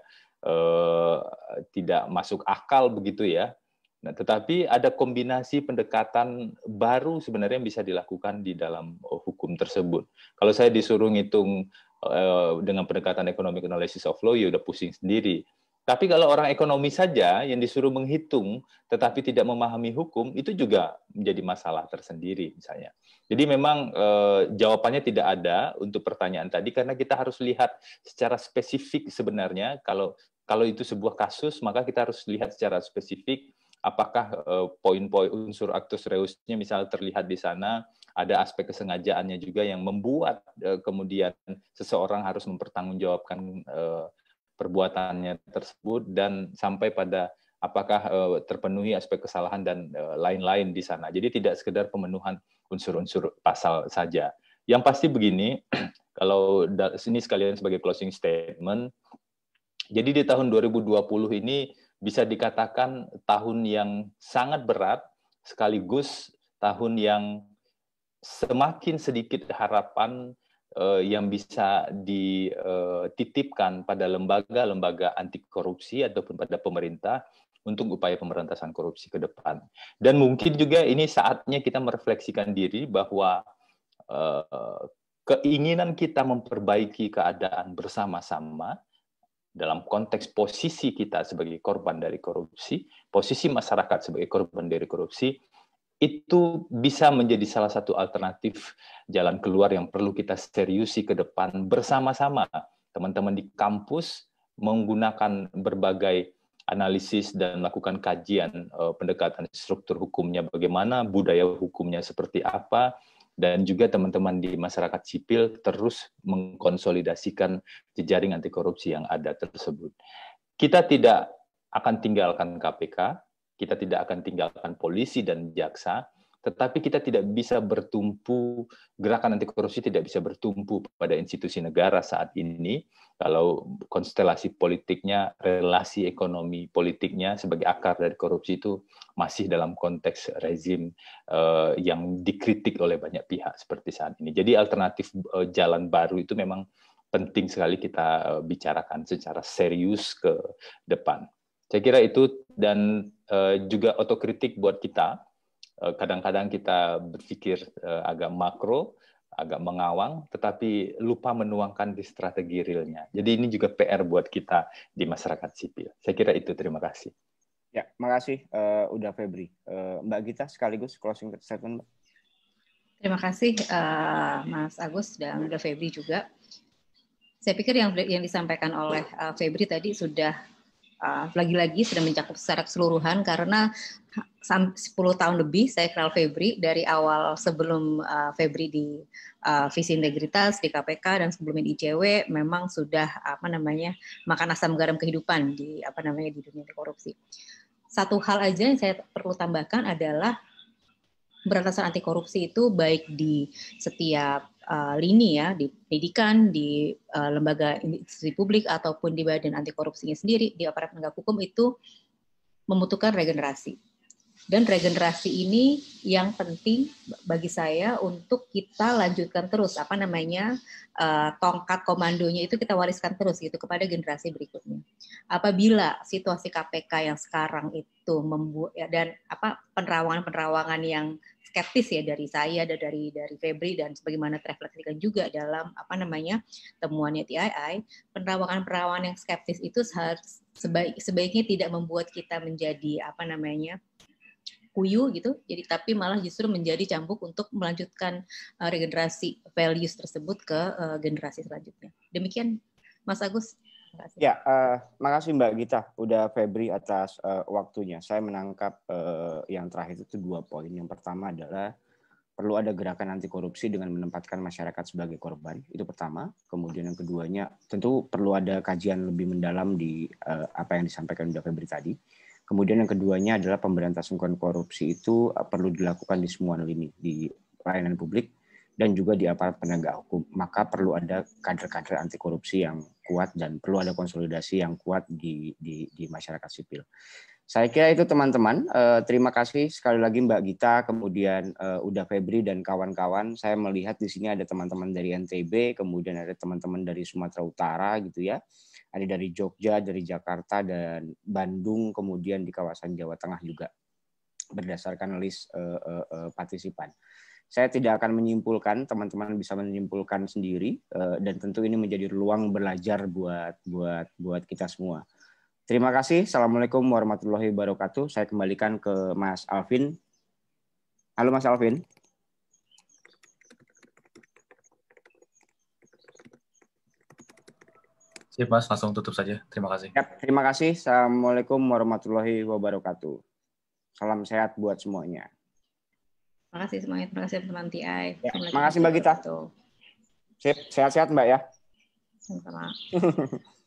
tidak masuk akal begitu ya Nah, tetapi ada kombinasi pendekatan baru sebenarnya yang bisa dilakukan di dalam oh, hukum tersebut. Kalau saya disuruh ngitung eh, dengan pendekatan economic analysis of law, ya udah pusing sendiri. Tapi kalau orang ekonomi saja yang disuruh menghitung tetapi tidak memahami hukum itu juga menjadi masalah tersendiri misalnya. Jadi memang e, jawabannya tidak ada untuk pertanyaan tadi karena kita harus lihat secara spesifik sebenarnya kalau kalau itu sebuah kasus maka kita harus lihat secara spesifik apakah eh, poin-poin unsur actus reusnya misalnya terlihat di sana ada aspek kesengajaannya juga yang membuat eh, kemudian seseorang harus mempertanggungjawabkan eh, perbuatannya tersebut dan sampai pada apakah terpenuhi aspek kesalahan dan lain-lain di sana. Jadi tidak sekedar pemenuhan unsur-unsur pasal saja. Yang pasti begini, kalau ini sekalian sebagai closing statement, jadi di tahun 2020 ini bisa dikatakan tahun yang sangat berat sekaligus tahun yang semakin sedikit harapan uh, yang bisa dititipkan pada lembaga-lembaga anti korupsi ataupun pada pemerintah untuk upaya pemberantasan korupsi ke depan. Dan mungkin juga ini saatnya kita merefleksikan diri bahwa uh, keinginan kita memperbaiki keadaan bersama-sama dalam konteks posisi kita sebagai korban dari korupsi, posisi masyarakat sebagai korban dari korupsi, itu bisa menjadi salah satu alternatif jalan keluar yang perlu kita seriusi ke depan bersama-sama teman-teman di kampus menggunakan berbagai analisis dan melakukan kajian eh, pendekatan struktur hukumnya bagaimana, budaya hukumnya seperti apa, dan juga teman-teman di masyarakat sipil terus mengkonsolidasikan jejaring anti korupsi yang ada tersebut. Kita tidak akan tinggalkan KPK, kita tidak akan tinggalkan polisi dan jaksa, tetapi kita tidak bisa bertumpu gerakan anti korupsi tidak bisa bertumpu pada institusi negara saat ini kalau konstelasi politiknya relasi ekonomi politiknya sebagai akar dari korupsi itu masih dalam konteks rezim eh, yang dikritik oleh banyak pihak seperti saat ini jadi alternatif eh, jalan baru itu memang penting sekali kita eh, bicarakan secara serius ke depan saya kira itu dan juga otokritik buat kita Eh, kadang-kadang kita berpikir eh, agak makro, agak mengawang, tetapi lupa menuangkan di strategi realnya. Jadi ini juga PR buat kita di masyarakat sipil. Saya kira itu. Terima kasih. Ya, makasih uh, udah Febri. Uh, Mbak Gita sekaligus closing statement. Terima kasih uh, Mas Agus dan udah Febri juga. Saya pikir yang yang disampaikan oleh uh, Febri tadi sudah Ah, lagi-lagi sudah mencakup secara keseluruhan karena 10 tahun lebih saya kenal Febri dari awal sebelum uh, Febri di uh, visi integritas di KPK dan sebelumnya di ICW memang sudah apa namanya makan asam garam kehidupan di apa namanya di dunia korupsi. Satu hal aja yang saya perlu tambahkan adalah berantasan anti korupsi itu baik di setiap uh, lini ya di pendidikan, di uh, lembaga institusi publik ataupun di badan anti korupsinya sendiri di aparat penegak hukum itu membutuhkan regenerasi dan regenerasi ini yang penting bagi saya untuk kita lanjutkan terus apa namanya uh, tongkat komandonya itu kita wariskan terus gitu kepada generasi berikutnya. Apabila situasi KPK yang sekarang itu membuat ya, dan apa penerawangan-penerawangan yang skeptis ya dari saya dan dari dari Febri dan sebagaimana terefleksikan juga dalam apa namanya temuannya TII, penerawangan-penerawangan yang skeptis itu sebaik, sebaiknya tidak membuat kita menjadi apa namanya kuyu gitu jadi tapi malah justru menjadi cambuk untuk melanjutkan uh, regenerasi values tersebut ke uh, generasi selanjutnya demikian Mas Agus makasih. ya uh, makasih Mbak Gita udah Febri atas uh, waktunya saya menangkap uh, yang terakhir itu dua poin yang pertama adalah perlu ada gerakan anti korupsi dengan menempatkan masyarakat sebagai korban itu pertama kemudian yang keduanya tentu perlu ada kajian lebih mendalam di uh, apa yang disampaikan Mbak Febri tadi Kemudian yang keduanya adalah pemberantasan korupsi itu eh, perlu dilakukan di semua lini di layanan publik dan juga di aparat penegak hukum. Maka perlu ada kader-kader anti korupsi yang kuat dan perlu ada konsolidasi yang kuat di di, di masyarakat sipil. Saya kira itu teman-teman. Eh, terima kasih sekali lagi Mbak Gita, kemudian eh, Uda Febri dan kawan-kawan. Saya melihat di sini ada teman-teman dari NTB, kemudian ada teman-teman dari Sumatera Utara gitu ya ada dari Jogja, dari Jakarta dan Bandung, kemudian di kawasan Jawa Tengah juga berdasarkan list uh, uh, uh, partisipan. Saya tidak akan menyimpulkan, teman-teman bisa menyimpulkan sendiri uh, dan tentu ini menjadi ruang belajar buat buat buat kita semua. Terima kasih. Assalamualaikum warahmatullahi wabarakatuh. Saya kembalikan ke Mas Alvin. Halo Mas Alvin. Sip, Mas, langsung tutup saja. Terima kasih. terima kasih. Assalamualaikum warahmatullahi wabarakatuh. Salam sehat buat semuanya. Terima kasih semuanya. Terima kasih teman TI. Ya, terima kasih Mbak Gita. Sip, sehat-sehat Mbak ya. Terima. kasih.